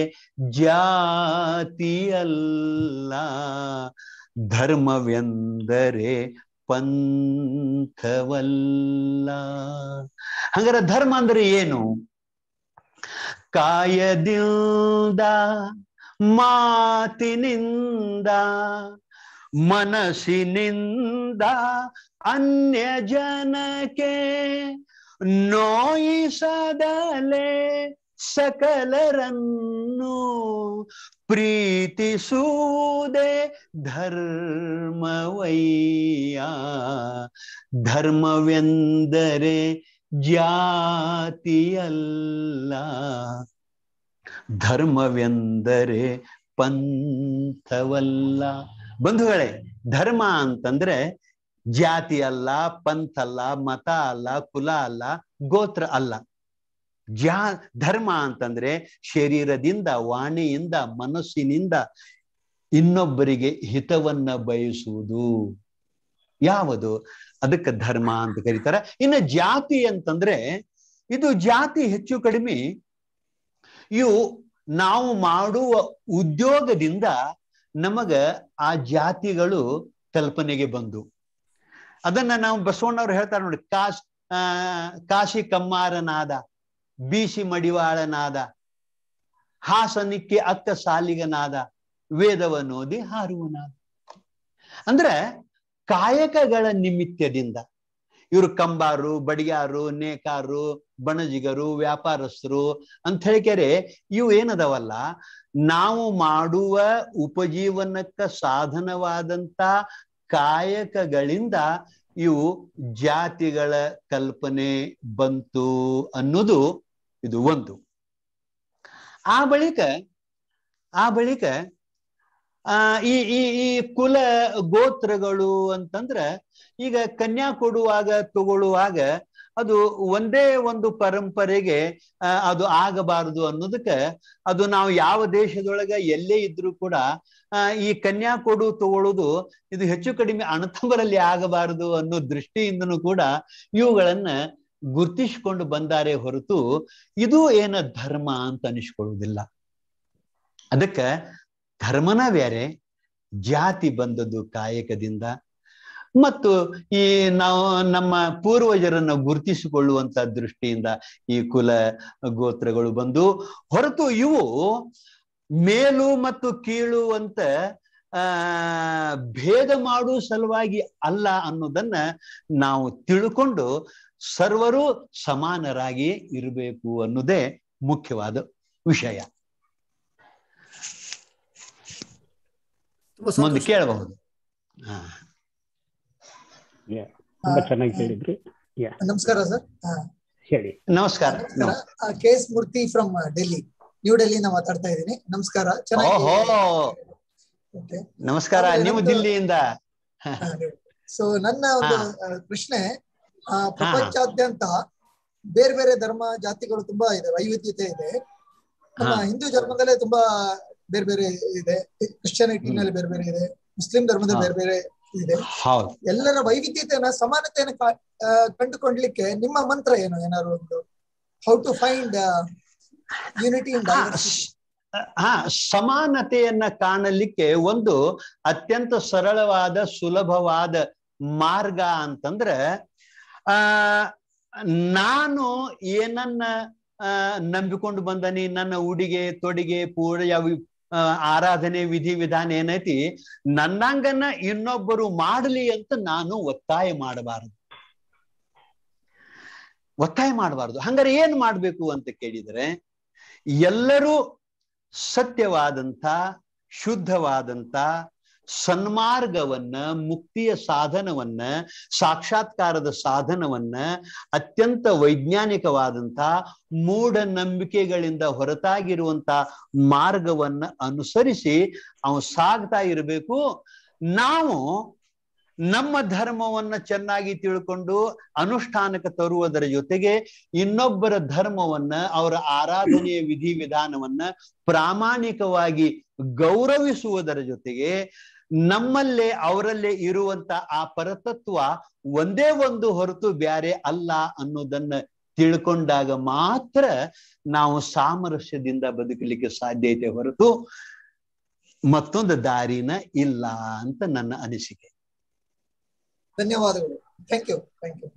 ಜಾತಿಯಲ್ಲ ಧರ್ಮವೆಂದರೆ ಪಂಥವಲ್ಲ ಹಂಗಾರ ಧರ್ಮ ಅಂದ್ರೆ ಏನು ಕಾಯದಿಂದ ಮಾತಿನಿಂದ ಮನಸ್ಸಿನಿಂದ ಅನ್ಯ ಜನಕ್ಕೆ ನೋಯಿಸದಲೆ ಸಕಲರನ್ನು ಪ್ರೀತಿಸುವುದೇ ಧರ್ಮವಯ್ಯ ಧರ್ಮವೆಂದರೆ ಜಾತಿಯಲ್ಲ ಧರ್ಮವೆಂದರೆ ಪಂಥವಲ್ಲ ಬಂಧುಗಳೇ ಧರ್ಮ ಅಂತಂದ್ರೆ ಜಾತಿ ಅಲ್ಲ ಪಂಥ ಅಲ್ಲ ಮತ ಅಲ್ಲ ಕುಲ ಅಲ್ಲ ಗೋತ್ರ ಅಲ್ಲ ಜಾ ಧರ್ಮ ಅಂತಂದ್ರೆ ಶರೀರದಿಂದ ವಾಣಿಯಿಂದ ಮನಸ್ಸಿನಿಂದ ಇನ್ನೊಬ್ಬರಿಗೆ ಹಿತವನ್ನ ಬಯಸುವುದು ಯಾವುದು ಅದಕ್ಕೆ ಧರ್ಮ ಅಂತ ಕರೀತಾರೆ ಇನ್ನು ಜಾತಿ ಅಂತಂದ್ರೆ ಇದು ಜಾತಿ ಹೆಚ್ಚು ಕಡಿಮೆ ಇವು ನಾವು ಮಾಡುವ ಉದ್ಯೋಗದಿಂದ ನಮಗ ಆ ಜಾತಿಗಳು ಕಲ್ಪನೆಗೆ ಬಂದು ಅದನ್ನ ನಾವು ಬಸವಣ್ಣವ್ರು ಹೇಳ್ತಾರೆ ನೋಡಿ ಕಾಶ್ ಕಾಶಿ ಕಮ್ಮಾರನಾದ ಬೀಸಿ ಮಡಿವಾಳನಾದ ಹಾಸನಿಕ್ಕೆ ಅಕ್ಕ ಸಾಲಿಗನಾದ ವೇದವನೋದಿ ಹಾರುವನಾದ ಅಂದ್ರೆ ಕಾಯಕಗಳ ನಿಮಿತ್ತದಿಂದ ಇವರು ಕಂಬಾರು ಬಡಿಯಾರು ನೇಕಾರು ಬಣಜಿಗರು ವ್ಯಾಪಾರಸ್ಥರು ಅಂತ ಹೇಳಿಕೆರೆ ಇವು ಏನದವಲ್ಲ ನಾವು ಮಾಡುವ ಉಪಜೀವನಕ್ಕ ಸಾಧನವಾದಂತ ಕಾಯಕಗಳಿಂದ ಇವು ಜಾತಿಗಳ ಕಲ್ಪನೆ ಬಂತು ಅನ್ನೋದು ಇದು ಒಂದು ಆ ಬಳಿಕ ಆ ಬಳಿಕ ಆ ಈ ಈ ಕುಲ ಗೋತ್ರಗಳು ಅಂತಂದ್ರ ಈಗ ಕನ್ಯಾ ಕೊಡುವಾಗ ತಗೊಳ್ಳುವಾಗ ಅದು ಒಂದೇ ಒಂದು ಪರಂಪರೆಗೆ ಅದು ಆಗಬಾರದು ಅನ್ನೋದಕ್ಕೆ ಅದು ನಾವು ಯಾವ ದೇಶದೊಳಗ ಎಲ್ಲೇ ಇದ್ರೂ ಕೂಡ ಈ ಕನ್ಯಾ ಕೊಡು ತಗೊಳ್ಳೋದು ಇದು ಹೆಚ್ಚು ಕಡಿಮೆ ಅಣತಂಬರಲ್ಲಿ ಆಗಬಾರದು ಅನ್ನೋ ದೃಷ್ಟಿಯಿಂದನೂ ಕೂಡ ಇವುಗಳನ್ನ ಗುರ್ತಿಸಿಕೊಂಡು ಬಂದಾರೆ ಹೊರತು ಇದು ಏನ ಧರ್ಮ ಅಂತ ಅನಿಸ್ಕೊಳ್ಳುವುದಿಲ್ಲ ಅದಕ್ಕೆ ಧರ್ಮನ ಬೇರೆ ಜಾತಿ ಬಂದದ್ದು ಕಾಯಕದಿಂದ ಮತ್ತು ಈ ನಾವು ನಮ್ಮ ಪೂರ್ವಜರನ್ನು ಗುರುತಿಸಿಕೊಳ್ಳುವಂತ ದೃಷ್ಟಿಯಿಂದ ಈ ಕುಲ ಗೋತ್ರಗಳು ಬಂದು ಹೊರತು ಇವು ಮೇಲು ಮತ್ತು ಕೀಳು ಅಂತ ಆ ಭೇದ ಮಾಡು ಸಲುವಾಗಿ ಅಲ್ಲ ಅನ್ನೋದನ್ನ ನಾವು ತಿಳ್ಕೊಂಡು ಸರ್ವರು ಸಮಾನರಾಗಿ ಇರಬೇಕು ಅನ್ನೋದೇ ಮುಖ್ಯವಾದ ವಿಷಯ ಕೇಳಬಹುದು ಹಾ ತುಂಬಾ ಚೆನ್ನಾಗಿ ನಮಸ್ಕಾರ ಸರ್ ಹೇಳಿ ನಮಸ್ಕಾರ K S Murthy from Delhi new ಡೆಲ್ಲಿಯಿಂದ ಮಾತಾಡ್ತಾ ಇದ್ದೀನಿ ನಮಸ್ಕಾರ ಚೆನ್ನಾಗಿ ನಮಸ್ಕಾರ ನೀವು ದಿಲ್ಲಿಯಿಂದ ಸೊ ನನ್ನ ಒಂದು ಪ್ರಶ್ನೆ ಪ್ರಪಂಚಾದ್ಯಂತ ಬೇರೆ ಬೇರೆ ಧರ್ಮ ಜಾತಿಗಳು ತುಂಬಾ ಇದೆ ವೈವಿಧ್ಯತೆ ಇದೆ ನಮ್ಮ ಹಿಂದೂ ಧರ್ಮದಲ್ಲೇ ತುಂಬಾ ಬೇರೆ ಬೇರೆ ಇದೆ ಕ್ರಿಶ್ಚಿಯಾನಿಟಿನಲ್ಲಿ ಬೇರೆ ಬೇರೆ ಇದೆ ಮುಸ್ಲಿಂ ಧರ್ಮದಲ್ಲಿ ಬೇರೆ ಬೇರೆ ಇದೆ ಎಲ್ಲರ ವೈವಿಧ್ಯತೆಯನ್ನ ಸಮಾನತೆಯನ್ನು ಕಂಡುಕೊಂಡ್ಲಿಕ್ಕೆ ನಿಮ್ಮ ಮಂತ್ರ ಏನು ಏನಾದ್ರು ಒಂದು how to find unity in ಹಾ ಸಮಾನತೆಯನ್ನ ಕಾಣಲಿಕ್ಕೆ ಒಂದು ಅತ್ಯಂತ ಸರಳವಾದ ಸುಲಭವಾದ ಮಾರ್ಗ ಅಂತಂದ್ರೆ ಆ ನಾನು ಏನನ್ನ ನಂಬಿಕೊಂಡು ಬಂದನಿ ನನ್ನ ಉಡಿಗೆ ತೊಡಿಗೆ ಪೂಜೆ ಆರಾಧನೆ ವಿಧಿ ವಿಧಾನ ಏನೈತಿ ನನ್ನಂಗನ್ನ ಇನ್ನೊಬ್ಬರು ಮಾಡಲಿ ಅಂತ ನಾನು ಒತ್ತಾಯ ಮಾಡಬಾರದು ಒತ್ತಾಯ ಮಾಡಬಾರದು ಹಂಗಾರೆ ಏನ್ ಮಾಡ್ಬೇಕು ಅಂತ ಕೇಳಿದರೆ ಎಲ್ಲರೂ ಸತ್ಯವಾದಂತ ಶುದ್ಧವಾದಂತ ಸನ್ಮಾರ್ಗವನ್ನ ಮುಕ್ತಿಯ ಸಾಧನವನ್ನ ಸಾಕ್ಷಾತ್ಕಾರದ ಸಾಧನವನ್ನ ಅತ್ಯಂತ ವೈಜ್ಞಾನಿಕವಾದಂತ ಮೂಢನಂಬಿಕೆಗಳಿಂದ ಹೊರತಾಗಿರುವಂತ ಮಾರ್ಗವನ್ನ ಅನುಸರಿಸಿ ಅವನು ಸಾಗ್ತಾ ಇರಬೇಕು ನಾವು ನಮ್ಮ ಧರ್ಮವನ್ನ ಚೆನ್ನಾಗಿ ತಿಳ್ಕೊಂಡು ಅನುಷ್ಠಾನಕ್ಕೆ ತರುವುದರ ಜೊತೆಗೆ ಇನ್ನೊಬ್ಬರ ಧರ್ಮವನ್ನ ಅವರ ಆರಾಧನೆಯ ವಿಧಿವಿಧಾನವನ್ನ ಪ್ರಾಮಾಣಿಕವಾಗಿ ಗೌರವಿಸುವುದರ ಜೊತೆಗೆ ನಮ್ಮಲ್ಲೇ ಅವರಲ್ಲೇ ಇರುವಂತ ಆ ಪರತತ್ವ ಒಂದೇ ಒಂದು ಹೊರತು ಬ್ಯಾರೆ ಅಲ್ಲ ಅನ್ನೋದನ್ನ ತಿಳ್ಕೊಂಡಾಗ ಮಾತ್ರ ನಾವು ಸಾಮರಸ್ಯದಿಂದ ಬದುಕಲಿಕ್ಕೆ ಸಾಧ್ಯತೆ ಹೊರತು ಮತ್ತೊಂದು ದಾರಿನ ಇಲ್ಲ ಅಂತ ನನ್ನ ಅನಿಸಿಕೆ ಧನ್ಯವಾದಗಳು ಥ್ಯಾಂಕ್ ಯು ಥ್ಯಾಂಕ್ ಯು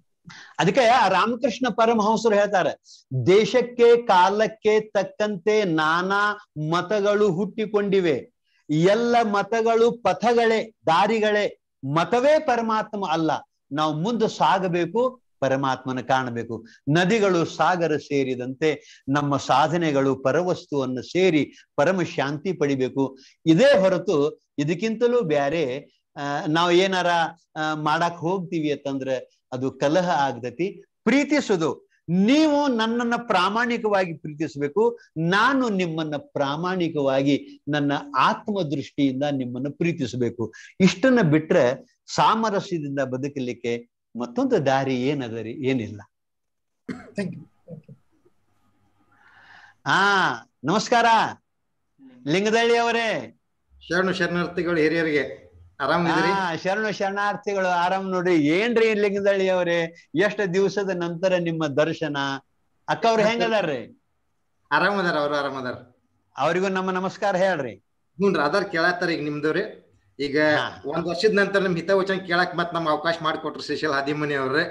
ಅದಕ್ಕೆ ರಾಮಕೃಷ್ಣ ಪರಮಹಂಸರು ಹೇಳ್ತಾರೆ ದೇಶಕ್ಕೆ ಕಾಲಕ್ಕೆ ತಕ್ಕಂತೆ ನಾನಾ ಮತಗಳು ಹುಟ್ಟಿಕೊಂಡಿವೆ ಎಲ್ಲ ಮತಗಳು ಪಥಗಳೇ ದಾರಿಗಳೇ ಮತವೇ ಪರಮಾತ್ಮ ಅಲ್ಲ ನಾವು ಮುಂದೆ ಸಾಗಬೇಕು ಪರಮಾತ್ಮನ ಕಾಣಬೇಕು ನದಿಗಳು ಸಾಗರ ಸೇರಿದಂತೆ ನಮ್ಮ ಸಾಧನೆಗಳು ಪರವಸ್ತುವನ್ನು ಸೇರಿ ಪರಮ ಶಾಂತಿ ಪಡಿಬೇಕು ಇದೇ ಹೊರತು ಇದಕ್ಕಿಂತಲೂ ಬ್ಯಾರೆ ನಾವು ಏನಾರ ಮಾಡಕ್ ಹೋಗ್ತೀವಿ ಅಂತಂದ್ರೆ ಅದು ಕಲಹ ಆಗ್ತತಿ ಪ್ರೀತಿಸುದು ನೀವು ನನ್ನನ್ನ ಪ್ರಾಮಾಣಿಕವಾಗಿ ಪ್ರೀತಿಸಬೇಕು ನಾನು ನಿಮ್ಮನ್ನ ಪ್ರಾಮಾಣಿಕವಾಗಿ ನನ್ನ ಆತ್ಮ ದೃಷ್ಟಿಯಿಂದ ನಿಮ್ಮನ್ನು ಪ್ರೀತಿಸಬೇಕು ಇಷ್ಟನ್ನ ಬಿಟ್ರೆ ಸಾಮರಸ್ಯದಿಂದ ಬದುಕಲಿಕ್ಕೆ ಮತ್ತೊಂದು ದಾರಿ ಏನದರಿ ಏನಿಲ್ಲ ಆ ನಮಸ್ಕಾರ ಲಿಂಗದಳ್ಳಿ ಅವರೇ ಶರಣು ಶರಣಾರ್ಥಿಗಳು ಹಿರಿಯರಿಗೆ ಶರಣ ಶರಣಾರ್ಥಿಗಳು ಆರಾಮ್ ನೋಡ್ರಿ ಏನ್ರಿ ಲಿಂಗದಳ್ಳಿ ಅವ್ರಿ ಎಷ್ಟು ದಿವಸದ ನಂತರ ನಿಮ್ಮ ದರ್ಶನ ಅಕ್ಕ ಅವ್ರ ಹೆಂಗದಾರ್ರಿ ಅದಾರ ಅವ್ರು ಅದಾರ ಅವ್ರಿಗೂ ನಮ್ಮ ನಮಸ್ಕಾರ ಹೇಳ್ರಿ ಹ್ಞೂನ್ರಿ ಅದಾರ ಕೇಳತ್ತಾರ ಈಗ ನಿಮ್ದವ್ರಿ ಈಗ ಒಂದ್ ವರ್ಷದ ನಂತರ ನಿಮ್ ಹಿತವಚನ ಕೇಳಕ್ ಮತ್ ನಮ್ಗೆ ಅವಕಾಶ ಮಾಡ್ಕೊಟ್ರಿ ಶಿಶಲ್ ಹದಿಮನಿ ಅವ್ರೆ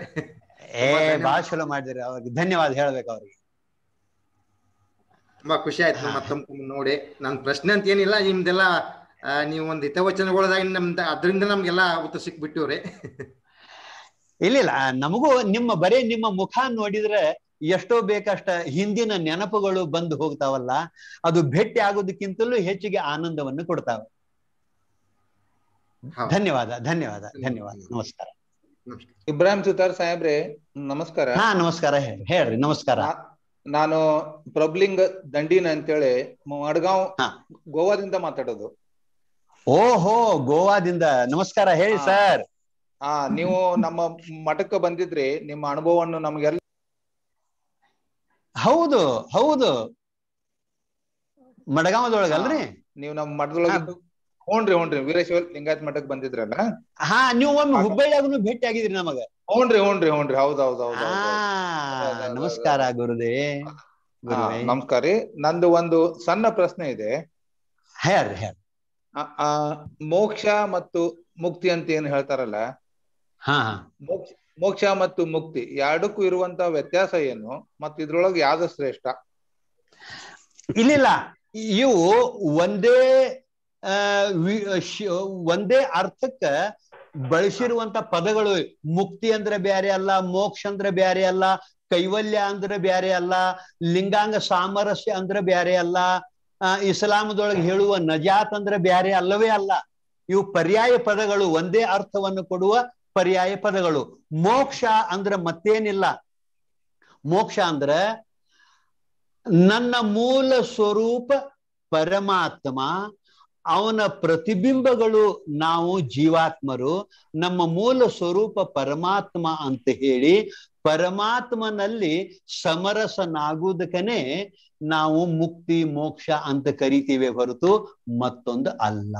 ಏ ಬಾಳ ಚಲೋ ಮಾಡಿದ್ರಿ ಅವ್ರಿಗೆ ಧನ್ಯವಾದ ಹೇಳ್ಬೇಕು ಅವ್ರಿಗೆ ತುಂಬಾ ಖುಷಿ ಆಯ್ತು ನೋಡಿ ನನ್ ಪ್ರಶ್ನೆ ಅಂತ ಏನಿಲ್ಲ ನಿಮ್ದೆಲ್ಲ ನೀವು ಒಂದು ಹಿತವಚನಗಳದಾಗ ನಮ್ದು ಅದರಿಂದ ನಮ್ಗೆಲ್ಲ ಉತ್ತರ ಸಿಕ್ಬಿಟ್ಟಿವ್ರಿ ಇಲ್ಲ ನಮಗೂ ನಿಮ್ಮ ಬರೀ ನಿಮ್ಮ ಮುಖ ನೋಡಿದ್ರೆ ಎಷ್ಟೋ ಬೇಕಷ್ಟ ಹಿಂದಿನ ನೆನಪುಗಳು ಬಂದು ಹೋಗ್ತಾವಲ್ಲ ಅದು ಭೇಟಿ ಆಗೋದಕ್ಕಿಂತಲೂ ಹೆಚ್ಚಿಗೆ ಆನಂದವನ್ನು ಕೊಡ್ತಾವೆ ಧನ್ಯವಾದ ಧನ್ಯವಾದ ಧನ್ಯವಾದ ನಮಸ್ಕಾರ ಇಬ್ರಾಹಿಂ ಸುತಾರ್ ಸಾಹೇಬ್ರೆ ನಮಸ್ಕಾರ ಹಾ ನಮಸ್ಕಾರ ಹೇಳ್ರಿ ನಮಸ್ಕಾರ ನಾನು ಪ್ರಬ್ಲಿಂಗ್ ದಂಡಿನ ಅಂತೇಳಿ ಮಡ್ಗಾಂವ್ ಗೋವಾದಿಂದ ಮಾತಾಡೋದು ಓಹೋ ಗೋವಾದಿಂದ ನಮಸ್ಕಾರ ಹೇಳಿ ಸರ್ ಹಾ ನೀವು ನಮ್ಮ ಮಠಕ್ಕೆ ಬಂದಿದ್ರಿ ನಿಮ್ಮ ಅನುಭವವನ್ನು ನಮ್ಗೆ ಹೌದು ಹೌದು ಮಡಗಾಮದೊಳಗಲ್ರಿ ನೀವು ನಮ್ಮ ಮಠದೊಳಗ ಹ್ಞೂನ್ರಿ ಹ್ಞೂನ್ರಿ ವೀರೇಶ್ವರ ಲಿಂಗಾಯತ್ ಮಠಕ್ಕೆ ಬಂದಿದ್ರಲ್ಲ ಹಾ ನೀವು ಒಮ್ಮೆ ಹುಬ್ಬಳ್ಳಿಯಾಗೂ ಭೇಟಿ ಆಗಿದ್ರಿ ನಮಗ ಹ್ಞೂನ್ರಿ ಹ್ಞೂನ್ರಿ ಹ್ಞೂನ್ರಿ ಹೌದು ಹೌದು ಹೌದು ನಮಸ್ಕಾರ ಗುರುದೇ ನಮಸ್ಕಾರ ರೀ ನಂದು ಒಂದು ಸಣ್ಣ ಪ್ರಶ್ನೆ ಇದೆ ಹೇಳ್ರಿ ಹೇಳ್ರಿ ಆ ಮೋಕ್ಷ ಮತ್ತು ಮುಕ್ತಿ ಅಂತ ಏನ್ ಹೇಳ್ತಾರಲ್ಲ ಮೋಕ್ಷ ಮೋಕ್ಷ ಮತ್ತು ಮುಕ್ತಿ ಎರಡಕ್ಕೂ ಇರುವಂತ ವ್ಯತ್ಯಾಸ ಏನು ಮತ್ತು ಇದ್ರೊಳಗೆ ಯಾವ್ದು ಶ್ರೇಷ್ಠ ಇಲ್ಲಿಲ್ಲ ಇವು ಒಂದೇ ಒಂದೇ ಅರ್ಥಕ್ಕ ಬಳಸಿರುವಂತ ಪದಗಳು ಮುಕ್ತಿ ಅಂದ್ರೆ ಬ್ಯಾರೆ ಅಲ್ಲ ಮೋಕ್ಷ ಅಂದ್ರೆ ಬ್ಯಾರೆ ಅಲ್ಲ ಕೈವಲ್ಯ ಅಂದ್ರೆ ಬ್ಯಾರೆ ಅಲ್ಲ ಲಿಂಗಾಂಗ ಸಾಮರಸ್ಯ ಅಂದ್ರೆ ಬ್ಯಾರೆ ಅಲ್ಲ ಇಸ್ಲಾಮದೊಳಗೆ ಹೇಳುವ ನಜಾತ್ ಅಂದ್ರೆ ಬ್ಯಾರೆ ಅಲ್ಲವೇ ಅಲ್ಲ ಇವು ಪರ್ಯಾಯ ಪದಗಳು ಒಂದೇ ಅರ್ಥವನ್ನು ಕೊಡುವ ಪರ್ಯಾಯ ಪದಗಳು ಮೋಕ್ಷ ಅಂದ್ರೆ ಮತ್ತೇನಿಲ್ಲ ಮೋಕ್ಷ ಅಂದ್ರೆ ನನ್ನ ಮೂಲ ಸ್ವರೂಪ ಪರಮಾತ್ಮ ಅವನ ಪ್ರತಿಬಿಂಬಗಳು ನಾವು ಜೀವಾತ್ಮರು ನಮ್ಮ ಮೂಲ ಸ್ವರೂಪ ಪರಮಾತ್ಮ ಅಂತ ಹೇಳಿ ಪರಮಾತ್ಮನಲ್ಲಿ ಸಮರಸನಾಗುವುದಕ್ಕನೇ ನಾವು ಮುಕ್ತಿ ಮೋಕ್ಷ ಅಂತ ಕರಿತೀವಿ ಹೊರತು ಮತ್ತೊಂದು ಅಲ್ಲ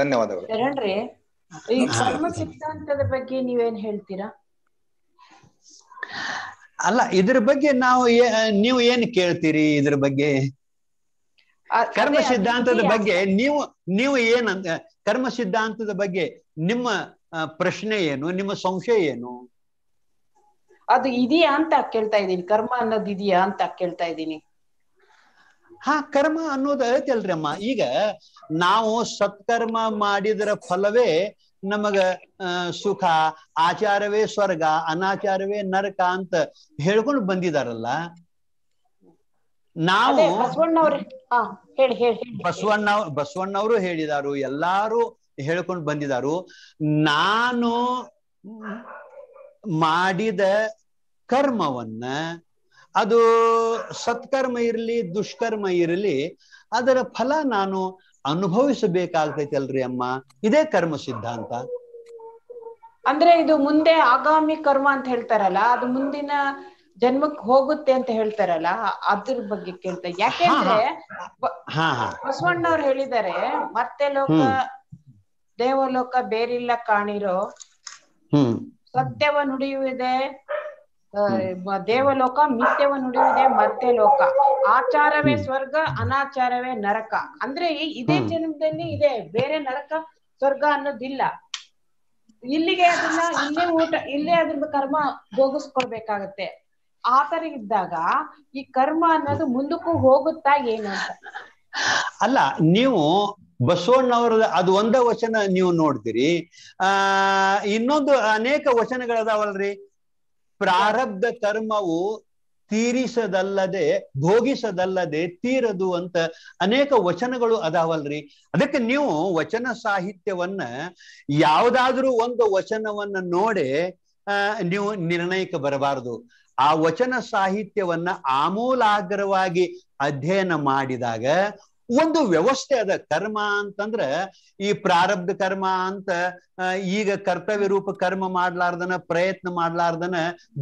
ಧನ್ಯವಾದಗಳು ಸಿದ್ಧಾಂತದ ಬಗ್ಗೆ ನೀವೇನ್ ಹೇಳ್ತೀರಾ ಅಲ್ಲ ಇದ್ರ ಬಗ್ಗೆ ನಾವು ನೀವು ಏನ್ ಕೇಳ್ತೀರಿ ಇದ್ರ ಬಗ್ಗೆ ಕರ್ಮ ಸಿದ್ಧಾಂತದ ಬಗ್ಗೆ ನೀವು ನೀವು ಏನಂತ ಕರ್ಮ ಸಿದ್ಧಾಂತದ ಬಗ್ಗೆ ನಿಮ್ಮ ಪ್ರಶ್ನೆ ಏನು ನಿಮ್ಮ ಸಂಶಯ ಏನು ಅದು ಇದೆಯಾ ಅಂತ ಕೇಳ್ತಾ ಇದ್ದೀನಿ ಕರ್ಮ ಅನ್ನೋದು ಇದೆಯಾ ಅಂತ ಕೇಳ್ತಾ ಇದ್ದೀನಿ ಹಾ ಕರ್ಮ ಅನ್ನೋದು ಅಲ್ರಿ ಅಮ್ಮ ಈಗ ನಾವು ಸತ್ಕರ್ಮ ಮಾಡಿದ್ರ ಫಲವೇ ನಮಗ ಸುಖ ಆಚಾರವೇ ಸ್ವರ್ಗ ಅನಾಚಾರವೇ ನರಕ ಅಂತ ಹೇಳ್ಕೊಂಡು ಬಂದಿದಾರಲ್ಲ ನಾವು ಬಸವಣ್ಣ ಬಸವಣ್ಣವರು ಹೇಳಿದಾರು ಎಲ್ಲಾರು ಹೇಳ್ಕೊಂಡು ಬಂದಿದಾರು ನಾನು ಮಾಡಿದ ಕರ್ಮವನ್ನ ಅದು ಸತ್ಕರ್ಮ ಇರಲಿ ದುಷ್ಕರ್ಮ ಇರಲಿ ಅದರ ಫಲ ನಾನು ಅನುಭವಿಸಬೇಕಾಗ್ತೈತಿ ಅಲ್ರಿ ಅಮ್ಮ ಇದೇ ಕರ್ಮ ಸಿದ್ಧಾಂತ ಅಂದ್ರೆ ಇದು ಮುಂದೆ ಆಗಾಮಿ ಕರ್ಮ ಅಂತ ಹೇಳ್ತಾರಲ್ಲ ಅದು ಮುಂದಿನ ಜನ್ಮಕ್ ಹೋಗುತ್ತೆ ಅಂತ ಹೇಳ್ತಾರಲ್ಲ ಅದ್ರ ಬಗ್ಗೆ ಕೇಳ್ತ ಯಾಕೆಂದ್ರೆ ಬಸವಣ್ಣವ್ರು ಹೇಳಿದ್ದಾರೆ ಮತ್ತೆ ಲೋಕ ದೇವಲೋಕ ಬೇರಿಲ್ಲ ಕಾಣಿರೋ ಸತ್ಯವ ನುಡಿಯುವುದೇ ದೇವಲೋಕ ಮಿಥ್ಯವ ನುಡಿಯುವುದೇ ಮತ್ತೆ ಲೋಕ ಆಚಾರವೇ ಸ್ವರ್ಗ ಅನಾಚಾರವೇ ನರಕ ಅಂದ್ರೆ ಇದೇ ಜನ್ಮದಲ್ಲಿ ಇದೆ ಬೇರೆ ನರಕ ಸ್ವರ್ಗ ಅನ್ನೋದಿಲ್ಲ ಇಲ್ಲಿಗೆ ಅದನ್ನ ಇಲ್ಲೇ ಊಟ ಇಲ್ಲೇ ಅದ್ರ ಕರ್ಮ ಭೋಗಿಸ್ಕೊಳ್ಬೇಕಾಗತ್ತೆ ಆತರ ಇದ್ದಾಗ ಈ ಕರ್ಮ ಅನ್ನೋದು ಮುಂದಕ್ಕೂ ಹೋಗುತ್ತಾ ಏನು ಅಲ್ಲ ನೀವು ಬಸವಣ್ಣವರ ಅದು ಒಂದ ವಚನ ನೀವು ನೋಡ್ತೀರಿ ಆ ಇನ್ನೊಂದು ಅನೇಕ ವಚನಗಳದಾವಲ್ರಿ ಪ್ರಾರಬ್ಧ ಕರ್ಮವು ತೀರಿಸದಲ್ಲದೆ ಭೋಗಿಸದಲ್ಲದೆ ತೀರದು ಅಂತ ಅನೇಕ ವಚನಗಳು ಅದಾವಲ್ರಿ ಅದಕ್ಕೆ ನೀವು ವಚನ ಸಾಹಿತ್ಯವನ್ನ ಯಾವ್ದಾದ್ರೂ ಒಂದು ವಚನವನ್ನ ನೋಡಿ ನೀವು ನಿರ್ಣಯಕ್ಕೆ ಬರಬಾರದು ಆ ವಚನ ಸಾಹಿತ್ಯವನ್ನ ಆಮೂಲಾಗ್ರವಾಗಿ ಅಧ್ಯಯನ ಮಾಡಿದಾಗ ಒಂದು ವ್ಯವಸ್ಥೆ ಅದ ಕರ್ಮ ಅಂತಂದ್ರ ಈ ಪ್ರಾರಬ್ಧ ಕರ್ಮ ಅಂತ ಈಗ ಕರ್ತವ್ಯ ರೂಪ ಕರ್ಮ ಮಾಡ್ಲಾರ್ದನ ಪ್ರಯತ್ನ ಮಾಡ್ಲಾರ್ದನ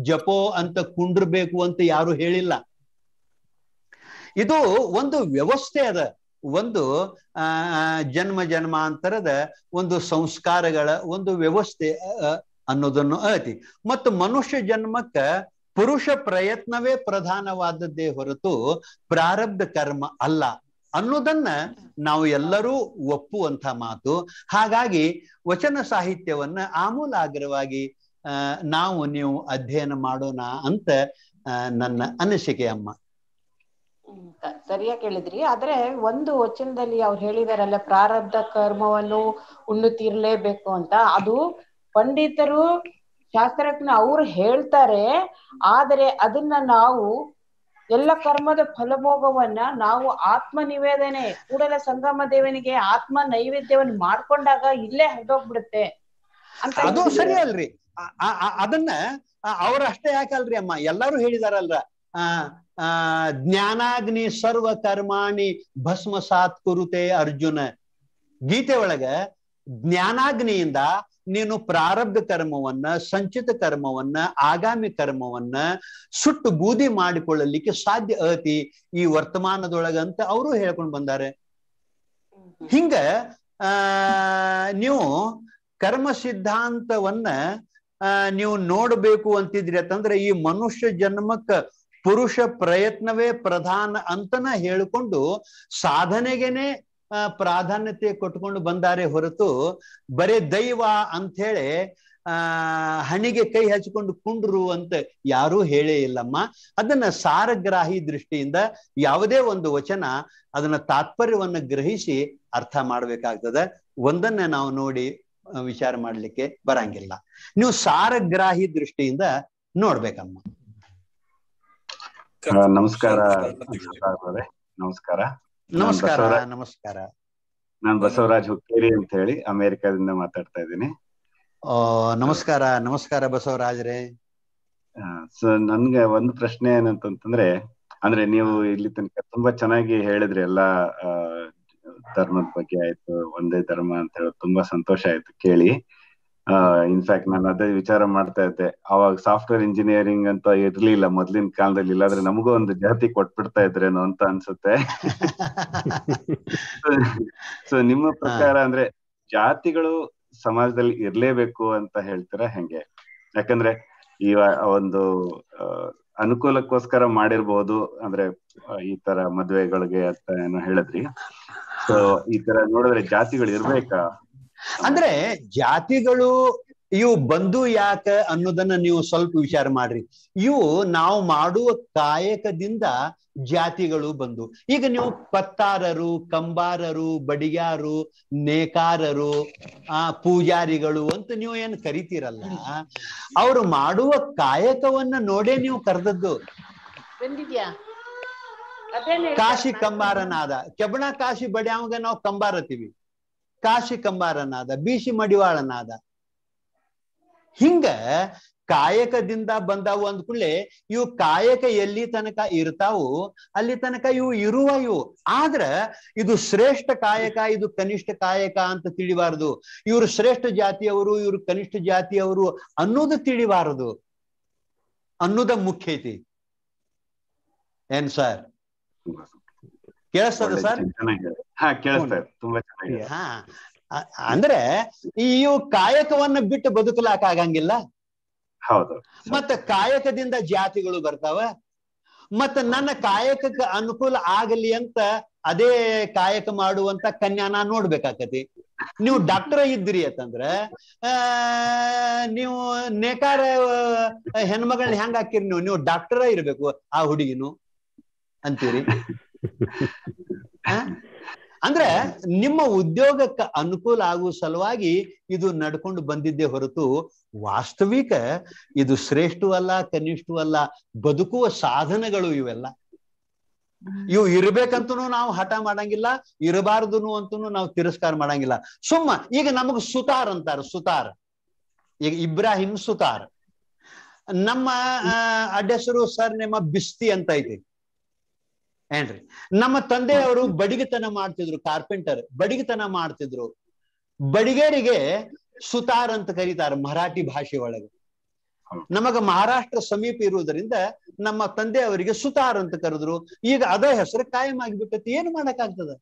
ಜಪೋ ಅಂತ ಕುಂಡ್ರಬೇಕು ಅಂತ ಯಾರು ಹೇಳಿಲ್ಲ ಇದು ಒಂದು ವ್ಯವಸ್ಥೆ ಅದ ಒಂದು ಆ ಜನ್ಮ ಜನ್ಮಾಂತರದ ಒಂದು ಸಂಸ್ಕಾರಗಳ ಒಂದು ವ್ಯವಸ್ಥೆ ಅನ್ನೋದನ್ನು ಐತಿ ಮತ್ತು ಮನುಷ್ಯ ಜನ್ಮಕ್ಕ ಪುರುಷ ಪ್ರಯತ್ನವೇ ಪ್ರಧಾನವಾದದ್ದೇ ಹೊರತು ಪ್ರಾರಬ್ಧ ಕರ್ಮ ಅಲ್ಲ ಅನ್ನೋದನ್ನ ನಾವು ಎಲ್ಲರೂ ಒಪ್ಪುವಂತ ಮಾತು ಹಾಗಾಗಿ ವಚನ ಸಾಹಿತ್ಯವನ್ನ ಆಮೂಲಾಗ್ರವಾಗಿ ನಾವು ನೀವು ಅಧ್ಯಯನ ಮಾಡೋಣ ಅಂತ ನನ್ನ ಅನಿಸಿಕೆ ಅಮ್ಮ ಸರಿಯಾಗಿ ಹೇಳಿದ್ರಿ ಆದ್ರೆ ಒಂದು ವಚನದಲ್ಲಿ ಅವ್ರು ಹೇಳಿದಾರಲ್ಲ ಪ್ರಾರಬ್ಧ ಕರ್ಮವನ್ನು ಉಣ್ಣು ಅಂತ ಅದು ಪಂಡಿತರು ಶಾಸ್ತ್ರಜ್ಞ ಅವ್ರು ಹೇಳ್ತಾರೆ ಆದರೆ ಅದನ್ನ ನಾವು ಎಲ್ಲ ಕರ್ಮದ ಫಲಭೋಗವನ್ನ ನಾವು ಆತ್ಮ ನಿವೇದನೆ ಕೂಡಲೇ ಸಂಗಮ ದೇವನಿಗೆ ಆತ್ಮ ನೈವೇದ್ಯವನ್ನು ಮಾಡ್ಕೊಂಡಾಗ ಇಲ್ಲೇ ಹರಿದೋಗ್ಬಿಡುತ್ತೆ ಅದು ಸರಿ ಅಲ್ರಿ ಅದನ್ನ ಅವ್ರ ಅಷ್ಟೇ ಯಾಕಲ್ರಿ ಅಮ್ಮ ಎಲ್ಲಾರು ಹೇಳಿದಾರಲ್ರ ಆ ಜ್ಞಾನಾಗ್ನಿ ಸರ್ವ ಕರ್ಮಾಣಿ ಭಸ್ಮ ಸಾತ್ ಕುರುತೆ ಅರ್ಜುನ ಗೀತೆ ಒಳಗ ಜ್ಞಾನಾಗ್ನಿಯಿಂದ ನೀನು ಪ್ರಾರಬ್ಧ ಕರ್ಮವನ್ನ ಸಂಚಿತ ಕರ್ಮವನ್ನ ಆಗಾಮಿ ಕರ್ಮವನ್ನ ಸುಟ್ಟು ಬೂದಿ ಮಾಡಿಕೊಳ್ಳಲಿಕ್ಕೆ ಸಾಧ್ಯ ಅತಿ ಈ ವರ್ತಮಾನದೊಳಗಂತ ಅವರು ಹೇಳ್ಕೊಂಡು ಬಂದಾರೆ ಹಿಂಗ ಆ ನೀವು ಕರ್ಮ ಸಿದ್ಧಾಂತವನ್ನ ನೀವು ನೋಡಬೇಕು ಅಂತಿದ್ರಿ ಅಂತಂದ್ರೆ ಈ ಮನುಷ್ಯ ಜನ್ಮಕ್ಕ ಪುರುಷ ಪ್ರಯತ್ನವೇ ಪ್ರಧಾನ ಅಂತನ ಹೇಳಿಕೊಂಡು ಸಾಧನೆಗೆನೆ ಪ್ರಾಧಾನ್ಯತೆ ಕೊಟ್ಕೊಂಡು ಬಂದಾರೆ ಹೊರತು ಬರೇ ದೈವ ಅಂಥೇಳಿ ಆ ಹಣಿಗೆ ಕೈ ಹಚ್ಕೊಂಡು ಕುಂಡ್ರು ಅಂತ ಯಾರೂ ಹೇಳೇ ಇಲ್ಲಮ್ಮ ಅದನ್ನ ಸಾರಗ್ರಾಹಿ ದೃಷ್ಟಿಯಿಂದ ಯಾವುದೇ ಒಂದು ವಚನ ಅದನ್ನ ತಾತ್ಪರ್ಯವನ್ನು ಗ್ರಹಿಸಿ ಅರ್ಥ ಮಾಡ್ಬೇಕಾಗ್ತದೆ ಒಂದನ್ನ ನಾವು ನೋಡಿ ವಿಚಾರ ಮಾಡ್ಲಿಕ್ಕೆ ಬರಂಗಿಲ್ಲ ನೀವು ಸಾರಗ್ರಾಹಿ ದೃಷ್ಟಿಯಿಂದ ನೋಡ್ಬೇಕಮ್ಮ ನಮಸ್ಕಾರ ನಮಸ್ಕಾರ ನಮಸ್ಕಾರ ನಮಸ್ಕಾರ ನಾನು ಬಸವರಾಜ್ ಹುಕ್ಕೇರಿ ಅಂತ ಹೇಳಿ ಅಮೇರಿಕಾದಿಂದ ಮಾತಾಡ್ತಾ ಇದ್ದೀನಿ ನಮಸ್ಕಾರ ನಮಸ್ಕಾರ ಬಸವರಾಜ್ರೆ ಸೊ ನನ್ಗೆ ಒಂದು ಪ್ರಶ್ನೆ ಏನಂತಂದ್ರೆ ಅಂದ್ರೆ ನೀವು ಇಲ್ಲಿ ತನಕ ತುಂಬಾ ಚೆನ್ನಾಗಿ ಹೇಳಿದ್ರಿ ಎಲ್ಲಾ ಧರ್ಮದ ಬಗ್ಗೆ ಆಯ್ತು ಒಂದೇ ಧರ್ಮ ಅಂತ ಹೇಳಿ ತುಂಬಾ ಸಂತೋಷ ಆಯ್ತು ಕೇಳಿ ಇನ್ಫ್ಯಾಕ್ಟ್ ನಾನು ಅದೇ ವಿಚಾರ ಮಾಡ್ತಾ ಇದ್ದೆ ಅವಾಗ ಸಾಫ್ಟ್ವೇರ್ ಇಂಜಿನಿಯರಿಂಗ್ ಅಂತ ಇರ್ಲಿಲ್ಲ ಮೊದ್ಲಿನ ಕಾಲದಲ್ಲಿ ಇಲ್ಲಾದ್ರೆ ನಮಗೂ ಒಂದು ಜಾತಿ ಕೊಟ್ಬಿಡ್ತಾ ಇದ್ರೇನೋ ಅಂತ ಅನ್ಸುತ್ತೆ ಸೊ <laughs> ನಿಮ್ಮ ಪ್ರಕಾರ ಅಂದ್ರೆ ಜಾತಿಗಳು ಸಮಾಜದಲ್ಲಿ ಇರ್ಲೇಬೇಕು ಅಂತ ಹೇಳ್ತೀರಾ ಹೆಂಗೆ ಯಾಕಂದ್ರೆ ಈ ಒಂದು ಅನುಕೂಲಕ್ಕೋಸ್ಕರ ಮಾಡಿರ್ಬೋದು ಅಂದ್ರೆ ಈ ತರ ಮದ್ವೆಗಳಿಗೆ ಅಂತ ಏನೋ ಹೇಳಿದ್ರಿ ಸೊ ಈ ತರ ನೋಡಿದ್ರೆ ಜಾತಿಗಳು ಇರ್ಬೇಕಾ ಅಂದ್ರೆ ಜಾತಿಗಳು ಇವು ಬಂದು ಯಾಕ ಅನ್ನೋದನ್ನ ನೀವು ಸ್ವಲ್ಪ ವಿಚಾರ ಮಾಡ್ರಿ ಇವು ನಾವು ಮಾಡುವ ಕಾಯಕದಿಂದ ಜಾತಿಗಳು ಬಂದು ಈಗ ನೀವು ಪತ್ತಾರರು ಕಂಬಾರರು ಬಡಿಗಾರು ನೇಕಾರರು ಆ ಪೂಜಾರಿಗಳು ಅಂತ ನೀವು ಏನ್ ಕರಿತೀರಲ್ಲ ಅವ್ರು ಮಾಡುವ ಕಾಯಕವನ್ನ ನೋಡೇ ನೀವು ಕರೆದದ್ದು ಕಾಶಿ ಕಂಬಾರನಾದ ಕೆಬಣ ಕಾಶಿ ಬಡಿಯಾವಾಗ ನಾವು ಕಂಬಾರತಿವಿ ಕಾಶಿ ಕಂಬಾರನಾದ ಬೀಶಿ ಮಡಿವಾಳನಾದ ಹಿಂಗ ಕಾಯಕದಿಂದ ಬಂದಾವು ಅಂದ ಕೂಡಲೇ ಇವು ಕಾಯಕ ಎಲ್ಲಿ ತನಕ ಇರ್ತಾವು ಅಲ್ಲಿ ತನಕ ಇವು ಇರುವ ಇವು ಆದ್ರ ಇದು ಶ್ರೇಷ್ಠ ಕಾಯಕ ಇದು ಕನಿಷ್ಠ ಕಾಯಕ ಅಂತ ತಿಳಿಬಾರದು ಇವರು ಶ್ರೇಷ್ಠ ಜಾತಿಯವರು ಇವರು ಕನಿಷ್ಠ ಜಾತಿಯವರು ಅನ್ನೋದು ತಿಳಿಬಾರದು ಅನ್ನೋದ ಮುಖ್ಯ ಐತಿ ಏನ್ ಸರ್ ಕೇಳಿಸ್ತದೆ ಸರ್ ಅಂದ್ರೆ ಈ ಕಾಯಕವನ್ನ ಬಿಟ್ಟು ಬದುಕಲಾಕ ಆಗಂಗಿಲ್ಲ ಹೌದು ಮತ್ತ ಕಾಯಕದಿಂದ ಜಾತಿಗಳು ಬರ್ತಾವ ಮತ್ತ ನನ್ನ ಕಾಯಕಕ್ಕೆ ಅನುಕೂಲ ಆಗಲಿ ಅಂತ ಅದೇ ಕಾಯಕ ಮಾಡುವಂತ ಕನ್ಯಾನ ನೋಡ್ಬೇಕಾಕತಿ ನೀವು ಡಾಕ್ಟರ್ ಇದ್ರಿ ಅಂತಂದ್ರ ಆ ನೀವು ನೇಕಾರ ಹೆಣ್ಮಗಳನ್ನ ಹೆಂಗ ಹಾಕಿರಿ ನೀವು ನೀವು ಡಾಕ್ಟರ ಇರ್ಬೇಕು ಆ ಹುಡುಗಿನು ಅಂತೀರಿ <laughs> ಅಂದ್ರೆ ನಿಮ್ಮ ಉದ್ಯೋಗಕ್ಕೆ ಅನುಕೂಲ ಆಗುವ ಸಲುವಾಗಿ ಇದು ನಡ್ಕೊಂಡು ಬಂದಿದ್ದೆ ಹೊರತು ವಾಸ್ತವಿಕ ಇದು ಶ್ರೇಷ್ಠವಲ್ಲ ಕನಿಷ್ಠವಲ್ಲ ಬದುಕುವ ಸಾಧನಗಳು ಇವೆಲ್ಲ ಇವು ಇರ್ಬೇಕಂತೂ ನಾವು ಹಠ ಮಾಡಂಗಿಲ್ಲ ಇರಬಾರ್ದು ಅಂತೂ ನಾವು ತಿರಸ್ಕಾರ ಮಾಡಂಗಿಲ್ಲ ಸುಮ್ಮ ಈಗ ನಮಗ್ ಸುತಾರ್ ಅಂತಾರ ಸುತಾರ್ ಈಗ ಇಬ್ರಾಹಿಂ ಸುತಾರ್ ನಮ್ಮ ಅಡ್ಡೆಸರು ಸರ್ ನಿಮ್ಮ ಬಿಸ್ತಿ ಅಂತ ಐತಿ ಏನ್ರಿ ನಮ್ಮ ತಂದೆಯವರು ಬಡಿಗೆತನ ಮಾಡ್ತಿದ್ರು ಕಾರ್ಪೆಂಟರ್ ಬಡಿಗೆತನ ಮಾಡ್ತಿದ್ರು ಬಡಿಗೇರಿಗೆ ಸುತಾರ್ ಅಂತ ಕರೀತಾರೆ ಮರಾಠಿ ಭಾಷೆ ಒಳಗೆ ನಮಗ ಮಹಾರಾಷ್ಟ್ರ ಸಮೀಪ ಇರುವುದರಿಂದ ನಮ್ಮ ತಂದೆ ಅವರಿಗೆ ಸುತಾರ್ ಅಂತ ಕರೆದ್ರು ಈಗ ಅದ ಹೆಸರು ಕಾಯಂ ಆಗಿಬಿಟ್ಟತಿ ಏನು ಮಾಡಕ್ ಆಗ್ತದ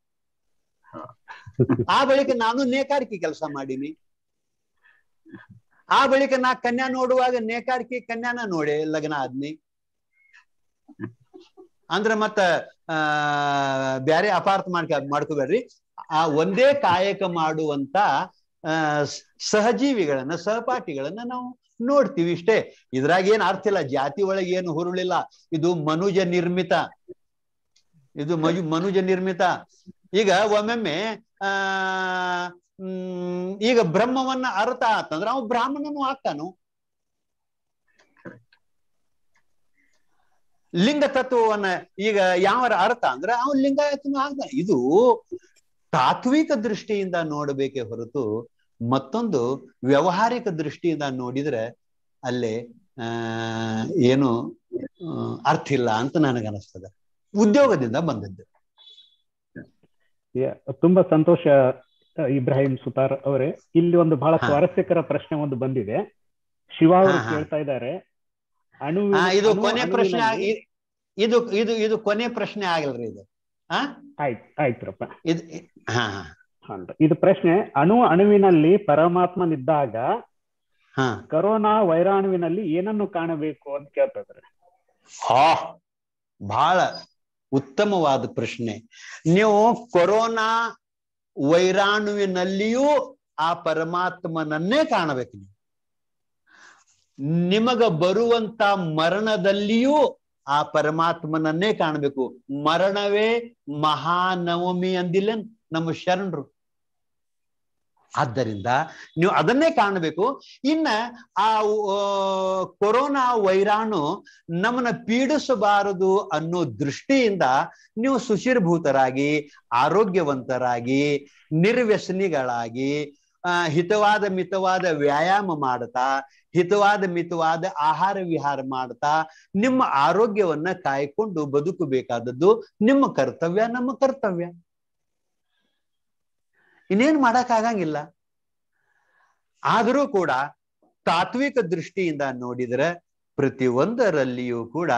ಆ ಬಳಿಕ ನಾನು ನೇಕಾರಿಕೆ ಕೆಲಸ ಮಾಡೀನಿ ಆ ಬಳಿಕ ನಾ ಕನ್ಯಾ ನೋಡುವಾಗ ನೇಕಾರಿಕೆ ಕನ್ಯಾನ ನೋಡೆ ಲಗ್ನ ಆದ್ನಿ ಅಂದ್ರ ಮತ್ತ ಆ ಬ್ಯಾರೆ ಅಪಾರ್ಥ ಮಾಡ್ಕ ಮಾಡ್ಕೋಬೇಡ್ರಿ ಆ ಒಂದೇ ಕಾಯಕ ಮಾಡುವಂತ ಸಹಜೀವಿಗಳನ್ನ ಸಹಪಾಠಿಗಳನ್ನ ನಾವು ನೋಡ್ತೀವಿ ಇಷ್ಟೇ ಇದ್ರಾಗ ಏನ್ ಅರ್ಥ ಇಲ್ಲ ಜಾತಿ ಒಳಗೆ ಏನು ಹುರುಳಿಲ್ಲ ಇದು ಮನುಜ ನಿರ್ಮಿತ ಇದು ಮಜು ಮನುಜ ನಿರ್ಮಿತ ಈಗ ಒಮ್ಮೊಮ್ಮೆ ಆ ಈಗ ಬ್ರಹ್ಮವನ್ನ ಅರ್ಥ ಆತಂದ್ರ ಅವ್ ಬ್ರಾಹ್ಮಣನು ಆಗ್ತಾನು ಲಿಂಗ ತತ್ವವನ್ನ ಈಗ ಯಾವ ಅರ್ಥ ಅಂದ್ರೆ ಅವನ್ ಲಿಂಗಾಯತ್ವ ಆಗ ಇದು ತಾತ್ವಿಕ ದೃಷ್ಟಿಯಿಂದ ನೋಡಬೇಕೇ ಹೊರತು ಮತ್ತೊಂದು ವ್ಯವಹಾರಿಕ ದೃಷ್ಟಿಯಿಂದ ನೋಡಿದ್ರೆ ಅಲ್ಲಿ ಆ ಏನು ಅರ್ಥ ಇಲ್ಲ ಅಂತ ನನಗನ್ನಿಸ್ತದೆ ಉದ್ಯೋಗದಿಂದ ಬಂದದ್ದು ತುಂಬಾ ಸಂತೋಷ ಇಬ್ರಾಹಿಂ ಸುತಾರ್ ಅವರೇ ಇಲ್ಲಿ ಒಂದು ಬಹಳ ಸ್ವಾರಸ್ಯಕರ ಪ್ರಶ್ನೆ ಒಂದು ಬಂದಿದೆ ಶಿವ ಅವರು ಕೇಳ್ತಾ ಇದ್ದಾರೆ ಅಣು ಇದು ಕೊನೆ ಪ್ರಶ್ನೆ ಇದು ಇದು ಇದು ಕೊನೆ ಪ್ರಶ್ನೆ ಆಗಲ್ರಿ ಇದು ಆಯ್ತು ಆಯ್ತ್ರಪ್ಪ ಇದು ಹಾ ಇದು ಪ್ರಶ್ನೆ ಅಣು ಅಣುವಿನಲ್ಲಿ ಪರಮಾತ್ಮನಿದ್ದಾಗ ಕರೋನಾ ವೈರಾಣುವಿನಲ್ಲಿ ಏನನ್ನು ಕಾಣಬೇಕು ಅಂತ ಕೇಳ್ತದ್ರಿ ಹಾ ಬಹಳ ಉತ್ತಮವಾದ ಪ್ರಶ್ನೆ ನೀವು ಕೊರೋನಾ ವೈರಾಣುವಿನಲ್ಲಿಯೂ ಆ ಪರಮಾತ್ಮನನ್ನೇ ಕಾಣಬೇಕು ನೀವು ನಿಮಗ ಬರುವಂತ ಮರಣದಲ್ಲಿಯೂ ಆ ಪರಮಾತ್ಮನನ್ನೇ ಕಾಣಬೇಕು ಮರಣವೇ ಮಹಾನವಮಿ ಅಂದಿಲ್ಲ ನಮ್ಮ ಶರಣರು ಆದ್ದರಿಂದ ನೀವು ಅದನ್ನೇ ಕಾಣಬೇಕು ಇನ್ನ ಆ ಕೊರೋನಾ ವೈರಾಣು ನಮ್ಮನ್ನ ಪೀಡಿಸಬಾರದು ಅನ್ನೋ ದೃಷ್ಟಿಯಿಂದ ನೀವು ಸುಶಿರ್ಭೂತರಾಗಿ ಆರೋಗ್ಯವಂತರಾಗಿ ನಿರ್ವ್ಯಸನಿಗಳಾಗಿ ಹಿತವಾದ ಮಿತವಾದ ವ್ಯಾಯಾಮ ಮಾಡುತ್ತಾ ಹಿತವಾದ ಮಿತವಾದ ಆಹಾರ ವಿಹಾರ ಮಾಡ್ತಾ ನಿಮ್ಮ ಆರೋಗ್ಯವನ್ನ ಕಾಯ್ಕೊಂಡು ಬದುಕಬೇಕಾದದ್ದು ನಿಮ್ಮ ಕರ್ತವ್ಯ ನಮ್ಮ ಕರ್ತವ್ಯ ಇನ್ನೇನ್ ಮಾಡಕ್ ಆಗಂಗಿಲ್ಲ ಆದರೂ ಕೂಡ ತಾತ್ವಿಕ ದೃಷ್ಟಿಯಿಂದ ನೋಡಿದ್ರೆ ಪ್ರತಿಯೊಂದರಲ್ಲಿಯೂ ಕೂಡ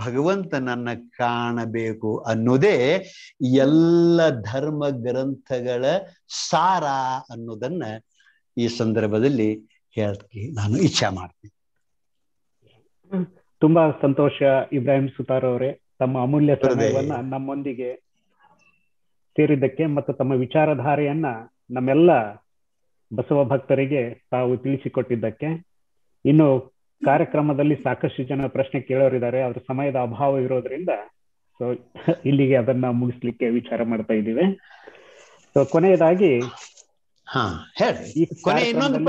ಭಗವಂತನನ್ನ ಕಾಣಬೇಕು ಅನ್ನೋದೇ ಎಲ್ಲ ಧರ್ಮ ಗ್ರಂಥಗಳ ಸಾರ ಅನ್ನೋದನ್ನ ಈ ಸಂದರ್ಭದಲ್ಲಿ ನಾನು ಇಚ್ಛೆ ಮಾಡ್ತೀನಿ ತುಂಬಾ ಸಂತೋಷ ಇಬ್ರಾಹಿಂ ಸುತಾರ್ ಅವರೇ ತಮ್ಮ ಅಮೂಲ್ಯ ಸಮಯವನ್ನ ನಮ್ಮೊಂದಿಗೆ ಸೇರಿದ್ದಕ್ಕೆ ಮತ್ತು ತಮ್ಮ ವಿಚಾರಧಾರೆಯನ್ನ ನಮ್ಮೆಲ್ಲ ಬಸವ ಭಕ್ತರಿಗೆ ತಾವು ತಿಳಿಸಿಕೊಟ್ಟಿದ್ದಕ್ಕೆ ಇನ್ನು ಕಾರ್ಯಕ್ರಮದಲ್ಲಿ ಸಾಕಷ್ಟು ಜನ ಪ್ರಶ್ನೆ ಕೇಳೋರಿದ್ದಾರೆ ಅವ್ರ ಸಮಯದ ಅಭಾವ ಇರೋದ್ರಿಂದ ಸೊ ಇಲ್ಲಿಗೆ ಅದನ್ನ ಮುಗಿಸ್ಲಿಕ್ಕೆ ವಿಚಾರ ಮಾಡ್ತಾ ಇದ್ದೀವಿ ಸೊ ಕೊನೆಯದಾಗಿ ಹಾ ಹೇಳಿ ಕೊನೆ ಇನ್ನೊಂದು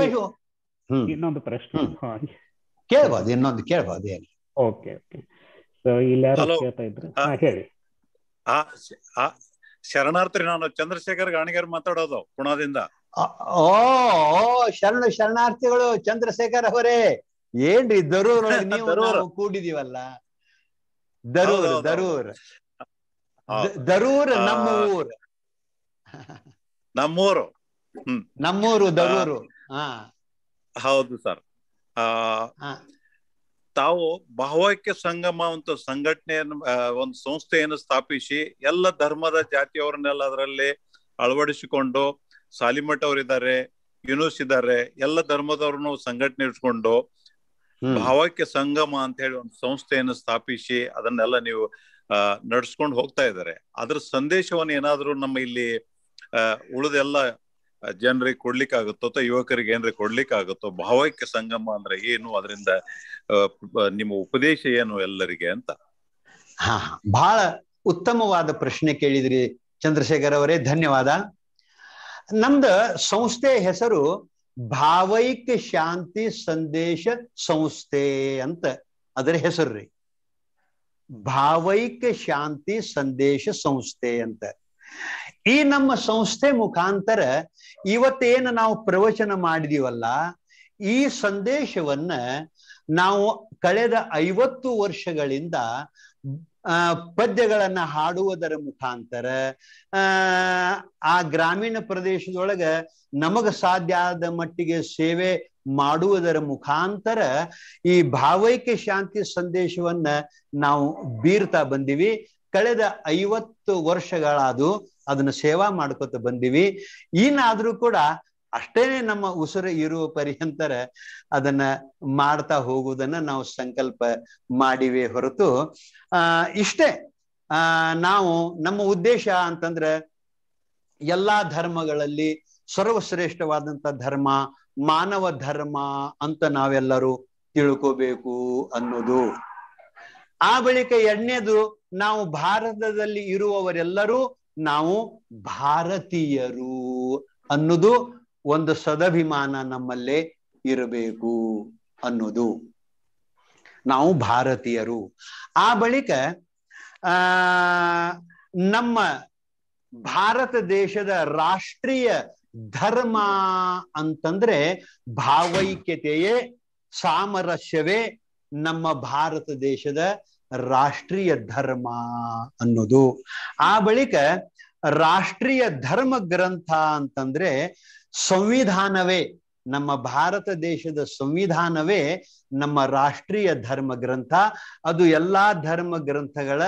ಇನ್ನೊಂದು ಪ್ರಶ್ನೆ ಕೇಳಬಹುದು ಇನ್ನೊಂದು ಕೇಳಬಹುದು ಹೇಳಿ ಓಕೆ ಓಕೆ ಸೊ ಯಾರು ಕೇಳ್ತಾ ಇದ್ರೆ ಹೇಳಿ ಶರಣಾರ್ಥಿ ನಾನು ಚಂದ್ರಶೇಖರ್ ಗಾಣಿಗರ್ ಮಾತಾಡೋದು ಪುಣದಿಂದ ಓ ಶರಣ ಶರಣಾರ್ಥಿಗಳು ಚಂದ್ರಶೇಖರ್ ಅವರೇ ಏನ್ರಿ ದರೂರ್ <laughs> ನೀವು ಕೂಡಿದೀವಲ್ಲ ದರೂರ್ ದರೂರ್ ದರೂರ್ ನಮ್ಮ ನಮ್ಮೂರು ನಮ್ಮೂರು ದರೂರು ಹಾ ಹೌದು ಸರ್ ತಾವು ಭಾವೈಕ್ಯ ಸಂಗಮ ಅಂತ ಸಂಘಟನೆಯನ್ನು ಒಂದು ಸಂಸ್ಥೆಯನ್ನು ಸ್ಥಾಪಿಸಿ ಎಲ್ಲ ಧರ್ಮದ ಜಾತಿಯವರನ್ನೆಲ್ಲ ಅದರಲ್ಲಿ ಅಳವಡಿಸಿಕೊಂಡು ಸಾಲಿಮಠ ಅವರಿದ್ದಾರೆ ಯೂನುಸ್ ಇದ್ದಾರೆ ಎಲ್ಲ ಧರ್ಮದವ್ರನ್ನು ಸಂಘಟನೆ ಇಟ್ಕೊಂಡು ಭಾವೈಕ್ಯ ಸಂಗಮ ಅಂತ ಹೇಳಿ ಒಂದು ಸಂಸ್ಥೆಯನ್ನು ಸ್ಥಾಪಿಸಿ ಅದನ್ನೆಲ್ಲ ನೀವು ನಡ್ಸ್ಕೊಂಡು ಹೋಗ್ತಾ ಇದ್ದಾರೆ ಅದ್ರ ಸಂದೇಶವನ್ನು ಏನಾದ್ರೂ ನಮ್ಮ ಇಲ್ಲಿ ಉಳಿದೆಲ್ಲ ಜನರಿಗೆ ಕೊಡ್ಲಿಕ್ಕೆ ಆಗುತ್ತೋ ಅಥವಾ ಯುವಕರಿಗೆ ಏನ್ರಿ ಕೊಡ್ಲಿಕ್ಕೆ ಆಗುತ್ತೋ ಭಾವೈಕ್ಯ ಸಂಗಮ ಅಂದ್ರೆ ಏನು ಅದರಿಂದ ನಿಮ್ಮ ಉಪದೇಶ ಏನು ಎಲ್ಲರಿಗೆ ಅಂತ ಹಾ ಬಹಳ ಉತ್ತಮವಾದ ಪ್ರಶ್ನೆ ಕೇಳಿದ್ರಿ ಚಂದ್ರಶೇಖರ್ ಅವರೇ ಧನ್ಯವಾದ ನಮ್ದ ಸಂಸ್ಥೆ ಹೆಸರು ಭಾವೈಕ್ಯ ಶಾಂತಿ ಸಂದೇಶ ಸಂಸ್ಥೆ ಅಂತ ಅದರ ಹೆಸರು ರೀ ಭಾವೈಕ್ಯ ಶಾಂತಿ ಸಂದೇಶ ಸಂಸ್ಥೆ ಅಂತ ಈ ನಮ್ಮ ಸಂಸ್ಥೆ ಮುಖಾಂತರ ಇವತ್ತೇನು ನಾವು ಪ್ರವಚನ ಮಾಡಿದೀವಲ್ಲ ಈ ಸಂದೇಶವನ್ನ ನಾವು ಕಳೆದ ಐವತ್ತು ವರ್ಷಗಳಿಂದ ಪದ್ಯಗಳನ್ನ ಹಾಡುವುದರ ಮುಖಾಂತರ ಆ ಗ್ರಾಮೀಣ ಪ್ರದೇಶದೊಳಗ ನಮಗ ಸಾಧ್ಯ ಆದ ಮಟ್ಟಿಗೆ ಸೇವೆ ಮಾಡುವುದರ ಮುಖಾಂತರ ಈ ಭಾವೈಕ್ಯ ಶಾಂತಿ ಸಂದೇಶವನ್ನ ನಾವು ಬೀರ್ತಾ ಬಂದಿವಿ ಕಳೆದ ಐವತ್ತು ವರ್ಷಗಳಾದು ಅದನ್ನ ಸೇವಾ ಮಾಡ್ಕೊತ ಬಂದಿವಿ ಏನಾದ್ರೂ ಕೂಡ ಅಷ್ಟೇನೆ ನಮ್ಮ ಉಸಿರು ಇರುವ ಪರ್ಯಂತರ ಅದನ್ನ ಮಾಡ್ತಾ ಹೋಗುವುದನ್ನ ನಾವು ಸಂಕಲ್ಪ ಮಾಡಿವೆ ಹೊರತು ಆ ಇಷ್ಟೇ ಆ ನಾವು ನಮ್ಮ ಉದ್ದೇಶ ಅಂತಂದ್ರ ಎಲ್ಲಾ ಧರ್ಮಗಳಲ್ಲಿ ಸರ್ವಶ್ರೇಷ್ಠವಾದಂತ ಧರ್ಮ ಮಾನವ ಧರ್ಮ ಅಂತ ನಾವೆಲ್ಲರೂ ತಿಳ್ಕೋಬೇಕು ಅನ್ನೋದು ಆ ಬಳಿಕ ಎರಡನೇದು ನಾವು ಭಾರತದಲ್ಲಿ ಇರುವವರೆಲ್ಲರೂ ನಾವು ಭಾರತೀಯರು ಅನ್ನೋದು ಒಂದು ಸದಭಿಮಾನ ನಮ್ಮಲ್ಲೇ ಇರಬೇಕು ಅನ್ನೋದು ನಾವು ಭಾರತೀಯರು ಆ ಬಳಿಕ ನಮ್ಮ ಭಾರತ ದೇಶದ ರಾಷ್ಟ್ರೀಯ ಧರ್ಮ ಅಂತಂದ್ರೆ ಭಾವೈಕ್ಯತೆಯೇ ಸಾಮರಸ್ಯವೇ ನಮ್ಮ ಭಾರತ ದೇಶದ ರಾಷ್ಟ್ರೀಯ ಧರ್ಮ ಅನ್ನೋದು ಆ ಬಳಿಕ ರಾಷ್ಟ್ರೀಯ ಧರ್ಮ ಗ್ರಂಥ ಅಂತಂದ್ರೆ ಸಂವಿಧಾನವೇ ನಮ್ಮ ಭಾರತ ದೇಶದ ಸಂವಿಧಾನವೇ ನಮ್ಮ ರಾಷ್ಟ್ರೀಯ ಧರ್ಮ ಗ್ರಂಥ ಅದು ಎಲ್ಲಾ ಧರ್ಮ ಗ್ರಂಥಗಳ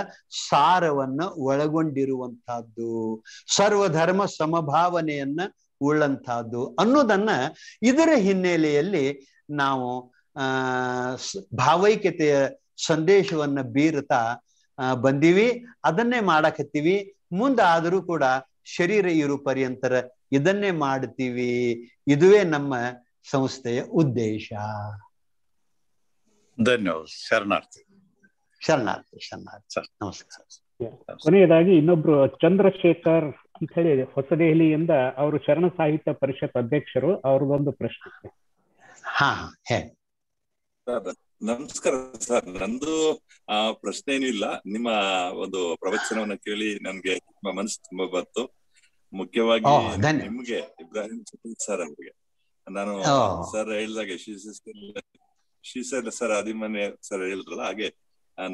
ಸಾರವನ್ನ ಒಳಗೊಂಡಿರುವಂತಹದ್ದು ಸರ್ವಧರ್ಮ ಸಮಭಾವನೆಯನ್ನ ಉಳ್ಳಂತಹದ್ದು ಅನ್ನೋದನ್ನ ಇದರ ಹಿನ್ನೆಲೆಯಲ್ಲಿ ನಾವು ಆ ಭಾವೈಕ್ಯತೆಯ ಸಂದೇಶವನ್ನ ಬೀರುತ್ತಾ ಬಂದೀವಿ ಅದನ್ನೇ ಮಾಡಾಕತ್ತೀವಿ ಮುಂದಾದರೂ ಕೂಡ ಶರೀರ ಇರು ಪರ್ಯಂತರ ಇದನ್ನೇ ಮಾಡ್ತೀವಿ ಇದುವೇ ನಮ್ಮ ಸಂಸ್ಥೆಯ ಉದ್ದೇಶ ಧನ್ಯವಾದ ಶರಣಾರ್ಥಿ ಶರಣಾರ್ಥಿ ಶರಣಾರ್ಥಿ ನಮಸ್ಕಾರ ಕೊನೆಯದಾಗಿ ಇನ್ನೊಬ್ರು ಚಂದ್ರಶೇಖರ್ ಅಂತ ಹೇಳಿ ಹೊಸದೆಹಲಿಯಿಂದ ಅವರು ಶರಣ ಸಾಹಿತ್ಯ ಪರಿಷತ್ ಅಧ್ಯಕ್ಷರು ಅವ್ರದೊಂದು ಪ್ರಶ್ನೆ ಹಾ ಹೇಳಿ ನಮಸ್ಕಾರ ಸರ್ ನಂದು ಆ ಪ್ರಶ್ನೆ ಏನಿಲ್ಲ ನಿಮ್ಮ ಒಂದು ಪ್ರವಚನವನ್ನ ಕೇಳಿ ನನ್ಗೆ ಮನಸ್ಸು ತುಂಬಾ ಬಂತು ಮುಖ್ಯವಾಗಿ ನಿಮ್ಗೆ ಇಬ್ರಾಹಿಂ ಸರ್ ಅವರಿಗೆ ನಾನು ಸರ್ ಹೇಳಿದಾಗ ಶ್ರೀಸರ್ ಸರ್ ಮನೆ ಸರ್ ಹೇಳಿದ್ರಲ್ಲ ಹಾಗೆ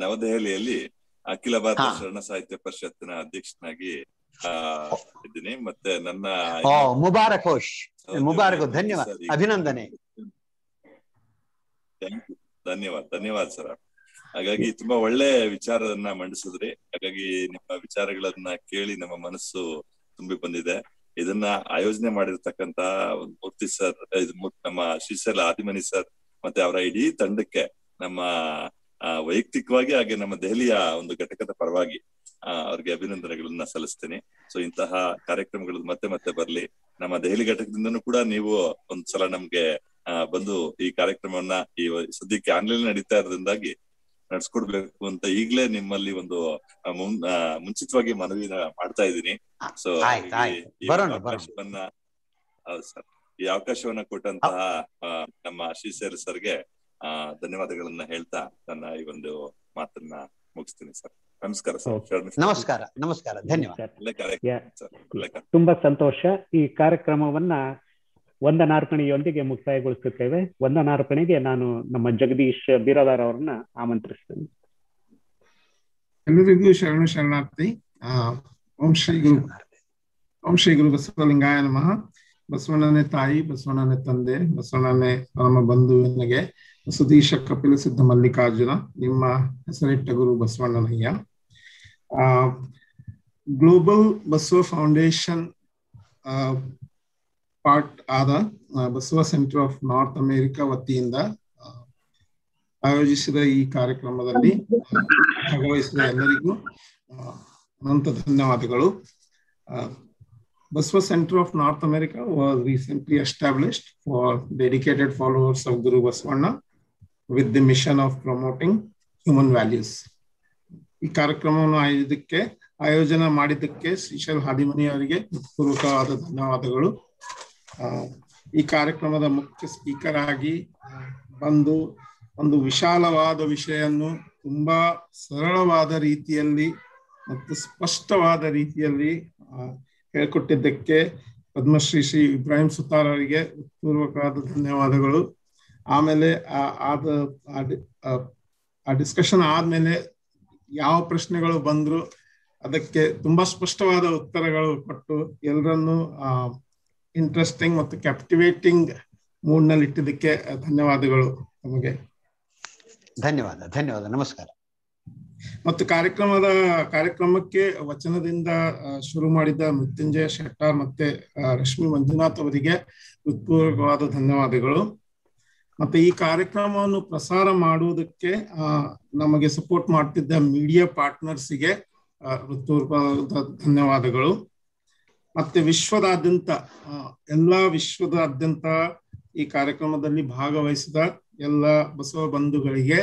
ನವದೆಹಲಿಯಲ್ಲಿ ಅಖಿಲ ಭಾರತ ಶರಣ ಸಾಹಿತ್ಯ ಪರಿಷತ್ತಿನ ಅಧ್ಯಕ್ಷನಾಗಿ ಇದ್ದೀನಿ ಮತ್ತೆ ನನ್ನ ಮುಬಾರಕೋಶ್ ಮುಬಾರಕ ಧನ್ಯವಾದ ಅಭಿನಂದನೆ ಥ್ಯಾಂಕ್ ಯು ಧನ್ಯವಾದ ಧನ್ಯವಾದ ಸರ್ ಹಾಗಾಗಿ ತುಂಬಾ ಒಳ್ಳೆ ವಿಚಾರದನ್ನ ಮಂಡಿಸಿದ್ರಿ ಹಾಗಾಗಿ ನಿಮ್ಮ ವಿಚಾರಗಳನ್ನ ಕೇಳಿ ನಮ್ಮ ಮನಸ್ಸು ತುಂಬಿ ಬಂದಿದೆ ಇದನ್ನ ಆಯೋಜನೆ ಮಾಡಿರ್ತಕ್ಕಂತ ಮೂರ್ತಿ ಸರ್ ನಮ್ಮ ಶ್ರೀಶೈಲ ಆದಿಮನಿ ಸರ್ ಮತ್ತೆ ಅವರ ಇಡೀ ತಂಡಕ್ಕೆ ನಮ್ಮ ವೈಯಕ್ತಿಕವಾಗಿ ಹಾಗೆ ನಮ್ಮ ದೆಹಲಿಯ ಒಂದು ಘಟಕದ ಪರವಾಗಿ ಅವ್ರಿಗೆ ಅಭಿನಂದನೆಗಳನ್ನ ಸಲ್ಲಿಸ್ತೇನೆ ಸೊ ಇಂತಹ ಕಾರ್ಯಕ್ರಮಗಳು ಮತ್ತೆ ಮತ್ತೆ ಬರ್ಲಿ ನಮ್ಮ ದೆಹಲಿ ಘಟಕದಿಂದನೂ ಕೂಡ ನೀವು ಒಂದ್ಸಲ ನಮ್ಗೆ ಬಂದು ಈ ಕಾರ್ಯಕ್ರಮವನ್ನ ಈ ಸದ್ಯಕ್ಕೆ ಆನ್ಲೈನ್ ನಡೀತಾ ಇರೋದ್ರಿಂದಾಗಿ ನಡ್ಸ್ಕೊಡ್ಬೇಕು ಅಂತ ಈಗ್ಲೇ ನಿಮ್ಮಲ್ಲಿ ಒಂದು ಮುಂಚಿತವಾಗಿ ಮನವಿ ಮಾಡ್ತಾ ಇದ್ದೀನಿ ಸೊ ಅವಕಾಶವನ್ನ ಹೌದು ಸರ್ ಈ ಅವಕಾಶವನ್ನ ಕೊಟ್ಟಂತಹ ನಮ್ಮ ಶಿಷ್ಯರ ಸರ್ ಸರ್ಗೆ ಧನ್ಯವಾದಗಳನ್ನ ಹೇಳ್ತಾ ನನ್ನ ಈ ಒಂದು ಮಾತನ್ನ ಮುಗಿಸ್ತೀನಿ ಸರ್ ನಮಸ್ಕಾರ ನಮಸ್ಕಾರ ನಮಸ್ಕಾರ ಧನ್ಯವಾದ ತುಂಬಾ ಸಂತೋಷ ಈ ಕಾರ್ಯಕ್ರಮವನ್ನ ವಂದನಾರ್ಪಣೆಯೊಂದಿಗೆ ಮುಕ್ತಾಯಗೊಳಿಸುತ್ತೇವೆ ವಂದನಾರ್ಪಣೆಗೆ ನಾನು ನಮ್ಮ ಜಗದೀಶ್ ಬಿರಾದಾರ್ ಅವರನ್ನ ಆಮಂತ್ರಿಸ್ತೇನೆ ಎಲ್ಲರಿಗೂ ಶರಣ ಶರಣಾರ್ಥಿ ಓಂ ಶ್ರೀ ಗುರು ಓಂ ಶ್ರೀ ಗುರು ಬಸವಲಿಂಗಾಯ ನಮಃ ಬಸವಣ್ಣನೇ ತಾಯಿ ಬಸವಣ್ಣನೇ ತಂದೆ ಬಸವಣ್ಣನೇ ನಮ್ಮ ಬಂಧುವಿನಿಗೆ ಸುಧೀಶ ಕಪಿಲ ಸಿದ್ಧ ಮಲ್ಲಿಕಾರ್ಜುನ ನಿಮ್ಮ ಹೆಸರಿಟ್ಟ ಗುರು ಬಸವಣ್ಣನಯ್ಯ ಗ್ಲೋಬಲ್ ಬಸವ ಫೌಂಡೇಶನ್ ಪಾರ್ಟ್ ಆದ Basava centre of north America ವತಿಯಿಂದ ಆಯೋಜಿಸಿದ ಈ ಕಾರ್ಯಕ್ರಮದಲ್ಲಿ ಭಾಗವಹಿಸಿದ ಎಲ್ಲರಿಗೂ ಅನಂತ ಧನ್ಯವಾದಗಳು Basava centre of north America ವಾ recently established for dedicated followers of guru Basavanna with the mission of promoting human values ಈ ಕಾರ್ಯಕ್ರಮವನ್ನು ಆಯೋಜಕ್ಕೆ ಆಯೋಜನೆ ಮಾಡಿದ್ದಕ್ಕೆ ಶ್ರೀಶಲ್ ಹಾದಿಮನಿ ಅವರಿಗೆ ಪೂರ್ವಕವಾದ ಧನ್ಯವಾದಗಳು ಈ ಕಾರ್ಯಕ್ರಮದ ಮುಖ್ಯ ಸ್ಪೀಕರ್ ಆಗಿ ಬಂದು ಒಂದು ವಿಶಾಲವಾದ ವಿಷಯವನ್ನು ತುಂಬಾ ಸರಳವಾದ ರೀತಿಯಲ್ಲಿ ಮತ್ತು ಸ್ಪಷ್ಟವಾದ ರೀತಿಯಲ್ಲಿ ಹೇಳ್ಕೊಟ್ಟಿದ್ದಕ್ಕೆ ಪದ್ಮಶ್ರೀ ಶ್ರೀ ಇಬ್ರಾಹಿಂ ಸುತಾರ್ ಅವರಿಗೆ ಪೂರ್ವಕವಾದ ಧನ್ಯವಾದಗಳು ಆಮೇಲೆ ಆದ ಆ ಡಿಸ್ಕಷನ್ ಆದ್ಮೇಲೆ ಯಾವ ಪ್ರಶ್ನೆಗಳು ಬಂದ್ರು ಅದಕ್ಕೆ ತುಂಬಾ ಸ್ಪಷ್ಟವಾದ ಉತ್ತರಗಳು ಕೊಟ್ಟು ಎಲ್ಲರನ್ನೂ ಇಂಟ್ರೆಸ್ಟಿಂಗ್ ಮತ್ತು ಕ್ಯಾಪ್ಟಿವೇಟಿಂಗ್ ಮೂಡ್ ನಲ್ಲಿ ಇಟ್ಟಿದ್ದಕ್ಕೆ ಧನ್ಯವಾದಗಳು ನಮಗೆ ಧನ್ಯವಾದ ಧನ್ಯವಾದ ನಮಸ್ಕಾರ ಮತ್ತು ಕಾರ್ಯಕ್ರಮದ ಕಾರ್ಯಕ್ರಮಕ್ಕೆ ವಚನದಿಂದ ಶುರು ಮಾಡಿದ ಮೃತ್ಯುಂಜಯ ಶೆಟ್ಟಾರ್ ಮತ್ತೆ ರಶ್ಮಿ ಮಂಜುನಾಥ್ ಅವರಿಗೆ ಹೃತ್ಪೂರ್ವಕವಾದ ಧನ್ಯವಾದಗಳು ಮತ್ತೆ ಈ ಕಾರ್ಯಕ್ರಮವನ್ನು ಪ್ರಸಾರ ಮಾಡುವುದಕ್ಕೆ ನಮಗೆ ಸಪೋರ್ಟ್ ಮಾಡ್ತಿದ್ದ ಮೀಡಿಯಾ ಪಾರ್ಟ್ನರ್ಸಿಗೆ ಹೃತ್ಪೂರ್ವಕವಾದ ಧನ್ಯವಾದಗಳು ಮತ್ತೆ ವಿಶ್ವದಾದ್ಯಂತ ಎಲ್ಲಾ ವಿಶ್ವದಾದ್ಯಂತ ಈ ಕಾರ್ಯಕ್ರಮದಲ್ಲಿ ಭಾಗವಹಿಸಿದ ಎಲ್ಲ ಬಸವ ಬಂಧುಗಳಿಗೆ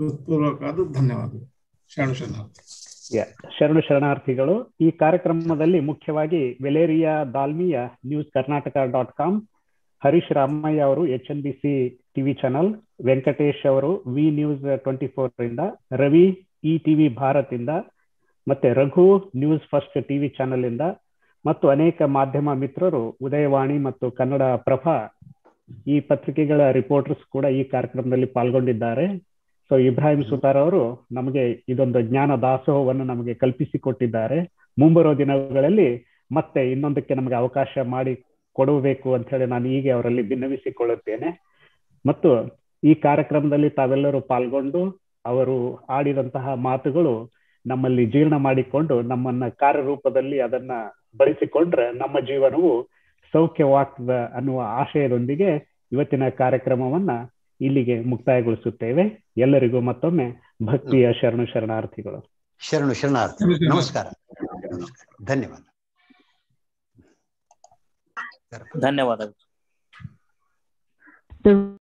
ಹೃತ್ಪೂರ್ವಕವಾದ ಧನ್ಯವಾದಗಳು ಶರಣ ಶರಣಾರ್ಥಿ ಶರಣು ಶರಣಾರ್ಥಿಗಳು ಈ ಕಾರ್ಯಕ್ರಮದಲ್ಲಿ ಮುಖ್ಯವಾಗಿ Valeria Dalmia news Karnataka dot com Harish Ramaiah ಅವರು H N B C TV channel Venkatesh ಅವರು ವಿ ನ್ಯೂಸ್ ಟ್ವೆಂಟಿ ಫೋರ್ ಇಂದ ರವಿ ಇ ಟಿವಿ ಭಾರತ್ ಇಂದ ಮತ್ತೆ Raghu news first TV channel ಇಂದ ಮತ್ತು ಅನೇಕ ಮಾಧ್ಯಮ ಮಿತ್ರರು ಉದಯವಾಣಿ ಮತ್ತು ಕನ್ನಡ ಪ್ರಭಾ ಈ ಪತ್ರಿಕೆಗಳ ರಿಪೋರ್ಟರ್ಸ್ ಕೂಡ ಈ ಕಾರ್ಯಕ್ರಮದಲ್ಲಿ ಪಾಲ್ಗೊಂಡಿದ್ದಾರೆ ಸೊ ಇಬ್ರಾಹಿಂ ಸುತಾರ್ ಅವರು ನಮಗೆ ಇದೊಂದು ಜ್ಞಾನ ದಾಸೋಹವನ್ನು ನಮಗೆ ಕಲ್ಪಿಸಿಕೊಟ್ಟಿದ್ದಾರೆ ಮುಂಬರುವ ದಿನಗಳಲ್ಲಿ ಮತ್ತೆ ಇನ್ನೊಂದಕ್ಕೆ ನಮಗೆ ಅವಕಾಶ ಮಾಡಿ ಕೊಡಬೇಕು ಅಂತ ಹೇಳಿ ನಾನು ಹೀಗೆ ಅವರಲ್ಲಿ ಭಿನ್ನವಿಸಿಕೊಳ್ಳುತ್ತೇನೆ ಮತ್ತು ಈ ಕಾರ್ಯಕ್ರಮದಲ್ಲಿ ತಾವೆಲ್ಲರೂ ಪಾಲ್ಗೊಂಡು ಅವರು ಆಡಿದಂತಹ ಮಾತುಗಳು ನಮ್ಮಲ್ಲಿ ಜೀರ್ಣ ಮಾಡಿಕೊಂಡು ನಮ್ಮನ್ನ ಕಾರ್ಯರೂಪದಲ್ಲಿ ಅದನ್ನ ಬಳಸಿಕೊಂಡ್ರೆ ನಮ್ಮ ಜೀವನವು ಸೌಖ್ಯವಾಗ್ತದ ಅನ್ನುವ ಆಶಯದೊಂದಿಗೆ ಇವತ್ತಿನ ಕಾರ್ಯಕ್ರಮವನ್ನ ಇಲ್ಲಿಗೆ ಮುಕ್ತಾಯಗೊಳಿಸುತ್ತೇವೆ ಎಲ್ಲರಿಗೂ ಮತ್ತೊಮ್ಮೆ ಭಕ್ತಿಯ ಶರಣು ಶರಣಾರ್ಥಿಗಳು ಶರಣು ಶರಣಾರ್ಥಿ ನಮಸ್ಕಾರ ಧನ್ಯವಾದ ಧನ್ಯವಾದಗಳು